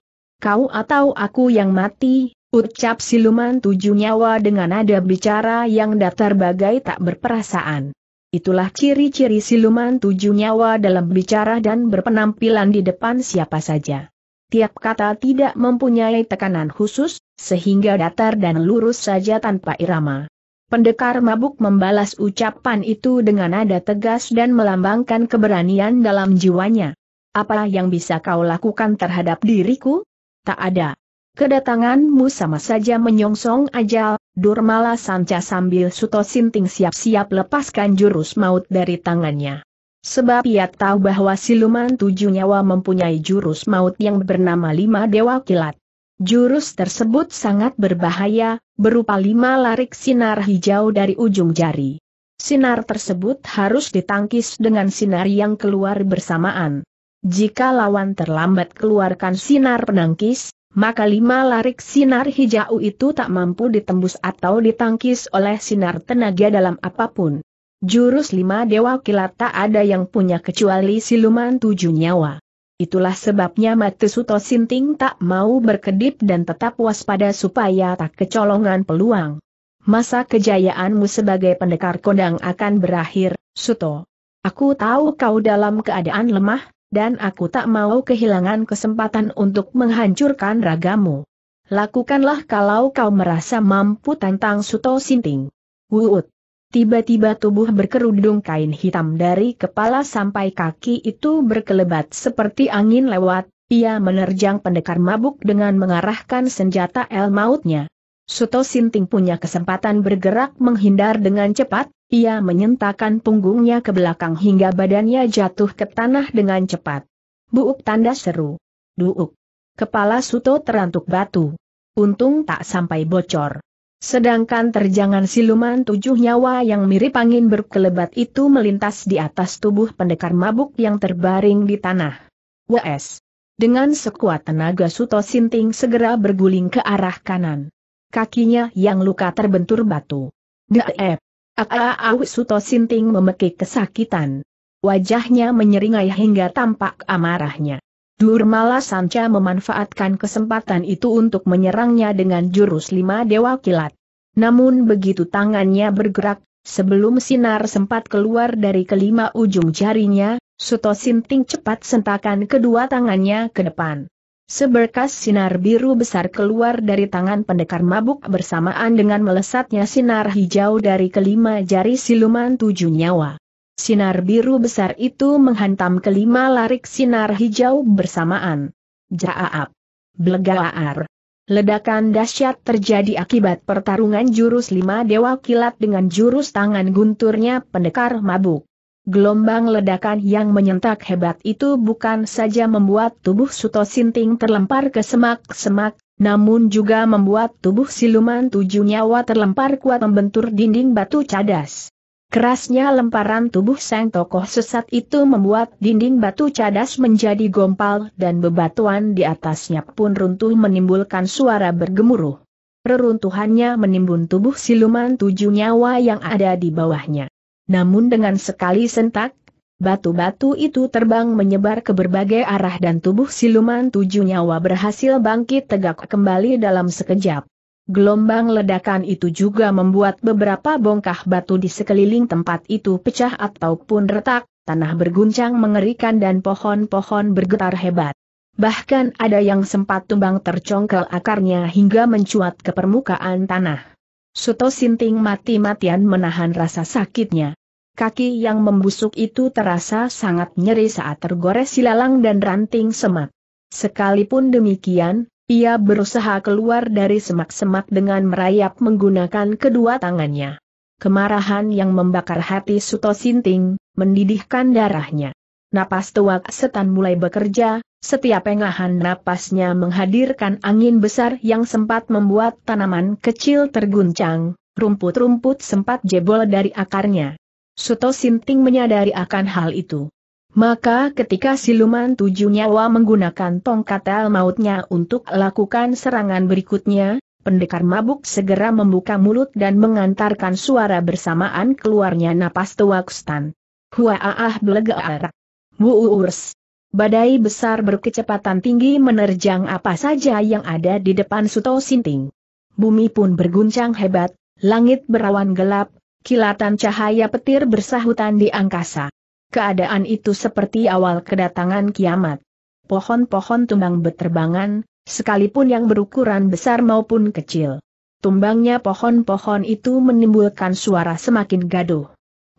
Kau atau aku yang mati, Ucap siluman tujuh nyawa dengan nada bicara yang datar bagai tak berperasaan. Itulah ciri-ciri siluman tujuh nyawa dalam bicara dan berpenampilan di depan siapa saja. Tiap kata tidak mempunyai tekanan khusus, sehingga datar dan lurus saja tanpa irama. Pendekar mabuk membalas ucapan itu dengan nada tegas dan melambangkan keberanian dalam jiwanya. Apa yang bisa kau lakukan terhadap diriku? Tak ada. Kedatanganmu sama saja menyongsong ajal, Durmala Sanca sambil Suto Sinting siap-siap lepaskan jurus maut dari tangannya. Sebab ia tahu bahwa siluman tujuh nyawa mempunyai jurus maut yang bernama Lima Dewa Kilat. Jurus tersebut sangat berbahaya, berupa lima larik sinar hijau dari ujung jari. Sinar tersebut harus ditangkis dengan sinar yang keluar bersamaan. Jika lawan terlambat keluarkan sinar penangkis, maka lima larik sinar hijau itu tak mampu ditembus atau ditangkis oleh sinar tenaga dalam apapun. Jurus lima dewa kilat tak ada yang punya kecuali siluman tujuh nyawa. Itulah sebabnya Suto Sinting tak mau berkedip dan tetap waspada supaya tak kecolongan peluang. Masa kejayaanmu sebagai pendekar kondang akan berakhir, Suto. Aku tahu kau dalam keadaan lemah, dan aku tak mau kehilangan kesempatan untuk menghancurkan ragamu. Lakukanlah kalau kau merasa mampu tantang Suto Sinting. Wuut. Tiba-tiba tubuh berkerudung kain hitam dari kepala sampai kaki itu berkelebat seperti angin lewat, ia menerjang pendekar mabuk dengan mengarahkan senjata el mautnya. Suto Sinting punya kesempatan bergerak menghindar dengan cepat, ia menyentakan punggungnya ke belakang hingga badannya jatuh ke tanah dengan cepat. Buuk tanda seru. Duuk. Kepala Suto terantuk batu. Untung tak sampai bocor. Sedangkan terjangan siluman tujuh nyawa yang mirip angin berkelebat itu melintas di atas tubuh pendekar mabuk yang terbaring di tanah. WS. Dengan sekuat tenaga Suto Sinting segera berguling ke arah kanan. Kakinya yang luka terbentur batu. Deep. Aau Suto Sinting memekik kesakitan. Wajahnya menyeringai hingga tampak amarahnya. Durmala Sanca memanfaatkan kesempatan itu untuk menyerangnya dengan jurus lima dewa kilat. Namun begitu tangannya bergerak, sebelum sinar sempat keluar dari kelima ujung jarinya, Suto Sinting cepat sentakan kedua tangannya ke depan. Seberkas sinar biru besar keluar dari tangan pendekar mabuk bersamaan dengan melesatnya sinar hijau dari kelima jari siluman tujuh nyawa. Sinar biru besar itu menghantam kelima larik sinar hijau bersamaan. Jaaap. Blegaar. Ledakan dahsyat terjadi akibat pertarungan jurus lima dewa kilat dengan jurus tangan gunturnya pendekar mabuk. Gelombang ledakan yang menyentak hebat itu bukan saja membuat tubuh Suto Sinting terlempar ke semak-semak, namun juga membuat tubuh siluman tujuh nyawa terlempar kuat membentur dinding batu cadas. Kerasnya lemparan tubuh sang tokoh sesat itu membuat dinding batu cadas menjadi gompal dan bebatuan di atasnya pun runtuh menimbulkan suara bergemuruh. Reruntuhannya menimbun tubuh siluman tujuh nyawa yang ada di bawahnya namun dengan sekali sentak, batu-batu itu terbang menyebar ke berbagai arah dan tubuh siluman tujuh nyawa berhasil bangkit tegak kembali dalam sekejap. Gelombang ledakan itu juga membuat beberapa bongkah batu di sekeliling tempat itu pecah ataupun retak, tanah berguncang mengerikan dan pohon-pohon bergetar hebat. Bahkan ada yang sempat tumbang tercongkel akarnya hingga mencuat ke permukaan tanah. Suto Sinting mati-matian menahan rasa sakitnya. Kaki yang membusuk itu terasa sangat nyeri saat tergores silalang dan ranting semak. Sekalipun demikian, ia berusaha keluar dari semak-semak dengan merayap menggunakan kedua tangannya. Kemarahan yang membakar hati Suto Sinting, mendidihkan darahnya. Napas tua setan mulai bekerja, setiap pengahan napasnya menghadirkan angin besar yang sempat membuat tanaman kecil terguncang, rumput-rumput sempat jebol dari akarnya. Suto Sinting menyadari akan hal itu. Maka ketika siluman tujuh nyawa menggunakan tongkat el mautnya untuk lakukan serangan berikutnya, pendekar mabuk segera membuka mulut dan mengantarkan suara bersamaan keluarnya napas setan. Huaah belegaarak. Wuurs. Badai besar berkecepatan tinggi menerjang apa saja yang ada di depan Suto Sinting. Bumi pun berguncang hebat, langit berawan gelap, kilatan cahaya petir bersahutan di angkasa. Keadaan itu seperti awal kedatangan kiamat. Pohon-pohon tumbang beterbangan, sekalipun yang berukuran besar maupun kecil. Tumbangnya pohon-pohon itu menimbulkan suara semakin gaduh.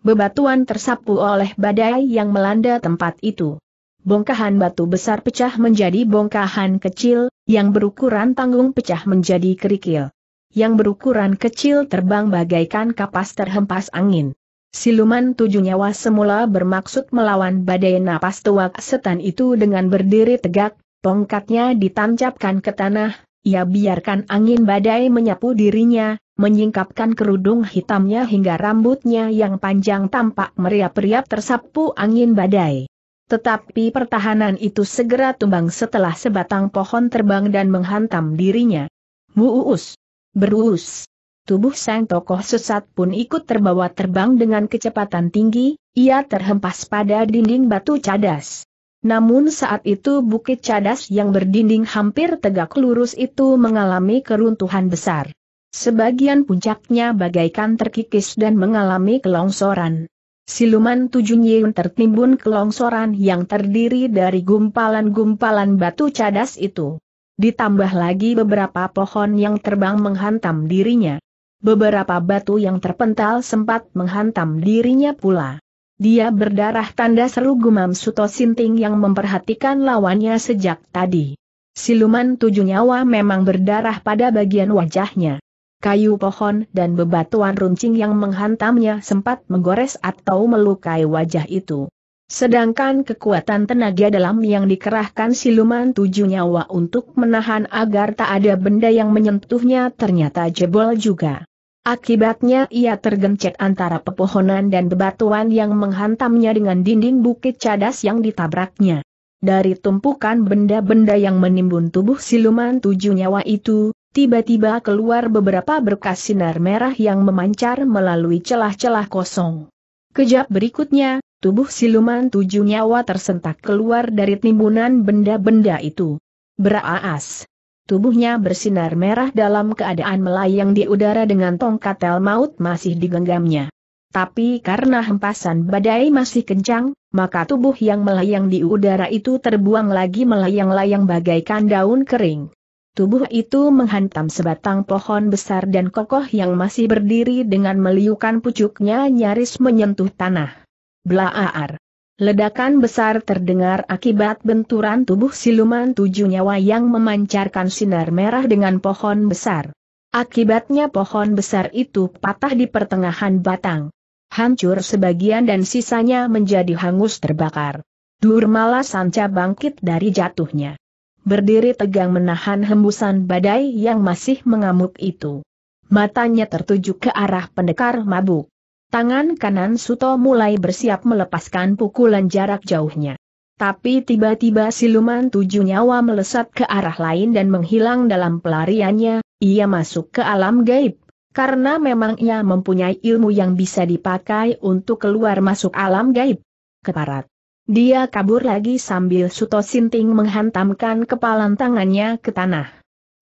Bebatuan tersapu oleh badai yang melanda tempat itu. Bongkahan batu besar pecah menjadi bongkahan kecil, yang berukuran tanggung pecah menjadi kerikil. Yang berukuran kecil terbang bagaikan kapas terhempas angin. Siluman tujuh nyawa semula bermaksud melawan badai napas tua setan itu dengan berdiri tegak, tongkatnya ditancapkan ke tanah, ia biarkan angin badai menyapu dirinya, menyingkapkan kerudung hitamnya hingga rambutnya yang panjang tampak meriap-riap tersapu angin badai. Tetapi pertahanan itu segera tumbang setelah sebatang pohon terbang dan menghantam dirinya. Muus! berus, Tubuh sang tokoh sesat pun ikut terbawa terbang dengan kecepatan tinggi, ia terhempas pada dinding batu cadas. Namun saat itu bukit cadas yang berdinding hampir tegak lurus itu mengalami keruntuhan besar. Sebagian puncaknya bagaikan terkikis dan mengalami kelongsoran. Siluman tujuh nyiun tertimbun kelongsoran yang terdiri dari gumpalan-gumpalan batu cadas itu. Ditambah lagi beberapa pohon yang terbang menghantam dirinya. Beberapa batu yang terpental sempat menghantam dirinya pula. Dia berdarah tanda seru gumam Suto Sinting yang memperhatikan lawannya sejak tadi. Siluman tujuh nyawa memang berdarah pada bagian wajahnya kayu pohon dan bebatuan runcing yang menghantamnya sempat menggores atau melukai wajah itu. Sedangkan kekuatan tenaga dalam yang dikerahkan siluman tujuh nyawa untuk menahan agar tak ada benda yang menyentuhnya ternyata jebol juga. Akibatnya ia tergencet antara pepohonan dan bebatuan yang menghantamnya dengan dinding bukit cadas yang ditabraknya. Dari tumpukan benda-benda yang menimbun tubuh siluman tujuh nyawa itu, tiba-tiba keluar beberapa berkas sinar merah yang memancar melalui celah-celah kosong. Kejap berikutnya, tubuh siluman tujuh nyawa tersentak keluar dari timbunan benda-benda itu. Beraas. Tubuhnya bersinar merah dalam keadaan melayang di udara dengan tongkat tel maut masih digenggamnya. Tapi karena hempasan badai masih kencang, maka tubuh yang melayang di udara itu terbuang lagi melayang-layang bagaikan daun kering. Tubuh itu menghantam sebatang pohon besar dan kokoh yang masih berdiri dengan meliukan pucuknya nyaris menyentuh tanah. Blaaar. Ledakan besar terdengar akibat benturan tubuh siluman tujuh nyawa yang memancarkan sinar merah dengan pohon besar. Akibatnya pohon besar itu patah di pertengahan batang. Hancur sebagian dan sisanya menjadi hangus terbakar. Durmala Sanca bangkit dari jatuhnya berdiri tegang menahan hembusan badai yang masih mengamuk itu. Matanya tertuju ke arah pendekar mabuk. Tangan kanan Suto mulai bersiap melepaskan pukulan jarak jauhnya. Tapi tiba-tiba siluman tujuh nyawa melesat ke arah lain dan menghilang dalam pelariannya, ia masuk ke alam gaib. Karena memang ia mempunyai ilmu yang bisa dipakai untuk keluar masuk alam gaib. Keparat. Dia kabur lagi sambil Suto Sinting menghantamkan kepalan tangannya ke tanah.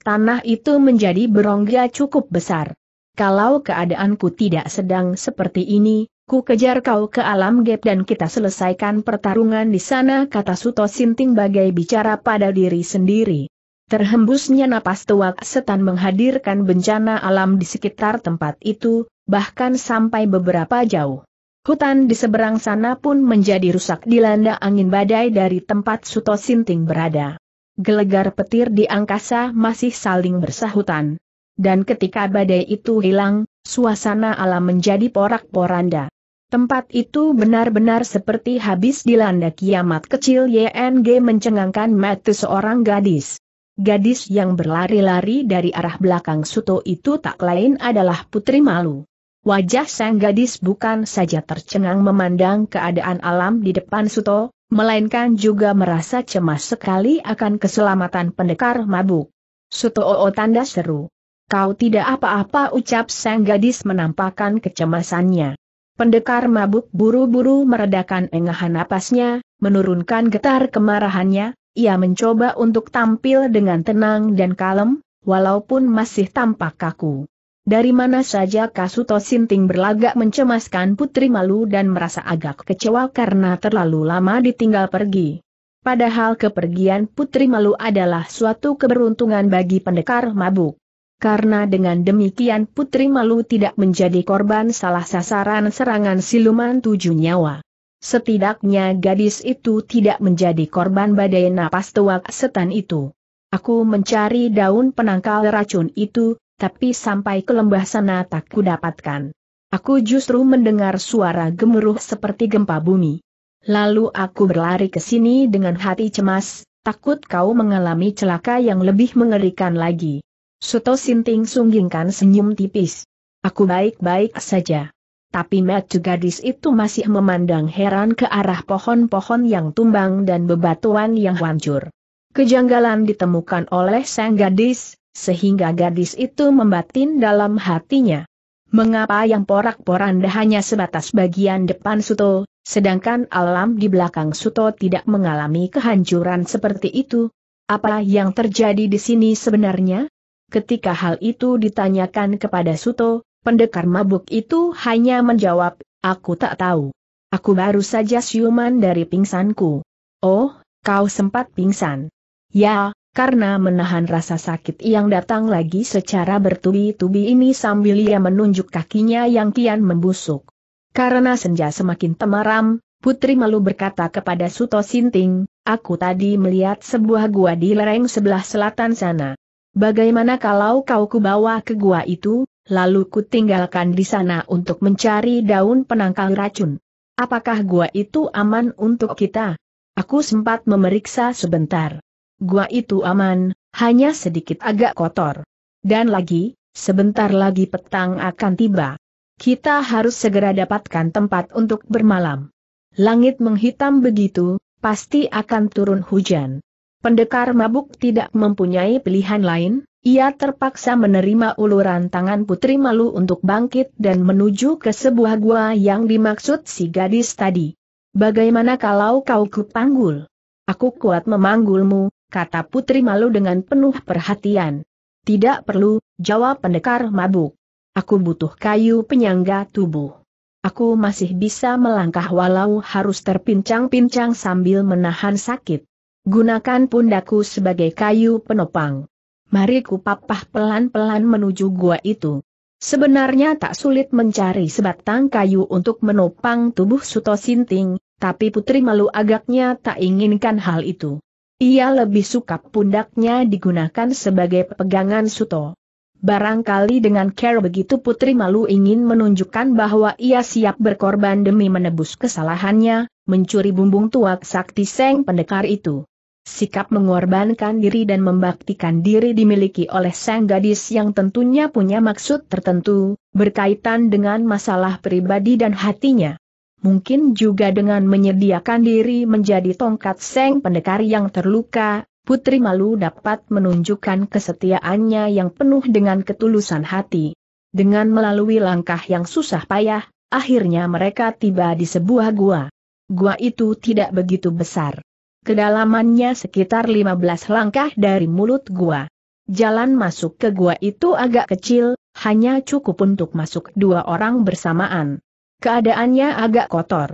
Tanah itu menjadi berongga cukup besar. Kalau keadaanku tidak sedang seperti ini, ku kejar kau ke alam gap dan kita selesaikan pertarungan di sana kata Suto Sinting bagai bicara pada diri sendiri. Terhembusnya napas tua setan menghadirkan bencana alam di sekitar tempat itu, bahkan sampai beberapa jauh. Hutan di seberang sana pun menjadi rusak dilanda angin badai dari tempat Suto Sinting berada. Gelegar petir di angkasa masih saling bersahutan. Dan ketika badai itu hilang, suasana alam menjadi porak-poranda. Tempat itu benar-benar seperti habis dilanda kiamat kecil YNG mencengangkan mata seorang gadis. Gadis yang berlari-lari dari arah belakang Suto itu tak lain adalah Putri Malu. Wajah sang gadis bukan saja tercengang memandang keadaan alam di depan Suto, melainkan juga merasa cemas sekali akan keselamatan pendekar mabuk. Suto oo tanda seru. Kau tidak apa-apa ucap sang gadis menampakkan kecemasannya. Pendekar mabuk buru-buru meredakan engahan napasnya, menurunkan getar kemarahannya, ia mencoba untuk tampil dengan tenang dan kalem, walaupun masih tampak kaku. Dari mana saja Kasuto Sinting berlagak mencemaskan Putri Malu dan merasa agak kecewa karena terlalu lama ditinggal pergi. Padahal kepergian Putri Malu adalah suatu keberuntungan bagi pendekar mabuk. Karena dengan demikian Putri Malu tidak menjadi korban salah sasaran serangan siluman tujuh nyawa. Setidaknya gadis itu tidak menjadi korban badai napas tuak setan itu. Aku mencari daun penangkal racun itu, tapi sampai ke lembah sana tak kudapatkan. Aku justru mendengar suara gemuruh seperti gempa bumi. Lalu aku berlari ke sini dengan hati cemas, takut kau mengalami celaka yang lebih mengerikan lagi. Suto Sinting sunggingkan senyum tipis. Aku baik-baik saja. Tapi Matthew gadis itu masih memandang heran ke arah pohon-pohon yang tumbang dan bebatuan yang hancur. Kejanggalan ditemukan oleh sang gadis, sehingga gadis itu membatin dalam hatinya. Mengapa yang porak-poranda hanya sebatas bagian depan Suto, sedangkan alam di belakang Suto tidak mengalami kehancuran seperti itu? Apa yang terjadi di sini sebenarnya? Ketika hal itu ditanyakan kepada Suto, pendekar mabuk itu hanya menjawab, aku tak tahu. Aku baru saja siuman dari pingsanku. Oh, kau sempat pingsan. Ya, karena menahan rasa sakit yang datang lagi secara bertubi-tubi ini sambil ia menunjuk kakinya yang kian membusuk. Karena senja semakin temaram, Putri Malu berkata kepada Suto Sinting, aku tadi melihat sebuah gua di lereng sebelah selatan sana. Bagaimana kalau kau kubawa ke gua itu, lalu kutinggalkan di sana untuk mencari daun penangkal racun? Apakah gua itu aman untuk kita? Aku sempat memeriksa sebentar gua itu aman, hanya sedikit agak kotor. Dan lagi, sebentar lagi petang akan tiba. Kita harus segera dapatkan tempat untuk bermalam. Langit menghitam begitu, pasti akan turun hujan. Pendekar mabuk tidak mempunyai pilihan lain, ia terpaksa menerima uluran tangan Putri Malu untuk bangkit dan menuju ke sebuah gua yang dimaksud si gadis tadi. Bagaimana kalau kau kupanggul? Aku kuat memanggulmu, kata Putri Malu dengan penuh perhatian. Tidak perlu, jawab pendekar mabuk. Aku butuh kayu penyangga tubuh. Aku masih bisa melangkah walau harus terpincang-pincang sambil menahan sakit. Gunakan pundaku sebagai kayu penopang. Mari ku papah pelan-pelan menuju gua itu. Sebenarnya tak sulit mencari sebatang kayu untuk menopang tubuh Suto Sinting, tapi Putri Malu agaknya tak inginkan hal itu. Ia lebih suka pundaknya digunakan sebagai pegangan Suto. Barangkali dengan care begitu Putri Malu ingin menunjukkan bahwa ia siap berkorban demi menebus kesalahannya, mencuri bumbung tuak sakti Seng Pendekar itu. Sikap mengorbankan diri dan membaktikan diri dimiliki oleh sang gadis yang tentunya punya maksud tertentu, berkaitan dengan masalah pribadi dan hatinya mungkin juga dengan menyediakan diri menjadi tongkat seng pendekar yang terluka, Putri Malu dapat menunjukkan kesetiaannya yang penuh dengan ketulusan hati. Dengan melalui langkah yang susah payah, akhirnya mereka tiba di sebuah gua. Gua itu tidak begitu besar. Kedalamannya sekitar 15 langkah dari mulut gua. Jalan masuk ke gua itu agak kecil, hanya cukup untuk masuk dua orang bersamaan. Keadaannya agak kotor.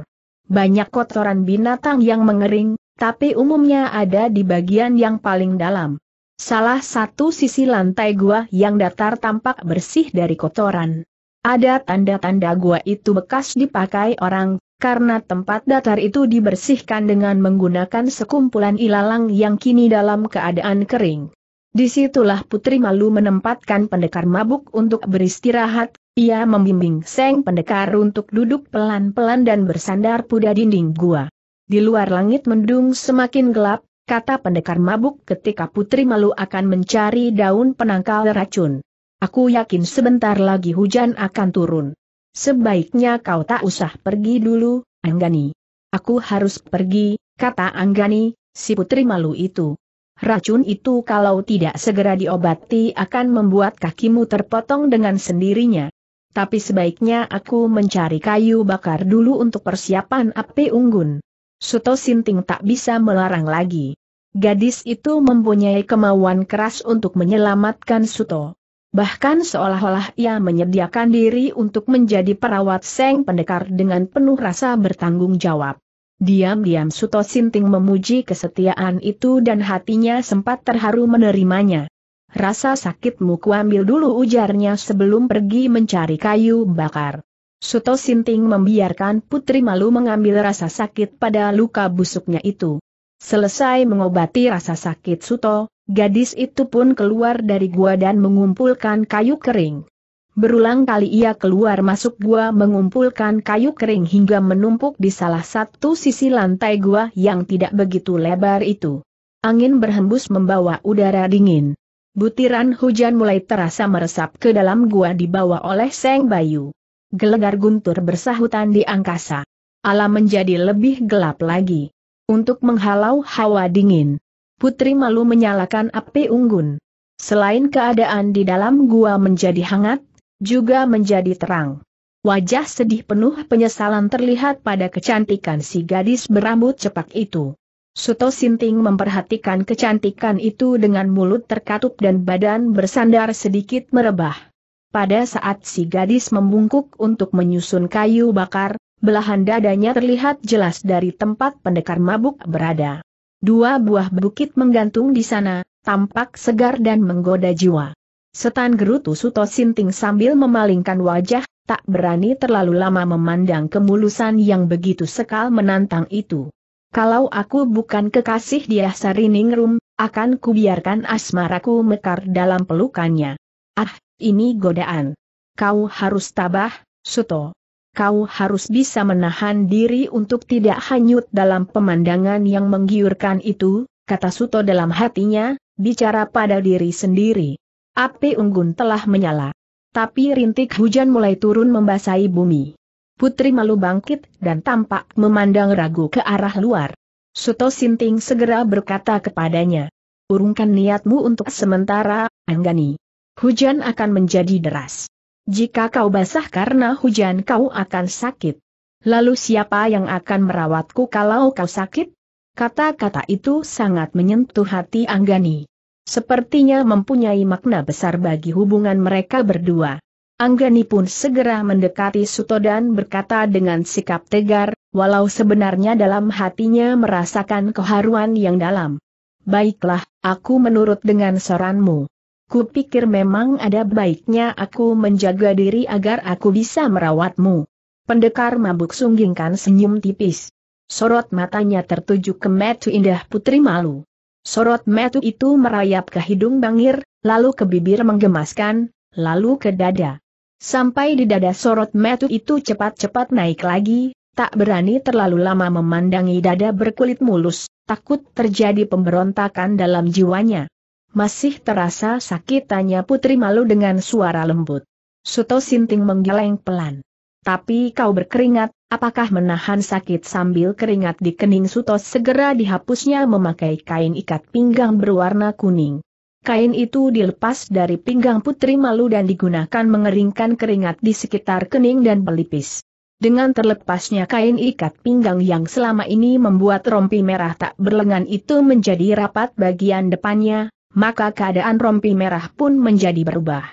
Banyak kotoran binatang yang mengering, tapi umumnya ada di bagian yang paling dalam. Salah satu sisi lantai gua yang datar tampak bersih dari kotoran. Ada tanda-tanda gua itu bekas dipakai orang, karena tempat datar itu dibersihkan dengan menggunakan sekumpulan ilalang yang kini dalam keadaan kering. Disitulah Putri Malu menempatkan pendekar mabuk untuk beristirahat, ia membimbing Seng Pendekar untuk duduk pelan-pelan dan bersandar pada dinding gua. Di luar langit mendung semakin gelap, kata pendekar mabuk ketika putri malu akan mencari daun penangkal racun. Aku yakin sebentar lagi hujan akan turun. Sebaiknya kau tak usah pergi dulu, Anggani. Aku harus pergi, kata Anggani, si putri malu itu. Racun itu kalau tidak segera diobati akan membuat kakimu terpotong dengan sendirinya tapi sebaiknya aku mencari kayu bakar dulu untuk persiapan api unggun. Suto Sinting tak bisa melarang lagi. Gadis itu mempunyai kemauan keras untuk menyelamatkan Suto. Bahkan seolah-olah ia menyediakan diri untuk menjadi perawat Seng Pendekar dengan penuh rasa bertanggung jawab. Diam-diam Suto Sinting memuji kesetiaan itu dan hatinya sempat terharu menerimanya. Rasa sakitmu kuambil dulu ujarnya sebelum pergi mencari kayu bakar. Suto Sinting membiarkan putri malu mengambil rasa sakit pada luka busuknya itu. Selesai mengobati rasa sakit Suto, gadis itu pun keluar dari gua dan mengumpulkan kayu kering. Berulang kali ia keluar masuk gua mengumpulkan kayu kering hingga menumpuk di salah satu sisi lantai gua yang tidak begitu lebar itu. Angin berhembus membawa udara dingin. Butiran hujan mulai terasa meresap ke dalam gua dibawa oleh Seng Bayu. Gelegar guntur bersahutan di angkasa. Alam menjadi lebih gelap lagi. Untuk menghalau hawa dingin, Putri Malu menyalakan api unggun. Selain keadaan di dalam gua menjadi hangat, juga menjadi terang. Wajah sedih penuh penyesalan terlihat pada kecantikan si gadis berambut cepak itu. Suto Sinting memperhatikan kecantikan itu dengan mulut terkatup dan badan bersandar sedikit merebah. Pada saat si gadis membungkuk untuk menyusun kayu bakar, belahan dadanya terlihat jelas dari tempat pendekar mabuk berada. Dua buah bukit menggantung di sana, tampak segar dan menggoda jiwa. Setan gerutu Suto Sinting sambil memalingkan wajah, tak berani terlalu lama memandang kemulusan yang begitu sekal menantang itu. Kalau aku bukan kekasih dia Sariningrum, akan kubiarkan asmaraku mekar dalam pelukannya. Ah, ini godaan. Kau harus tabah, Suto. Kau harus bisa menahan diri untuk tidak hanyut dalam pemandangan yang menggiurkan itu, kata Suto dalam hatinya, bicara pada diri sendiri. Api unggun telah menyala. Tapi rintik hujan mulai turun membasahi bumi. Putri malu bangkit dan tampak memandang ragu ke arah luar. Suto Sinting segera berkata kepadanya. Urungkan niatmu untuk sementara, Anggani. Hujan akan menjadi deras. Jika kau basah karena hujan kau akan sakit. Lalu siapa yang akan merawatku kalau kau sakit? Kata-kata itu sangat menyentuh hati Anggani. Sepertinya mempunyai makna besar bagi hubungan mereka berdua. Anggani pun segera mendekati Suto dan berkata dengan sikap tegar, walau sebenarnya dalam hatinya merasakan keharuan yang dalam. Baiklah, aku menurut dengan saranmu. Kupikir memang ada baiknya aku menjaga diri agar aku bisa merawatmu. Pendekar mabuk sunggingkan senyum tipis. Sorot matanya tertuju ke metu indah putri malu. Sorot metu itu merayap ke hidung bangir, lalu ke bibir menggemaskan, lalu ke dada. Sampai di dada sorot metu itu cepat-cepat naik lagi, tak berani terlalu lama memandangi dada berkulit mulus, takut terjadi pemberontakan dalam jiwanya. Masih terasa sakit, tanya putri malu dengan suara lembut. Suto Sinting menggeleng pelan. Tapi kau berkeringat, apakah menahan sakit sambil keringat di kening Suto segera dihapusnya memakai kain ikat pinggang berwarna kuning. Kain itu dilepas dari pinggang Putri Malu dan digunakan mengeringkan keringat di sekitar kening dan pelipis. Dengan terlepasnya kain ikat pinggang yang selama ini membuat rompi merah tak berlengan itu menjadi rapat bagian depannya, maka keadaan rompi merah pun menjadi berubah.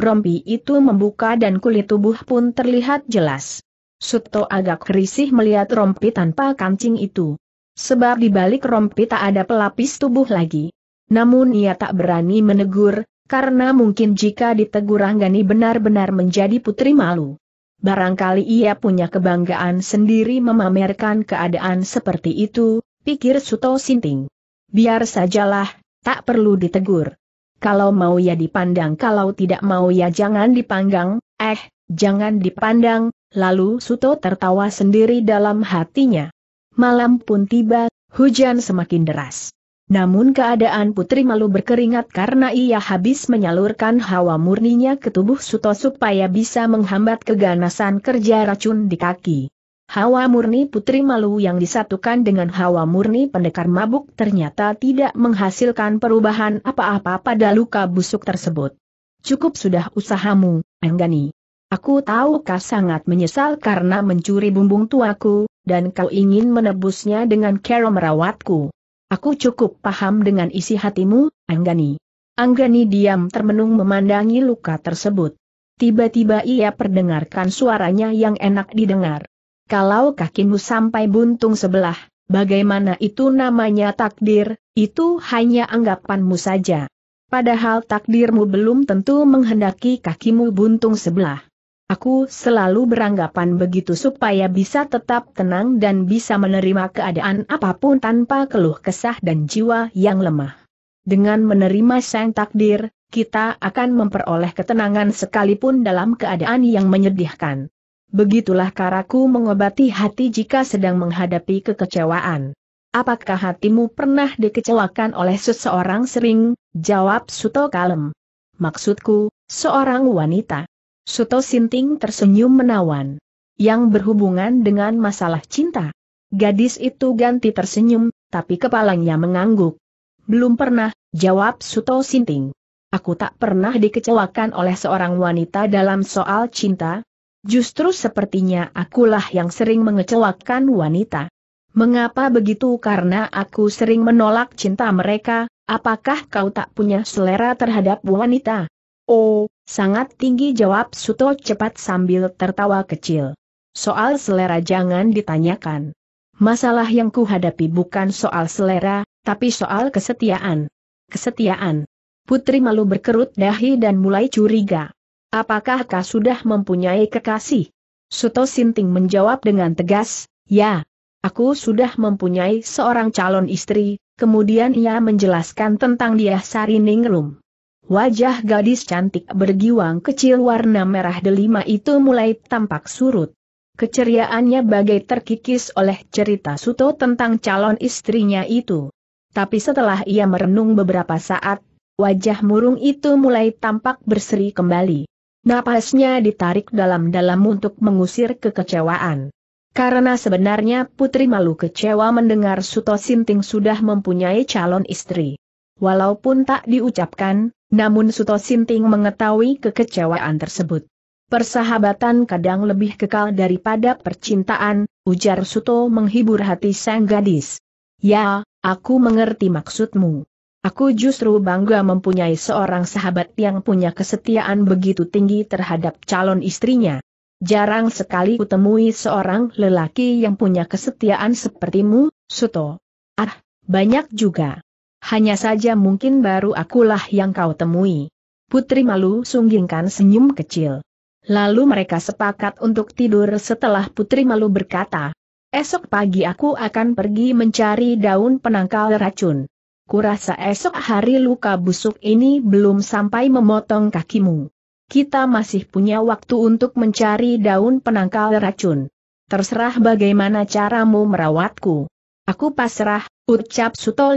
Rompi itu membuka dan kulit tubuh pun terlihat jelas. Suto agak risih melihat rompi tanpa kancing itu. Sebab di balik rompi tak ada pelapis tubuh lagi. Namun ia tak berani menegur, karena mungkin jika ditegur anggani benar-benar menjadi putri malu. Barangkali ia punya kebanggaan sendiri memamerkan keadaan seperti itu, pikir Suto Sinting. Biar sajalah, tak perlu ditegur. Kalau mau ya dipandang, kalau tidak mau ya jangan dipanggang, eh, jangan dipandang, lalu Suto tertawa sendiri dalam hatinya. Malam pun tiba, hujan semakin deras. Namun keadaan putri malu berkeringat karena ia habis menyalurkan hawa murninya ke tubuh Suto supaya bisa menghambat keganasan kerja racun di kaki. Hawa murni putri malu yang disatukan dengan hawa murni pendekar mabuk ternyata tidak menghasilkan perubahan apa-apa pada luka busuk tersebut. Cukup sudah usahamu, Anggani. Aku tahu kau sangat menyesal karena mencuri bumbung tuaku, dan kau ingin menebusnya dengan cara merawatku. Aku cukup paham dengan isi hatimu, Anggani. Anggani diam termenung memandangi luka tersebut. Tiba-tiba ia perdengarkan suaranya yang enak didengar. Kalau kakimu sampai buntung sebelah, bagaimana itu namanya takdir, itu hanya anggapanmu saja. Padahal takdirmu belum tentu menghendaki kakimu buntung sebelah. Aku selalu beranggapan begitu supaya bisa tetap tenang dan bisa menerima keadaan apapun tanpa keluh kesah dan jiwa yang lemah. Dengan menerima sang takdir, kita akan memperoleh ketenangan sekalipun dalam keadaan yang menyedihkan. Begitulah karaku mengobati hati jika sedang menghadapi kekecewaan. Apakah hatimu pernah dikecewakan oleh seseorang sering? Jawab Suto kalem. Maksudku, seorang wanita. Suto Sinting tersenyum menawan. Yang berhubungan dengan masalah cinta. Gadis itu ganti tersenyum, tapi kepalanya mengangguk. Belum pernah, jawab Suto Sinting. Aku tak pernah dikecewakan oleh seorang wanita dalam soal cinta. Justru sepertinya akulah yang sering mengecewakan wanita. Mengapa begitu? Karena aku sering menolak cinta mereka, apakah kau tak punya selera terhadap wanita? Oh, sangat tinggi jawab Suto cepat sambil tertawa kecil. Soal selera jangan ditanyakan. Masalah yang kuhadapi bukan soal selera, tapi soal kesetiaan. Kesetiaan. Putri malu berkerut dahi dan mulai curiga. Apakah kau sudah mempunyai kekasih? Suto Sinting menjawab dengan tegas, ya. Aku sudah mempunyai seorang calon istri, kemudian ia menjelaskan tentang dia Sari Ningrum. Wajah gadis cantik bergiwang kecil warna merah delima itu mulai tampak surut. Keceriaannya bagai terkikis oleh cerita Suto tentang calon istrinya itu. Tapi setelah ia merenung beberapa saat, wajah murung itu mulai tampak berseri kembali. Napasnya ditarik dalam-dalam untuk mengusir kekecewaan. Karena sebenarnya Putri Malu kecewa mendengar Suto Sinting sudah mempunyai calon istri. Walaupun tak diucapkan, namun Suto Sinting mengetahui kekecewaan tersebut. Persahabatan kadang lebih kekal daripada percintaan, ujar Suto menghibur hati sang gadis. Ya, aku mengerti maksudmu. Aku justru bangga mempunyai seorang sahabat yang punya kesetiaan begitu tinggi terhadap calon istrinya. Jarang sekali kutemui seorang lelaki yang punya kesetiaan sepertimu, Suto. Ah, banyak juga. Hanya saja mungkin baru akulah yang kau temui. Putri malu sunggingkan senyum kecil. Lalu mereka sepakat untuk tidur setelah Putri malu berkata, Esok pagi aku akan pergi mencari daun penangkal racun. Kurasa esok hari luka busuk ini belum sampai memotong kakimu. Kita masih punya waktu untuk mencari daun penangkal racun. Terserah bagaimana caramu merawatku. Aku pasrah, ucap Suto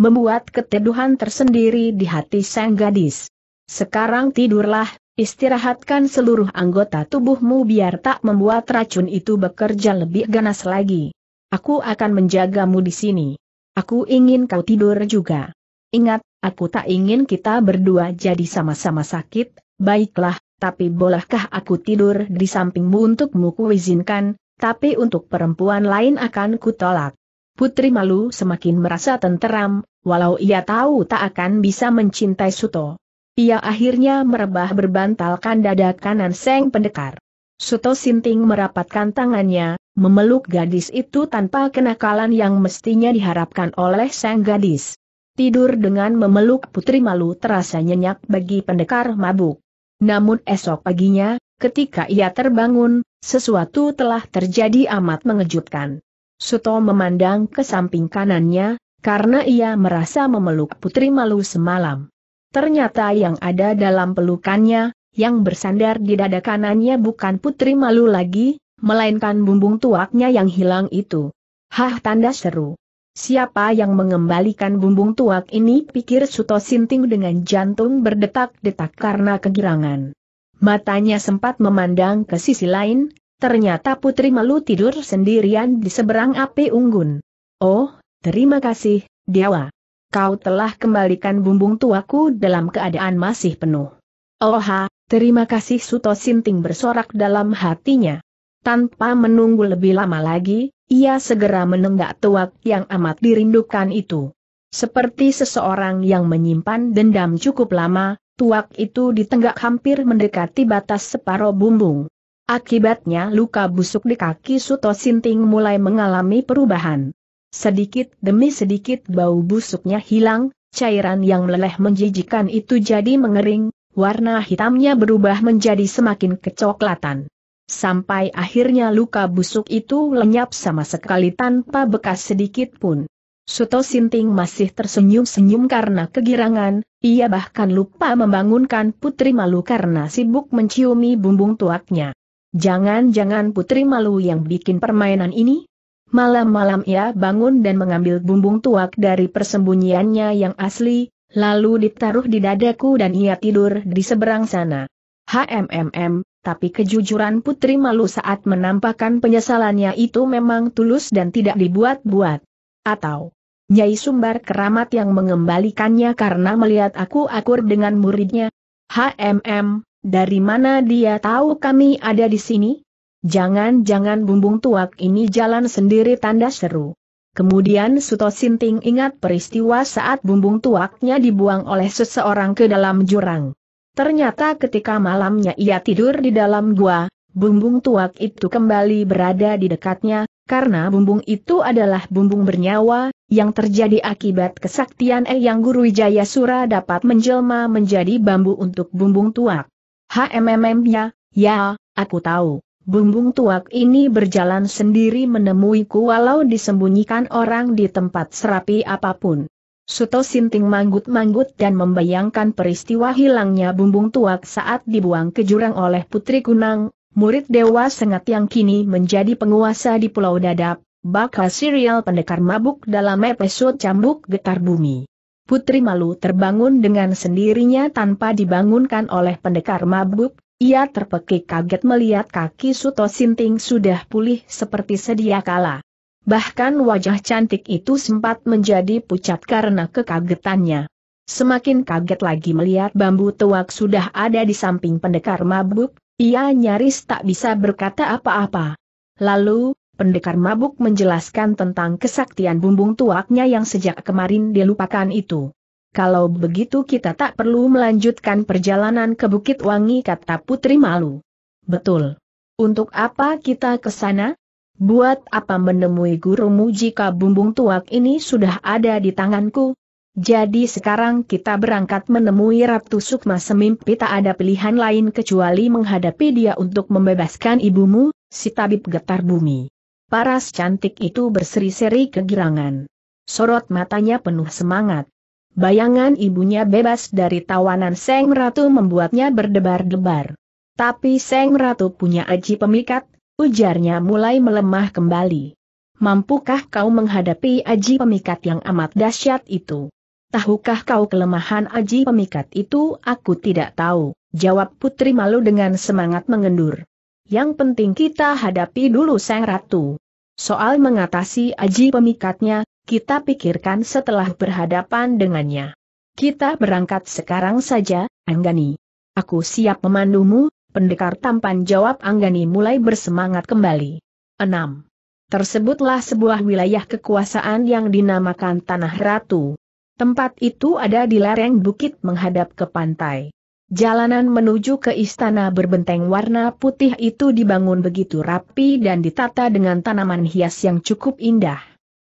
membuat keteduhan tersendiri di hati sang gadis. Sekarang tidurlah, istirahatkan seluruh anggota tubuhmu biar tak membuat racun itu bekerja lebih ganas lagi. Aku akan menjagamu di sini. Aku ingin kau tidur juga. Ingat, aku tak ingin kita berdua jadi sama-sama sakit, baiklah, tapi bolehkah aku tidur di sampingmu untukmu kuizinkan, tapi untuk perempuan lain akan kutolak. Putri Malu semakin merasa tenteram, walau ia tahu tak akan bisa mencintai Suto. Ia akhirnya merebah berbantalkan dada kanan Seng Pendekar. Suto Sinting merapatkan tangannya, memeluk gadis itu tanpa kenakalan yang mestinya diharapkan oleh Seng gadis. Tidur dengan memeluk Putri Malu terasa nyenyak bagi pendekar mabuk. Namun esok paginya, ketika ia terbangun, sesuatu telah terjadi amat mengejutkan. Suto memandang ke samping kanannya, karena ia merasa memeluk Putri Malu semalam. Ternyata yang ada dalam pelukannya, yang bersandar di dada kanannya bukan Putri Malu lagi, melainkan bumbung tuaknya yang hilang itu. Hah tanda seru. Siapa yang mengembalikan bumbung tuak ini pikir Suto Sinting dengan jantung berdetak-detak karena kegirangan. Matanya sempat memandang ke sisi lain, Ternyata Putri malu tidur sendirian di seberang api unggun. Oh, terima kasih, Dewa. Kau telah kembalikan bumbung tuaku dalam keadaan masih penuh. Oha, terima kasih Suto Sinting bersorak dalam hatinya. Tanpa menunggu lebih lama lagi, ia segera menenggak tuak yang amat dirindukan itu. Seperti seseorang yang menyimpan dendam cukup lama, tuak itu ditenggak hampir mendekati batas separuh bumbung. Akibatnya luka busuk di kaki Suto Sinting mulai mengalami perubahan. Sedikit demi sedikit bau busuknya hilang, cairan yang meleleh menjijikan itu jadi mengering, warna hitamnya berubah menjadi semakin kecoklatan. Sampai akhirnya luka busuk itu lenyap sama sekali tanpa bekas sedikit pun. Suto Sinting masih tersenyum-senyum karena kegirangan, ia bahkan lupa membangunkan Putri Malu karena sibuk menciumi bumbung tuaknya. Jangan-jangan putri malu yang bikin permainan ini? Malam-malam ia bangun dan mengambil bumbung tuak dari persembunyiannya yang asli, lalu ditaruh di dadaku dan ia tidur di seberang sana. HMMM, tapi kejujuran putri malu saat menampakkan penyesalannya itu memang tulus dan tidak dibuat-buat. Atau, Nyai Sumbar Keramat yang mengembalikannya karena melihat aku akur dengan muridnya. HMM, dari mana dia tahu kami ada di sini? Jangan-jangan bumbung tuak ini jalan sendiri tanda seru. Kemudian Suto Sinting ingat peristiwa saat bumbung tuaknya dibuang oleh seseorang ke dalam jurang. Ternyata ketika malamnya ia tidur di dalam gua, bumbung tuak itu kembali berada di dekatnya, karena bumbung itu adalah bumbung bernyawa, yang terjadi akibat kesaktian Eyang Guru Wijaya Sura dapat menjelma menjadi bambu untuk bumbung tuak. HMMM-nya, ya, aku tahu. Bumbung tuak ini berjalan sendiri menemuiku walau disembunyikan orang di tempat serapi apapun. Suto Sinting manggut-manggut dan membayangkan peristiwa hilangnya bumbung tuak saat dibuang ke jurang oleh Putri Kunang, murid Dewa Sengat yang kini menjadi penguasa di Pulau Dadap, bakal serial pendekar mabuk dalam episode Cambuk Getar Bumi. Putri Malu terbangun dengan sendirinya tanpa dibangunkan oleh pendekar mabuk, ia terpekik kaget melihat kaki Suto Sinting sudah pulih seperti sedia kala. Bahkan wajah cantik itu sempat menjadi pucat karena kekagetannya. Semakin kaget lagi melihat bambu tuak sudah ada di samping pendekar mabuk, ia nyaris tak bisa berkata apa-apa. Lalu, pendekar mabuk menjelaskan tentang kesaktian bumbung tuaknya yang sejak kemarin dilupakan itu. Kalau begitu kita tak perlu melanjutkan perjalanan ke Bukit Wangi kata Putri Malu. Betul. Untuk apa kita ke sana? Buat apa menemui gurumu jika bumbung tuak ini sudah ada di tanganku? Jadi sekarang kita berangkat menemui Ratu Sukma Semimpi tak ada pilihan lain kecuali menghadapi dia untuk membebaskan ibumu, si tabib getar bumi. Paras cantik itu berseri-seri kegirangan. Sorot matanya penuh semangat. Bayangan ibunya bebas dari tawanan Seng Ratu membuatnya berdebar-debar. Tapi Seng Ratu punya aji pemikat, ujarnya mulai melemah kembali. Mampukah kau menghadapi aji pemikat yang amat dahsyat itu? Tahukah kau kelemahan aji pemikat itu? Aku tidak tahu, jawab putri malu dengan semangat mengendur. Yang penting kita hadapi dulu Sang Ratu. Soal mengatasi aji pemikatnya, kita pikirkan setelah berhadapan dengannya. Kita berangkat sekarang saja, Anggani. Aku siap memandumu, pendekar tampan jawab Anggani mulai bersemangat kembali. 6. Tersebutlah sebuah wilayah kekuasaan yang dinamakan Tanah Ratu. Tempat itu ada di lereng bukit menghadap ke pantai. Jalanan menuju ke istana berbenteng warna putih itu dibangun begitu rapi dan ditata dengan tanaman hias yang cukup indah.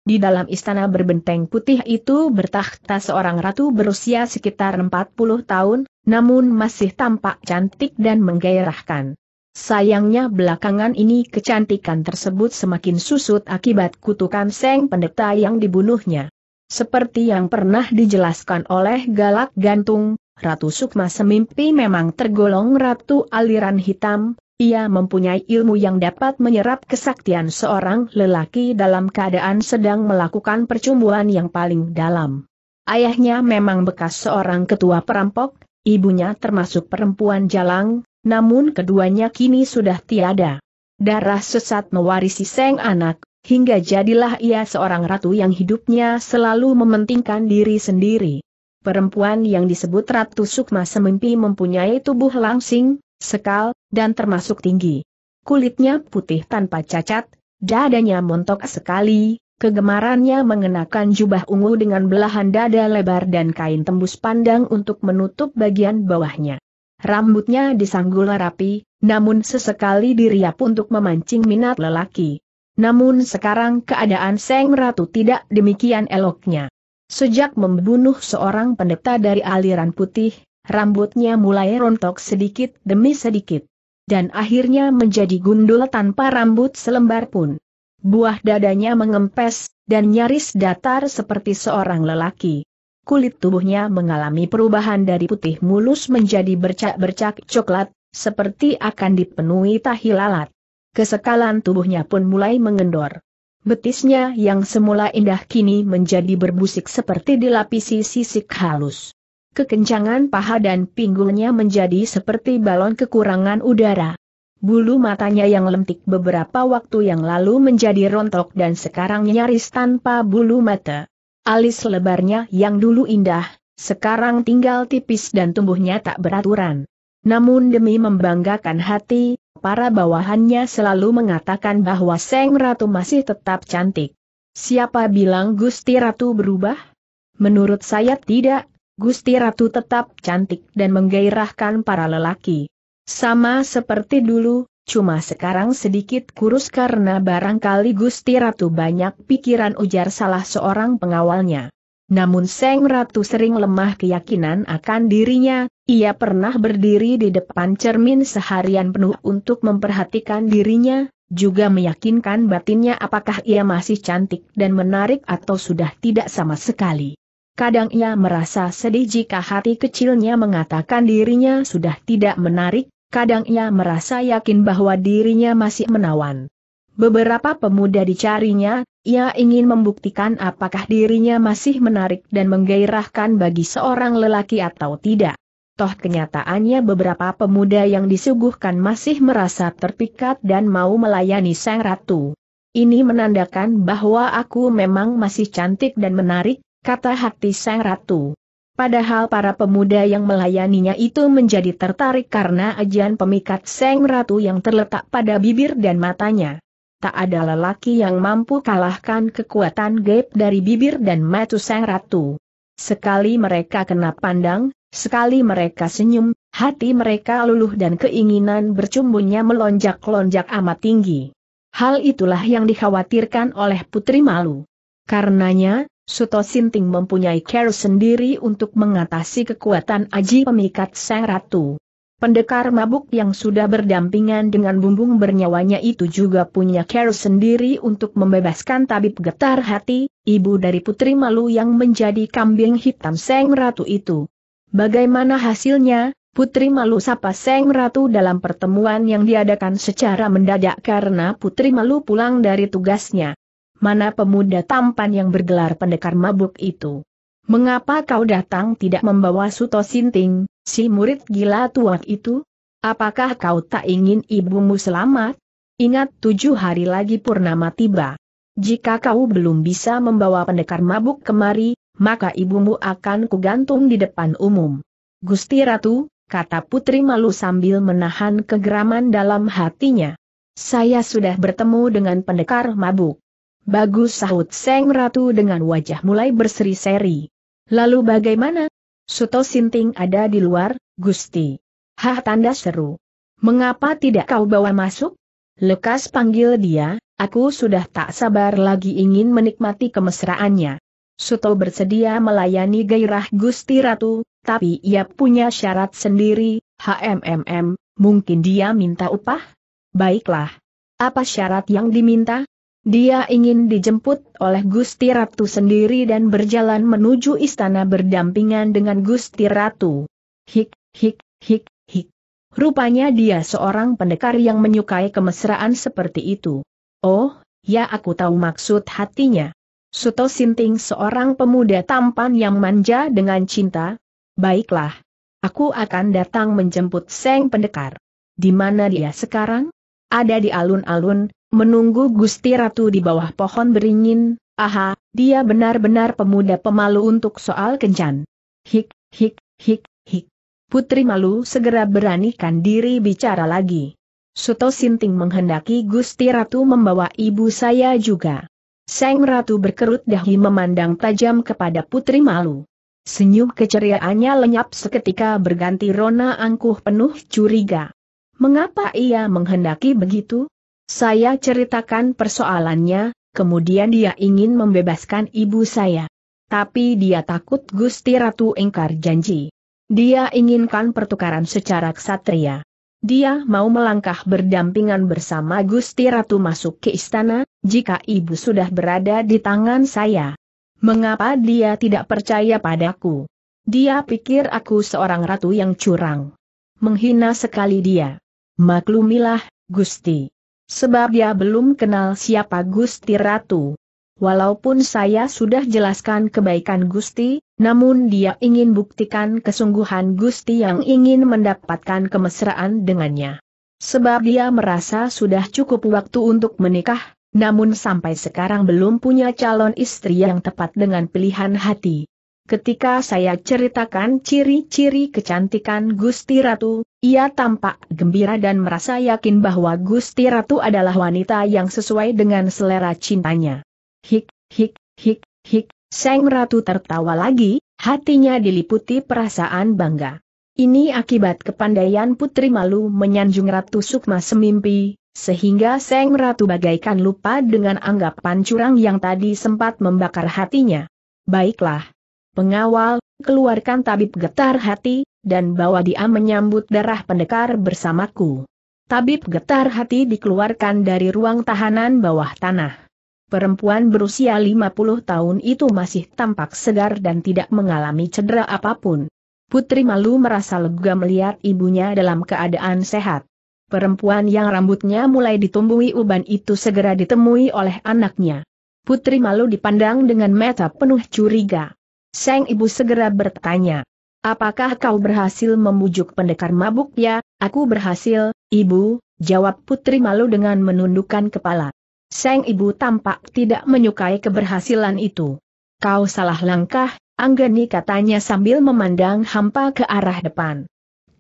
Di dalam istana berbenteng putih itu bertahta seorang ratu berusia sekitar 40 tahun, namun masih tampak cantik dan menggairahkan. Sayangnya belakangan ini kecantikan tersebut semakin susut akibat kutukan Seng Pendeta yang dibunuhnya. Seperti yang pernah dijelaskan oleh Galak Gantung, Ratu Sukma Semimpi memang tergolong ratu aliran hitam, ia mempunyai ilmu yang dapat menyerap kesaktian seorang lelaki dalam keadaan sedang melakukan percumbuan yang paling dalam. Ayahnya memang bekas seorang ketua perampok, ibunya termasuk perempuan jalang, namun keduanya kini sudah tiada. Darah sesat mewarisi seng anak, hingga jadilah ia seorang ratu yang hidupnya selalu mementingkan diri sendiri. Perempuan yang disebut Ratu Sukma semimpi mempunyai tubuh langsing, sekal, dan termasuk tinggi. Kulitnya putih tanpa cacat, dadanya montok sekali, kegemarannya mengenakan jubah ungu dengan belahan dada lebar dan kain tembus pandang untuk menutup bagian bawahnya. Rambutnya disanggul rapi, namun sesekali diriap untuk memancing minat lelaki. Namun sekarang keadaan Seng Ratu tidak demikian eloknya. Sejak membunuh seorang pendeta dari aliran putih, rambutnya mulai rontok sedikit demi sedikit. Dan akhirnya menjadi gundul tanpa rambut selembar pun. Buah dadanya mengempes, dan nyaris datar seperti seorang lelaki. Kulit tubuhnya mengalami perubahan dari putih mulus menjadi bercak-bercak coklat, seperti akan dipenuhi tahi lalat. Kesekalan tubuhnya pun mulai mengendor. Betisnya yang semula indah kini menjadi berbusik seperti dilapisi sisik halus. Kekencangan paha dan pinggulnya menjadi seperti balon kekurangan udara. Bulu matanya yang lentik beberapa waktu yang lalu menjadi rontok dan sekarang nyaris tanpa bulu mata. Alis lebarnya yang dulu indah, sekarang tinggal tipis dan tumbuhnya tak beraturan. Namun demi membanggakan hati, para bawahannya selalu mengatakan bahwa Seng Ratu masih tetap cantik. Siapa bilang Gusti Ratu berubah? Menurut saya tidak, Gusti Ratu tetap cantik dan menggairahkan para lelaki. Sama seperti dulu, cuma sekarang sedikit kurus karena barangkali Gusti Ratu banyak pikiran ujar salah seorang pengawalnya. Namun Seng Ratu sering lemah keyakinan akan dirinya, ia pernah berdiri di depan cermin seharian penuh untuk memperhatikan dirinya, juga meyakinkan batinnya apakah ia masih cantik dan menarik atau sudah tidak sama sekali. Kadang ia merasa sedih jika hati kecilnya mengatakan dirinya sudah tidak menarik, kadang ia merasa yakin bahwa dirinya masih menawan. Beberapa pemuda dicarinya, ia ingin membuktikan apakah dirinya masih menarik dan menggairahkan bagi seorang lelaki atau tidak. Toh kenyataannya beberapa pemuda yang disuguhkan masih merasa terpikat dan mau melayani sang ratu. Ini menandakan bahwa aku memang masih cantik dan menarik, kata hati sang ratu. Padahal para pemuda yang melayaninya itu menjadi tertarik karena ajian pemikat sang ratu yang terletak pada bibir dan matanya. Tak ada lelaki yang mampu kalahkan kekuatan gaib dari bibir dan mata sang ratu. Sekali mereka kena pandang, Sekali mereka senyum, hati mereka luluh dan keinginan bercumbunya melonjak-lonjak amat tinggi. Hal itulah yang dikhawatirkan oleh Putri Malu. Karenanya, Suto Sinting mempunyai care sendiri untuk mengatasi kekuatan aji pemikat sang ratu. Pendekar mabuk yang sudah berdampingan dengan bumbung bernyawanya itu juga punya care sendiri untuk membebaskan tabib getar hati, ibu dari putri malu yang menjadi kambing hitam sang Ratu itu. Bagaimana hasilnya? Putri malu sapa Seng Ratu dalam pertemuan yang diadakan secara mendadak karena Putri malu pulang dari tugasnya. Mana pemuda tampan yang bergelar pendekar mabuk itu? Mengapa kau datang tidak membawa Suto Sinting, si murid gila tua itu? Apakah kau tak ingin ibumu selamat? Ingat tujuh hari lagi purnama tiba. Jika kau belum bisa membawa pendekar mabuk kemari, maka ibumu akan kugantung di depan umum. Gusti Ratu, kata putri malu sambil menahan kegeraman dalam hatinya. Saya sudah bertemu dengan pendekar mabuk. Bagus sahut Seng Ratu dengan wajah mulai berseri-seri. Lalu bagaimana? Suto Sinting ada di luar, Gusti. Hah tanda seru. Mengapa tidak kau bawa masuk? Lekas panggil dia, aku sudah tak sabar lagi ingin menikmati kemesraannya. Suto bersedia melayani gairah Gusti Ratu, tapi ia punya syarat sendiri, HMMM, mungkin dia minta upah? Baiklah. Apa syarat yang diminta? Dia ingin dijemput oleh Gusti Ratu sendiri dan berjalan menuju istana berdampingan dengan Gusti Ratu. Hik, hik, hik, hik. Rupanya dia seorang pendekar yang menyukai kemesraan seperti itu. Oh, ya aku tahu maksud hatinya. Suto Sinting seorang pemuda tampan yang manja dengan cinta. Baiklah. Aku akan datang menjemput Seng Pendekar. Di mana dia sekarang? Ada di alun-alun, menunggu Gusti Ratu di bawah pohon beringin. Aha, dia benar-benar pemuda pemalu untuk soal kencan. Hik, hik, hik, hik. Putri Malu segera beranikan diri bicara lagi. Suto Sinting menghendaki Gusti Ratu membawa ibu saya juga. Seng Ratu berkerut dahi memandang tajam kepada Putri Malu. Senyum keceriaannya lenyap seketika berganti rona angkuh penuh curiga. Mengapa ia menghendaki begitu? Saya ceritakan persoalannya, kemudian dia ingin membebaskan ibu saya. Tapi dia takut Gusti Ratu ingkar janji. Dia inginkan pertukaran secara ksatria. Dia mau melangkah berdampingan bersama Gusti Ratu masuk ke istana, jika ibu sudah berada di tangan saya. Mengapa dia tidak percaya padaku? Dia pikir aku seorang ratu yang curang. Menghina sekali dia. Maklumilah, Gusti. Sebab dia belum kenal siapa Gusti Ratu. Walaupun saya sudah jelaskan kebaikan Gusti, namun dia ingin buktikan kesungguhan Gusti yang ingin mendapatkan kemesraan dengannya. Sebab dia merasa sudah cukup waktu untuk menikah, namun sampai sekarang belum punya calon istri yang tepat dengan pilihan hati. Ketika saya ceritakan ciri-ciri kecantikan Gusti Ratu, ia tampak gembira dan merasa yakin bahwa Gusti Ratu adalah wanita yang sesuai dengan selera cintanya. Hik, hik, hik, hik, Seng Ratu tertawa lagi, hatinya diliputi perasaan bangga. Ini akibat kepandaian Putri Malu menyanjung Ratu Sukma semimpi, sehingga Seng Ratu bagaikan lupa dengan anggapan curang yang tadi sempat membakar hatinya. Baiklah. Pengawal, keluarkan tabib getar hati, dan bawa dia menyambut darah pendekar bersamaku. Tabib getar hati dikeluarkan dari ruang tahanan bawah tanah perempuan berusia 50 tahun itu masih tampak segar dan tidak mengalami cedera apapun. Putri Malu merasa lega melihat ibunya dalam keadaan sehat. Perempuan yang rambutnya mulai ditumbuhi uban itu segera ditemui oleh anaknya. Putri Malu dipandang dengan mata penuh curiga. Sang ibu segera bertanya, Apakah kau berhasil membujuk pendekar mabuk ya? Aku berhasil, ibu, jawab Putri Malu dengan menundukkan kepala. Sang ibu tampak tidak menyukai keberhasilan itu. Kau salah langkah, Anggeni katanya sambil memandang hampa ke arah depan.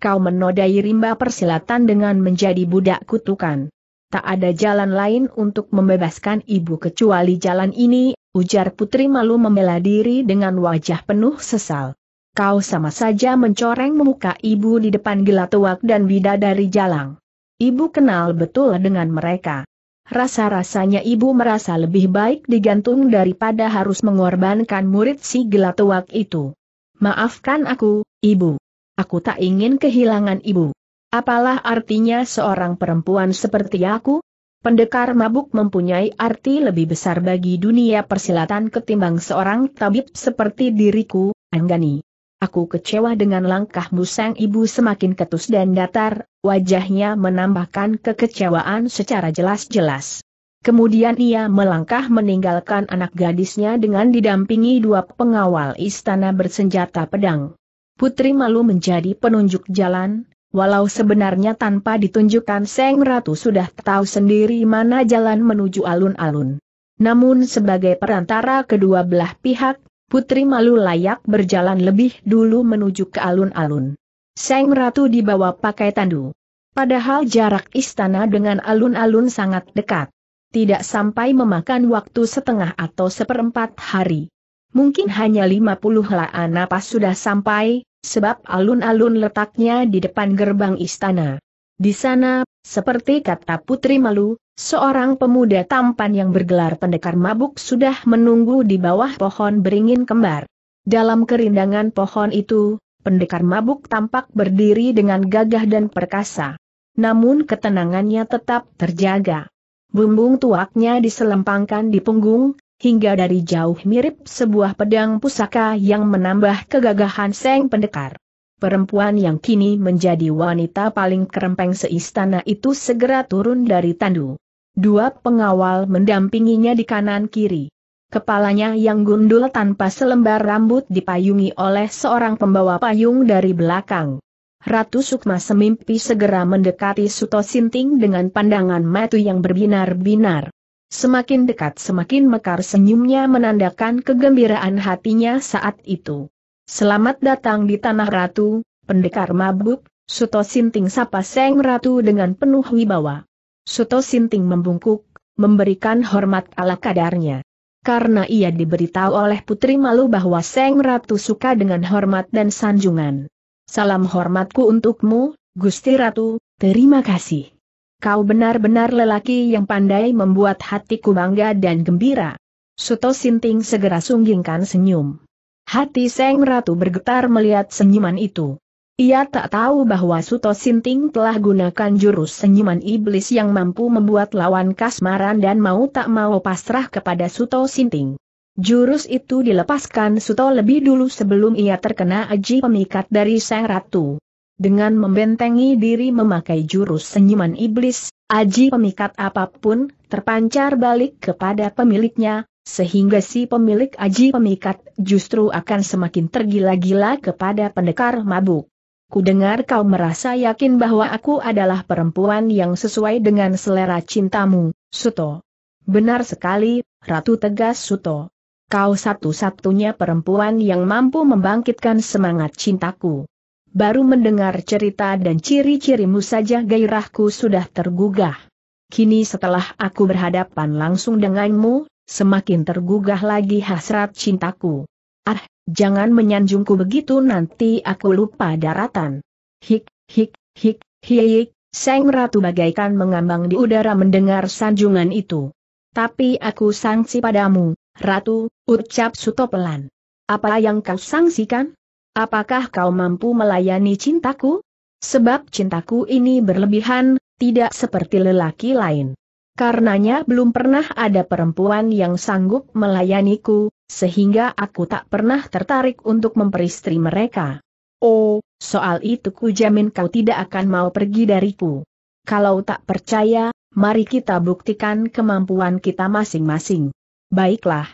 Kau menodai rimba persilatan dengan menjadi budak kutukan. Tak ada jalan lain untuk membebaskan ibu kecuali jalan ini, ujar putri malu membela diri dengan wajah penuh sesal. Kau sama saja mencoreng muka ibu di depan gelatuak dan bidadari jalang. Ibu kenal betul dengan mereka. Rasa-rasanya ibu merasa lebih baik digantung daripada harus mengorbankan murid si gelatuak itu. Maafkan aku, ibu. Aku tak ingin kehilangan ibu. Apalah artinya seorang perempuan seperti aku? Pendekar mabuk mempunyai arti lebih besar bagi dunia persilatan ketimbang seorang tabib seperti diriku, Anggani. Aku kecewa dengan langkah musang ibu semakin ketus dan datar, wajahnya menambahkan kekecewaan secara jelas-jelas. Kemudian ia melangkah meninggalkan anak gadisnya dengan didampingi dua pengawal istana bersenjata pedang. Putri malu menjadi penunjuk jalan, walau sebenarnya tanpa ditunjukkan Seng Ratu sudah tahu sendiri mana jalan menuju alun-alun. Namun sebagai perantara kedua belah pihak, Putri Malu layak berjalan lebih dulu menuju ke alun-alun. Seng Ratu dibawa pakai tandu. Padahal jarak istana dengan alun-alun sangat dekat. Tidak sampai memakan waktu setengah atau seperempat hari. Mungkin hanya 50 laan napas sudah sampai, sebab alun-alun letaknya di depan gerbang istana. Di sana, seperti kata Putri Malu, seorang pemuda tampan yang bergelar pendekar mabuk sudah menunggu di bawah pohon beringin kembar. Dalam kerindangan pohon itu, pendekar mabuk tampak berdiri dengan gagah dan perkasa. Namun ketenangannya tetap terjaga. Bumbung tuaknya diselempangkan di punggung, hingga dari jauh mirip sebuah pedang pusaka yang menambah kegagahan Seng Pendekar perempuan yang kini menjadi wanita paling kerempeng seistana itu segera turun dari tandu. Dua pengawal mendampinginya di kanan kiri. Kepalanya yang gundul tanpa selembar rambut dipayungi oleh seorang pembawa payung dari belakang. Ratu Sukma semimpi segera mendekati Suto Sinting dengan pandangan matu yang berbinar-binar. Semakin dekat semakin mekar senyumnya menandakan kegembiraan hatinya saat itu. Selamat datang di Tanah Ratu, pendekar mabuk, Suto Sinting sapa Seng Ratu dengan penuh wibawa. Suto Sinting membungkuk, memberikan hormat ala kadarnya. Karena ia diberitahu oleh Putri Malu bahwa Seng Ratu suka dengan hormat dan sanjungan. Salam hormatku untukmu, Gusti Ratu, terima kasih. Kau benar-benar lelaki yang pandai membuat hatiku bangga dan gembira. Suto Sinting segera sunggingkan senyum. Hati Seng Ratu bergetar melihat senyuman itu. Ia tak tahu bahwa Suto Sinting telah gunakan jurus senyuman iblis yang mampu membuat lawan kasmaran dan mau tak mau pasrah kepada Suto Sinting. Jurus itu dilepaskan Suto lebih dulu sebelum ia terkena aji pemikat dari Seng Ratu. Dengan membentengi diri memakai jurus senyuman iblis, aji pemikat apapun terpancar balik kepada pemiliknya, sehingga si pemilik aji pemikat justru akan semakin tergila-gila kepada pendekar mabuk. Kudengar kau merasa yakin bahwa aku adalah perempuan yang sesuai dengan selera cintamu, Suto. Benar sekali, Ratu tegas Suto. Kau satu-satunya perempuan yang mampu membangkitkan semangat cintaku. Baru mendengar cerita dan ciri-cirimu saja gairahku sudah tergugah. Kini setelah aku berhadapan langsung denganmu, semakin tergugah lagi hasrat cintaku. Ah, jangan menyanjungku begitu nanti aku lupa daratan. Hik, hik, hik, hik, Seng Ratu bagaikan mengambang di udara mendengar sanjungan itu. Tapi aku sangsi padamu, Ratu, ucap Suto pelan. Apa yang kau sangsikan? Apakah kau mampu melayani cintaku? Sebab cintaku ini berlebihan, tidak seperti lelaki lain. Karenanya belum pernah ada perempuan yang sanggup melayaniku, sehingga aku tak pernah tertarik untuk memperistri mereka. Oh, soal itu ku jamin kau tidak akan mau pergi dariku. Kalau tak percaya, mari kita buktikan kemampuan kita masing-masing. Baiklah.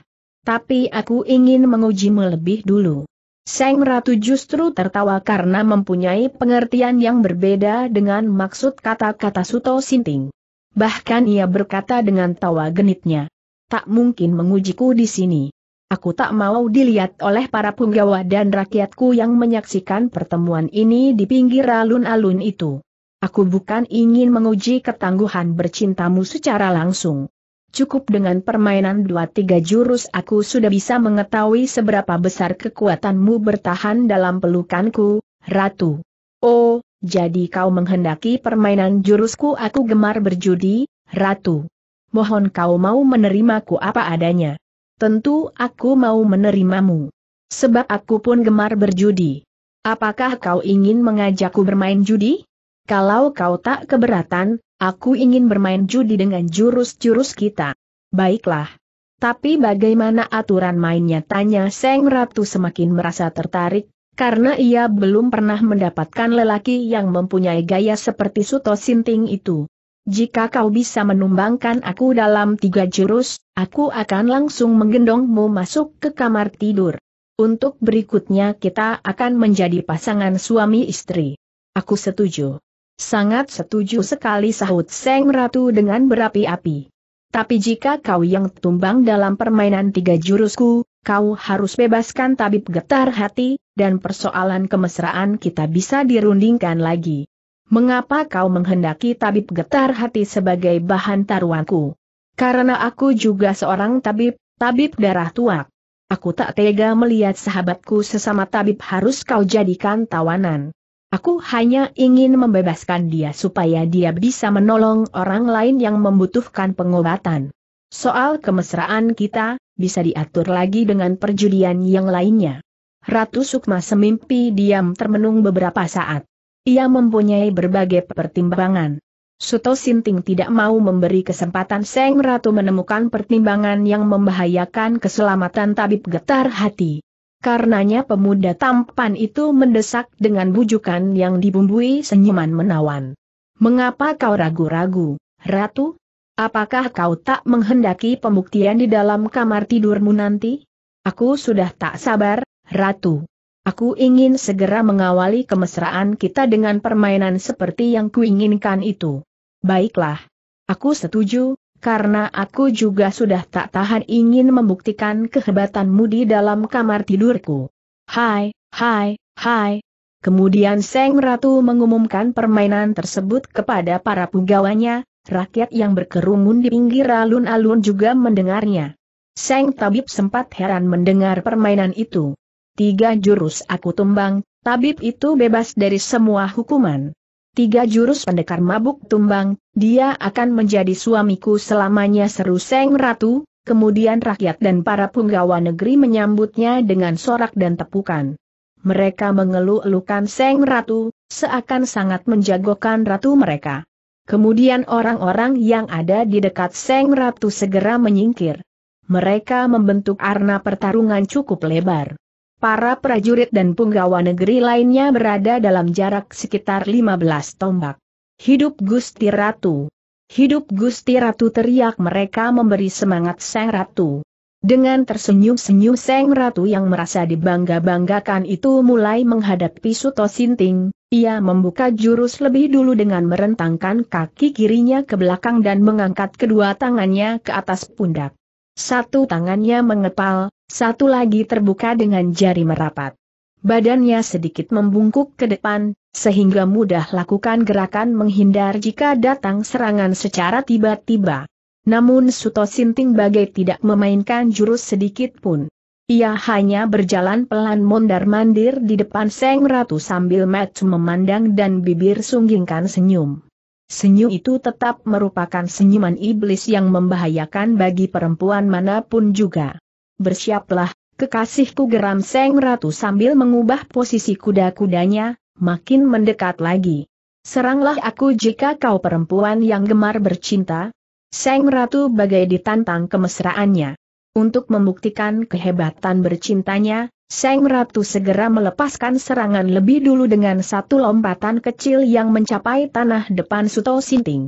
Tapi aku ingin mengujimu lebih dulu. Seng Ratu justru tertawa karena mempunyai pengertian yang berbeda dengan maksud kata-kata Suto Sinting. Bahkan ia berkata dengan tawa genitnya. Tak mungkin mengujiku di sini. Aku tak mau dilihat oleh para punggawa dan rakyatku yang menyaksikan pertemuan ini di pinggir alun-alun itu. Aku bukan ingin menguji ketangguhan bercintamu secara langsung. Cukup dengan permainan dua tiga jurus aku sudah bisa mengetahui seberapa besar kekuatanmu bertahan dalam pelukanku, Ratu. Oh, jadi kau menghendaki permainan jurusku aku gemar berjudi, Ratu. Mohon kau mau menerimaku apa adanya. Tentu aku mau menerimamu. Sebab aku pun gemar berjudi. Apakah kau ingin mengajakku bermain judi? Kalau kau tak keberatan, aku ingin bermain judi dengan jurus-jurus kita. Baiklah. Tapi bagaimana aturan mainnya tanya Seng Ratu semakin merasa tertarik, karena ia belum pernah mendapatkan lelaki yang mempunyai gaya seperti Suto Sinting itu. Jika kau bisa menumbangkan aku dalam tiga jurus, aku akan langsung menggendongmu masuk ke kamar tidur. Untuk berikutnya kita akan menjadi pasangan suami istri. Aku setuju. Sangat setuju sekali sahut Seng Ratu dengan berapi-api. Tapi jika kau yang tumbang dalam permainan tiga jurusku, kau harus bebaskan tabib getar hati, dan persoalan kemesraan kita bisa dirundingkan lagi. Mengapa kau menghendaki tabib getar hati sebagai bahan taruanku? Karena aku juga seorang tabib, tabib darah tuak. Aku tak tega melihat sahabatku sesama tabib harus kau jadikan tawanan. Aku hanya ingin membebaskan dia supaya dia bisa menolong orang lain yang membutuhkan pengobatan. Soal kemesraan kita, bisa diatur lagi dengan perjudian yang lainnya. Ratu Sukma semimpi diam termenung beberapa saat. Ia mempunyai berbagai pertimbangan. Suto Sinting tidak mau memberi kesempatan Seng Ratu menemukan pertimbangan yang membahayakan keselamatan tabib getar hati. Karenanya pemuda tampan itu mendesak dengan bujukan yang dibumbui senyuman menawan. Mengapa kau ragu-ragu, Ratu? Apakah kau tak menghendaki pembuktian di dalam kamar tidurmu nanti? Aku sudah tak sabar, Ratu, aku ingin segera mengawali kemesraan kita dengan permainan seperti yang kuinginkan itu. Baiklah. Aku setuju, karena aku juga sudah tak tahan ingin membuktikan kehebatanmu di dalam kamar tidurku. Hai, hai, hai. Kemudian Seng Ratu mengumumkan permainan tersebut kepada para punggawanya. rakyat yang berkerumun di pinggir alun-alun juga mendengarnya. Seng Tabib sempat heran mendengar permainan itu tiga jurus aku tumbang, tabib itu bebas dari semua hukuman. Tiga jurus pendekar mabuk tumbang, dia akan menjadi suamiku selamanya seru Seng Ratu, kemudian rakyat dan para punggawa negeri menyambutnya dengan sorak dan tepukan. Mereka mengeluh-elukan Seng Ratu, seakan sangat menjagokan ratu mereka. Kemudian orang-orang yang ada di dekat Seng Ratu segera menyingkir. Mereka membentuk arna pertarungan cukup lebar. Para prajurit dan punggawa negeri lainnya berada dalam jarak sekitar 15 tombak. Hidup Gusti Ratu! Hidup Gusti Ratu teriak mereka memberi semangat Sang Ratu. Dengan tersenyum-senyum Sang Ratu yang merasa dibangga-banggakan itu mulai menghadapi Suto Sinting, ia membuka jurus lebih dulu dengan merentangkan kaki kirinya ke belakang dan mengangkat kedua tangannya ke atas pundak. Satu tangannya mengepal, satu lagi terbuka dengan jari merapat. Badannya sedikit membungkuk ke depan, sehingga mudah lakukan gerakan menghindar jika datang serangan secara tiba-tiba. Namun Suto Sinting bagai tidak memainkan jurus sedikit pun. Ia hanya berjalan pelan mondar-mandir di depan Seng Ratu sambil match memandang dan bibir sunggingkan senyum. Senyum itu tetap merupakan senyuman iblis yang membahayakan bagi perempuan manapun juga. Bersiaplah, kekasihku geram Seng Ratu sambil mengubah posisi kuda-kudanya, makin mendekat lagi. Seranglah aku jika kau perempuan yang gemar bercinta. Seng Ratu bagai ditantang kemesraannya. Untuk membuktikan kehebatan bercintanya, Seng Ratu segera melepaskan serangan lebih dulu dengan satu lompatan kecil yang mencapai tanah depan Suto Sinting.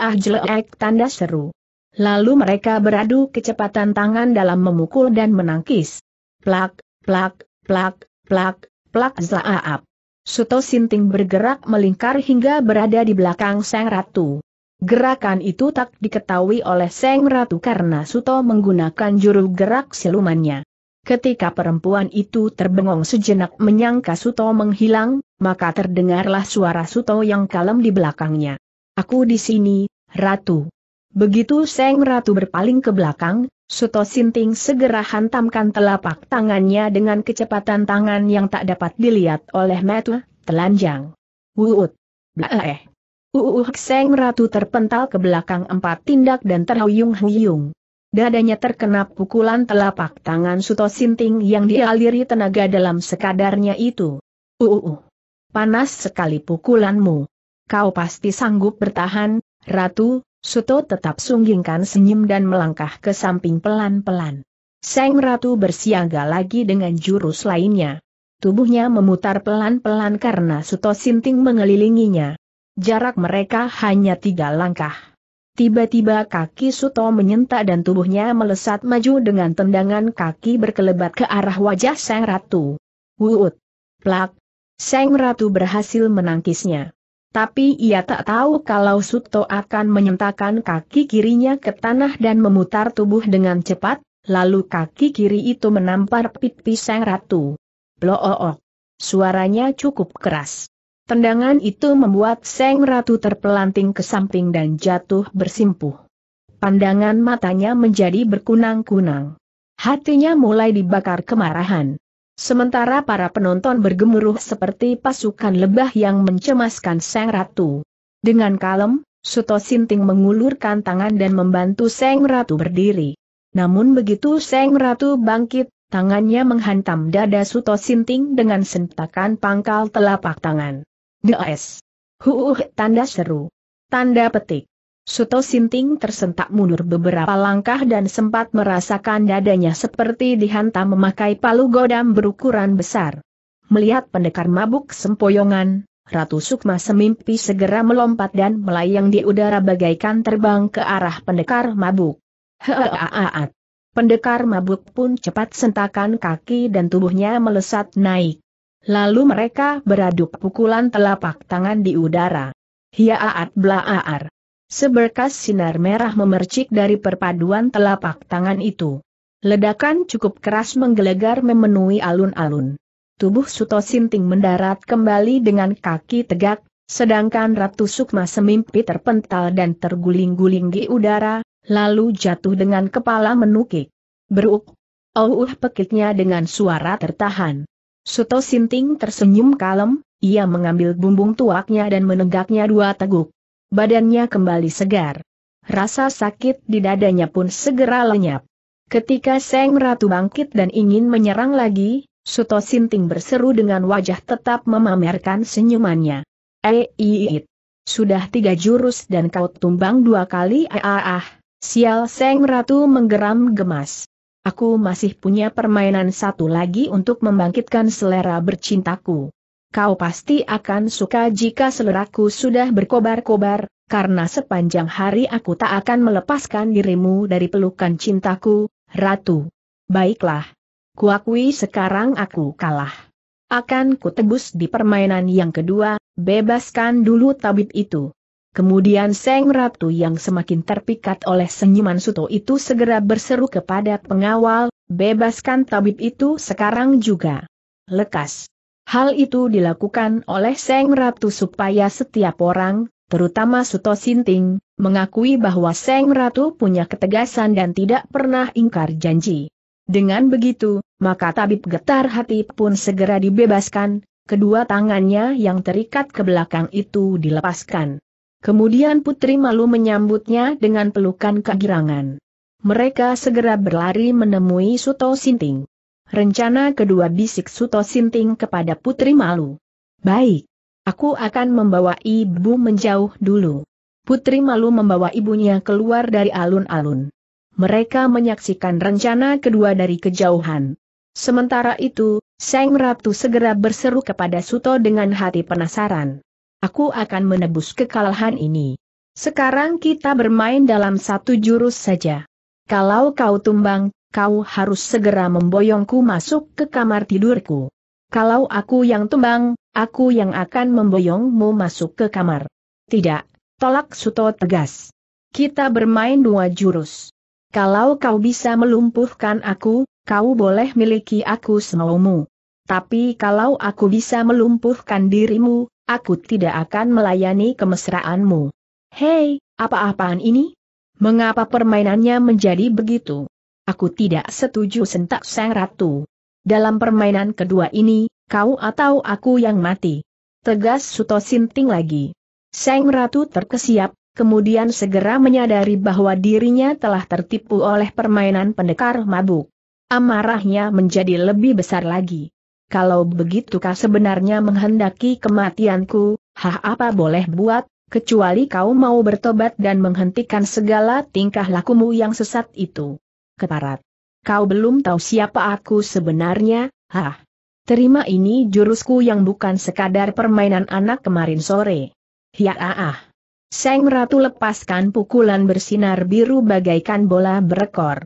ah jelek tanda seru. Lalu mereka beradu kecepatan tangan dalam memukul dan menangkis. Plak, plak, plak, plak, plak zaap. Suto Sinting bergerak melingkar hingga berada di belakang Seng Ratu. Gerakan itu tak diketahui oleh Seng Ratu karena Suto menggunakan juru gerak silumannya. Ketika perempuan itu terbengong sejenak menyangka Suto menghilang, maka terdengarlah suara Suto yang kalem di belakangnya. Aku di sini, Ratu. Begitu Seng Ratu berpaling ke belakang, Suto Sinting segera hantamkan telapak tangannya dengan kecepatan tangan yang tak dapat dilihat oleh mata, telanjang. Wuut. Blaeh. Uuh Seng Ratu terpental ke belakang empat tindak dan terhuyung-huyung. Dadanya terkena pukulan telapak tangan Suto Sinting yang dialiri tenaga dalam sekadarnya itu. Uu. Uh, uh, uh. Panas sekali pukulanmu. Kau pasti sanggup bertahan, Ratu, Suto tetap sunggingkan senyum dan melangkah ke samping pelan-pelan. Seng Ratu bersiaga lagi dengan jurus lainnya. Tubuhnya memutar pelan-pelan karena Suto Sinting mengelilinginya. Jarak mereka hanya tiga langkah. Tiba-tiba kaki Suto menyentak dan tubuhnya melesat maju dengan tendangan kaki berkelebat ke arah wajah Sang Ratu. Wuut! Plak! Sang Ratu berhasil menangkisnya. Tapi ia tak tahu kalau Suto akan menyentakkan kaki kirinya ke tanah dan memutar tubuh dengan cepat, lalu kaki kiri itu menampar pipi Sang Ratu. Blo-o-o! Suaranya cukup keras. Tendangan itu membuat Seng Ratu terpelanting ke samping dan jatuh bersimpuh. Pandangan matanya menjadi berkunang-kunang. Hatinya mulai dibakar kemarahan. Sementara para penonton bergemuruh seperti pasukan lebah yang mencemaskan Seng Ratu. Dengan kalem, Suto Sinting mengulurkan tangan dan membantu Seng Ratu berdiri. Namun begitu Seng Ratu bangkit, tangannya menghantam dada Suto Sinting dengan sentakan pangkal telapak tangan. DS. Huuh tanda seru. Tanda petik. Suto Sinting tersentak mundur beberapa langkah dan sempat merasakan dadanya seperti dihantam memakai palu godam berukuran besar. Melihat pendekar mabuk sempoyongan, Ratu Sukma semimpi segera melompat dan melayang di udara bagaikan terbang ke arah pendekar mabuk. Heaaat. Pendekar mabuk pun cepat sentakan kaki dan tubuhnya melesat naik. Lalu mereka beradu pukulan telapak tangan di udara. Hiaat blaaar. Seberkas sinar merah memercik dari perpaduan telapak tangan itu. Ledakan cukup keras menggelegar memenuhi alun-alun. Tubuh Suto Sinting mendarat kembali dengan kaki tegak, sedangkan Ratu Sukma semimpi terpental dan terguling-guling di udara, lalu jatuh dengan kepala menukik. Beruk. Auh oh, pekitnya dengan suara tertahan. Suto Sinting tersenyum kalem, ia mengambil bumbung tuaknya dan menegaknya dua teguk. Badannya kembali segar. Rasa sakit di dadanya pun segera lenyap. Ketika Seng Ratu bangkit dan ingin menyerang lagi, Suto Sinting berseru dengan wajah tetap memamerkan senyumannya. Eiit. Eh, Sudah tiga jurus dan kau tumbang dua kali ah ah. ah. Sial Seng Ratu menggeram gemas. Aku masih punya permainan satu lagi untuk membangkitkan selera bercintaku. Kau pasti akan suka jika seleraku sudah berkobar-kobar, karena sepanjang hari aku tak akan melepaskan dirimu dari pelukan cintaku, Ratu. Baiklah. Kuakui sekarang aku kalah. Akan kutebus di permainan yang kedua, bebaskan dulu tabib itu. Kemudian Seng Ratu yang semakin terpikat oleh senyuman Suto itu segera berseru kepada pengawal, bebaskan tabib itu sekarang juga. Lekas. Hal itu dilakukan oleh Seng Ratu supaya setiap orang, terutama Suto Sinting, mengakui bahwa Seng Ratu punya ketegasan dan tidak pernah ingkar janji. Dengan begitu, maka tabib getar hati pun segera dibebaskan, kedua tangannya yang terikat ke belakang itu dilepaskan. Kemudian Putri Malu menyambutnya dengan pelukan kegirangan. Mereka segera berlari menemui Suto Sinting. Rencana kedua bisik Suto Sinting kepada Putri Malu. Baik. Aku akan membawa ibu menjauh dulu. Putri Malu membawa ibunya keluar dari alun-alun. Mereka menyaksikan rencana kedua dari kejauhan. Sementara itu, Seng Ratu segera berseru kepada Suto dengan hati penasaran. Aku akan menebus kekalahan ini. Sekarang kita bermain dalam satu jurus saja. Kalau kau tumbang, kau harus segera memboyongku masuk ke kamar tidurku. Kalau aku yang tumbang, aku yang akan memboyongmu masuk ke kamar. Tidak, tolak Suto tegas. Kita bermain dua jurus. Kalau kau bisa melumpuhkan aku, kau boleh miliki aku semaumu. Tapi kalau aku bisa melumpuhkan dirimu, Aku tidak akan melayani kemesraanmu. Hei, apa-apaan ini? Mengapa permainannya menjadi begitu? Aku tidak setuju sentak sang ratu. Dalam permainan kedua ini, kau atau aku yang mati. Tegas Suto Sinting lagi. Sang ratu terkesiap, kemudian segera menyadari bahwa dirinya telah tertipu oleh permainan pendekar mabuk. Amarahnya menjadi lebih besar lagi kalau begitu begitukah sebenarnya menghendaki kematianku, hah apa boleh buat, kecuali kau mau bertobat dan menghentikan segala tingkah lakumu yang sesat itu. Keparat. Kau belum tahu siapa aku sebenarnya, hah. Terima ini jurusku yang bukan sekadar permainan anak kemarin sore. Ya ah ah. Seng Ratu lepaskan pukulan bersinar biru bagaikan bola berekor.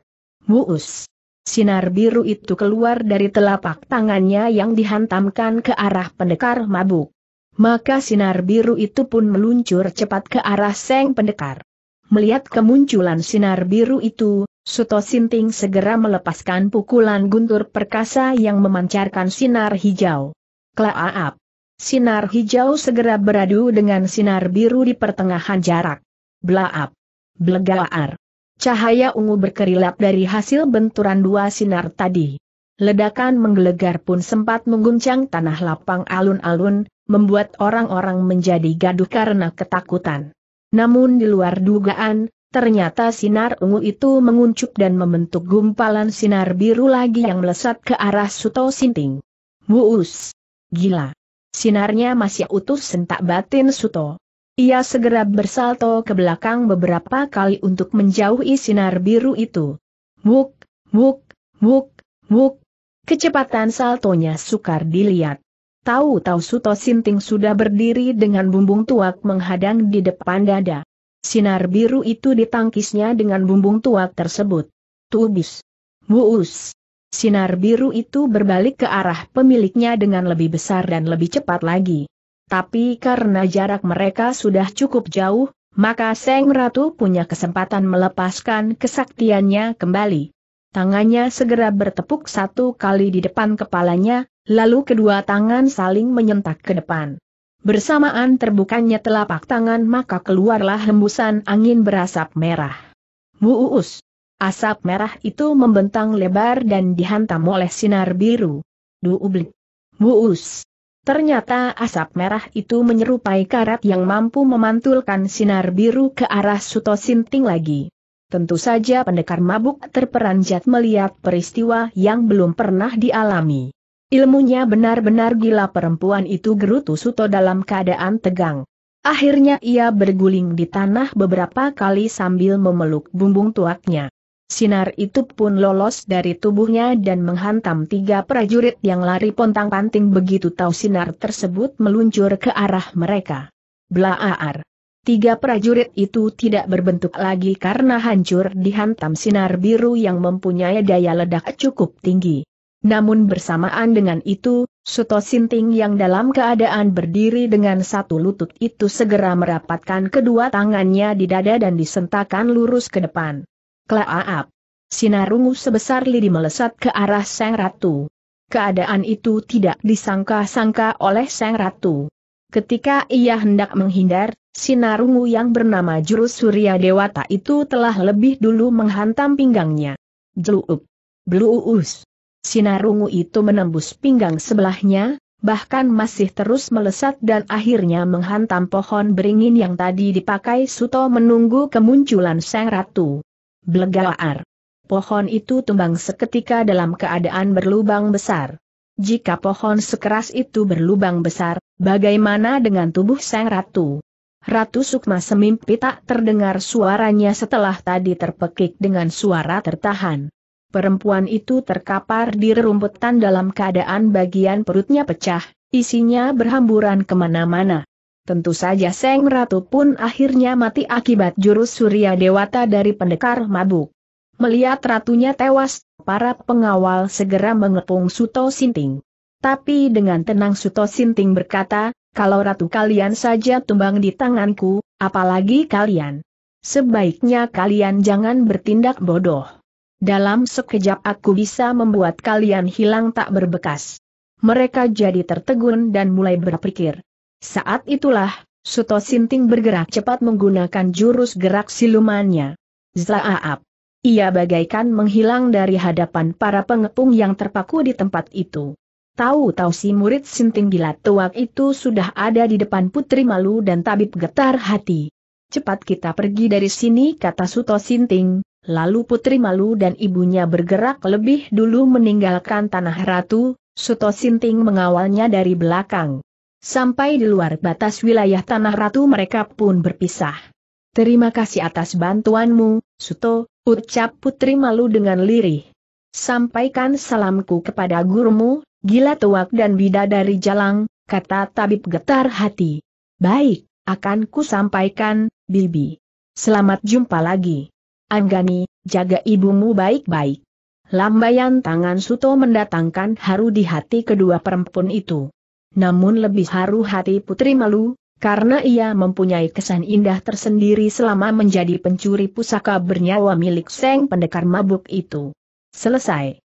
Muus. Sinar biru itu keluar dari telapak tangannya yang dihantamkan ke arah pendekar mabuk. Maka sinar biru itu pun meluncur cepat ke arah seng pendekar. Melihat kemunculan sinar biru itu, Suto Sinting segera melepaskan pukulan guntur perkasa yang memancarkan sinar hijau. Klaaap! Sinar hijau segera beradu dengan sinar biru di pertengahan jarak. Blaap! Blegaar! Cahaya ungu berkerilap dari hasil benturan dua sinar tadi. Ledakan menggelegar pun sempat mengguncang tanah lapang alun-alun, membuat orang-orang menjadi gaduh karena ketakutan. Namun di luar dugaan, ternyata sinar ungu itu menguncup dan membentuk gumpalan sinar biru lagi yang melesat ke arah Suto Sinting. Buus. Gila! Sinarnya masih utuh sentak batin Suto. Ia segera bersalto ke belakang beberapa kali untuk menjauhi sinar biru itu. Wuk, wuk, wuk, wuk. Kecepatan saltonya sukar dilihat. Tahu-tahu Suto Sinting sudah berdiri dengan bumbung tuak menghadang di depan dada. Sinar biru itu ditangkisnya dengan bumbung tuak tersebut. Tubis. Wuus. Sinar biru itu berbalik ke arah pemiliknya dengan lebih besar dan lebih cepat lagi. Tapi karena jarak mereka sudah cukup jauh, maka Seng Ratu punya kesempatan melepaskan kesaktiannya kembali. Tangannya segera bertepuk satu kali di depan kepalanya, lalu kedua tangan saling menyentak ke depan. Bersamaan terbukanya telapak tangan maka keluarlah hembusan angin berasap merah. Muus! Asap merah itu membentang lebar dan dihantam oleh sinar biru. Duublik! Muus! Ternyata asap merah itu menyerupai karat yang mampu memantulkan sinar biru ke arah Suto Sinting lagi. Tentu saja pendekar mabuk terperanjat melihat peristiwa yang belum pernah dialami. Ilmunya benar-benar gila perempuan itu gerutu Suto dalam keadaan tegang. Akhirnya ia berguling di tanah beberapa kali sambil memeluk bumbung tuaknya. Sinar itu pun lolos dari tubuhnya dan menghantam tiga prajurit yang lari pontang-panting begitu tahu sinar tersebut meluncur ke arah mereka. Blaar. Tiga prajurit itu tidak berbentuk lagi karena hancur dihantam sinar biru yang mempunyai daya ledak cukup tinggi. Namun bersamaan dengan itu, Suto Sinting yang dalam keadaan berdiri dengan satu lutut itu segera merapatkan kedua tangannya di dada dan disentakan lurus ke depan. Klaaap. Sinar ungu sebesar lidi melesat ke arah Sang Ratu. Keadaan itu tidak disangka-sangka oleh Sang Ratu. Ketika ia hendak menghindar, sinar ungu yang bernama jurus Surya Dewata itu telah lebih dulu menghantam pinggangnya. Jluup. Bluus. Sinar ungu itu menembus pinggang sebelahnya, bahkan masih terus melesat dan akhirnya menghantam pohon beringin yang tadi dipakai Suto menunggu kemunculan Sang Ratu. Blegaar. Pohon itu tumbang seketika dalam keadaan berlubang besar. Jika pohon sekeras itu berlubang besar, bagaimana dengan tubuh sang ratu? Ratu Sukma semimpi tak terdengar suaranya setelah tadi terpekik dengan suara tertahan. Perempuan itu terkapar di rerumputan dalam keadaan bagian perutnya pecah, isinya berhamburan kemana-mana. Tentu saja Seng Ratu pun akhirnya mati akibat jurus Surya Dewata dari pendekar mabuk. Melihat ratunya tewas, para pengawal segera mengepung Suto Sinting. Tapi dengan tenang Suto Sinting berkata, kalau ratu kalian saja tumbang di tanganku, apalagi kalian. Sebaiknya kalian jangan bertindak bodoh. Dalam sekejap aku bisa membuat kalian hilang tak berbekas. Mereka jadi tertegun dan mulai berpikir. Saat itulah, Suto Sinting bergerak cepat menggunakan jurus gerak silumannya. Zlaaap. Ia bagaikan menghilang dari hadapan para pengepung yang terpaku di tempat itu. Tahu-tahu si murid Sinting gila Tuak itu sudah ada di depan Putri Malu dan Tabib getar hati. Cepat kita pergi dari sini kata Suto Sinting, lalu Putri Malu dan ibunya bergerak lebih dulu meninggalkan Tanah Ratu, Suto Sinting mengawalnya dari belakang. Sampai di luar batas wilayah Tanah Ratu mereka pun berpisah. Terima kasih atas bantuanmu, Suto, ucap Putri Malu dengan lirih. Sampaikan salamku kepada gurumu, gila tuak dan bidadari jalang, kata tabib getar hati. Baik, akan ku sampaikan, Bibi. Selamat jumpa lagi. Anggani, jaga ibumu baik-baik. Lambayan tangan Suto mendatangkan haru di hati kedua perempuan itu namun lebih haru hati Putri Malu, karena ia mempunyai kesan indah tersendiri selama menjadi pencuri pusaka bernyawa milik Seng Pendekar Mabuk itu. Selesai.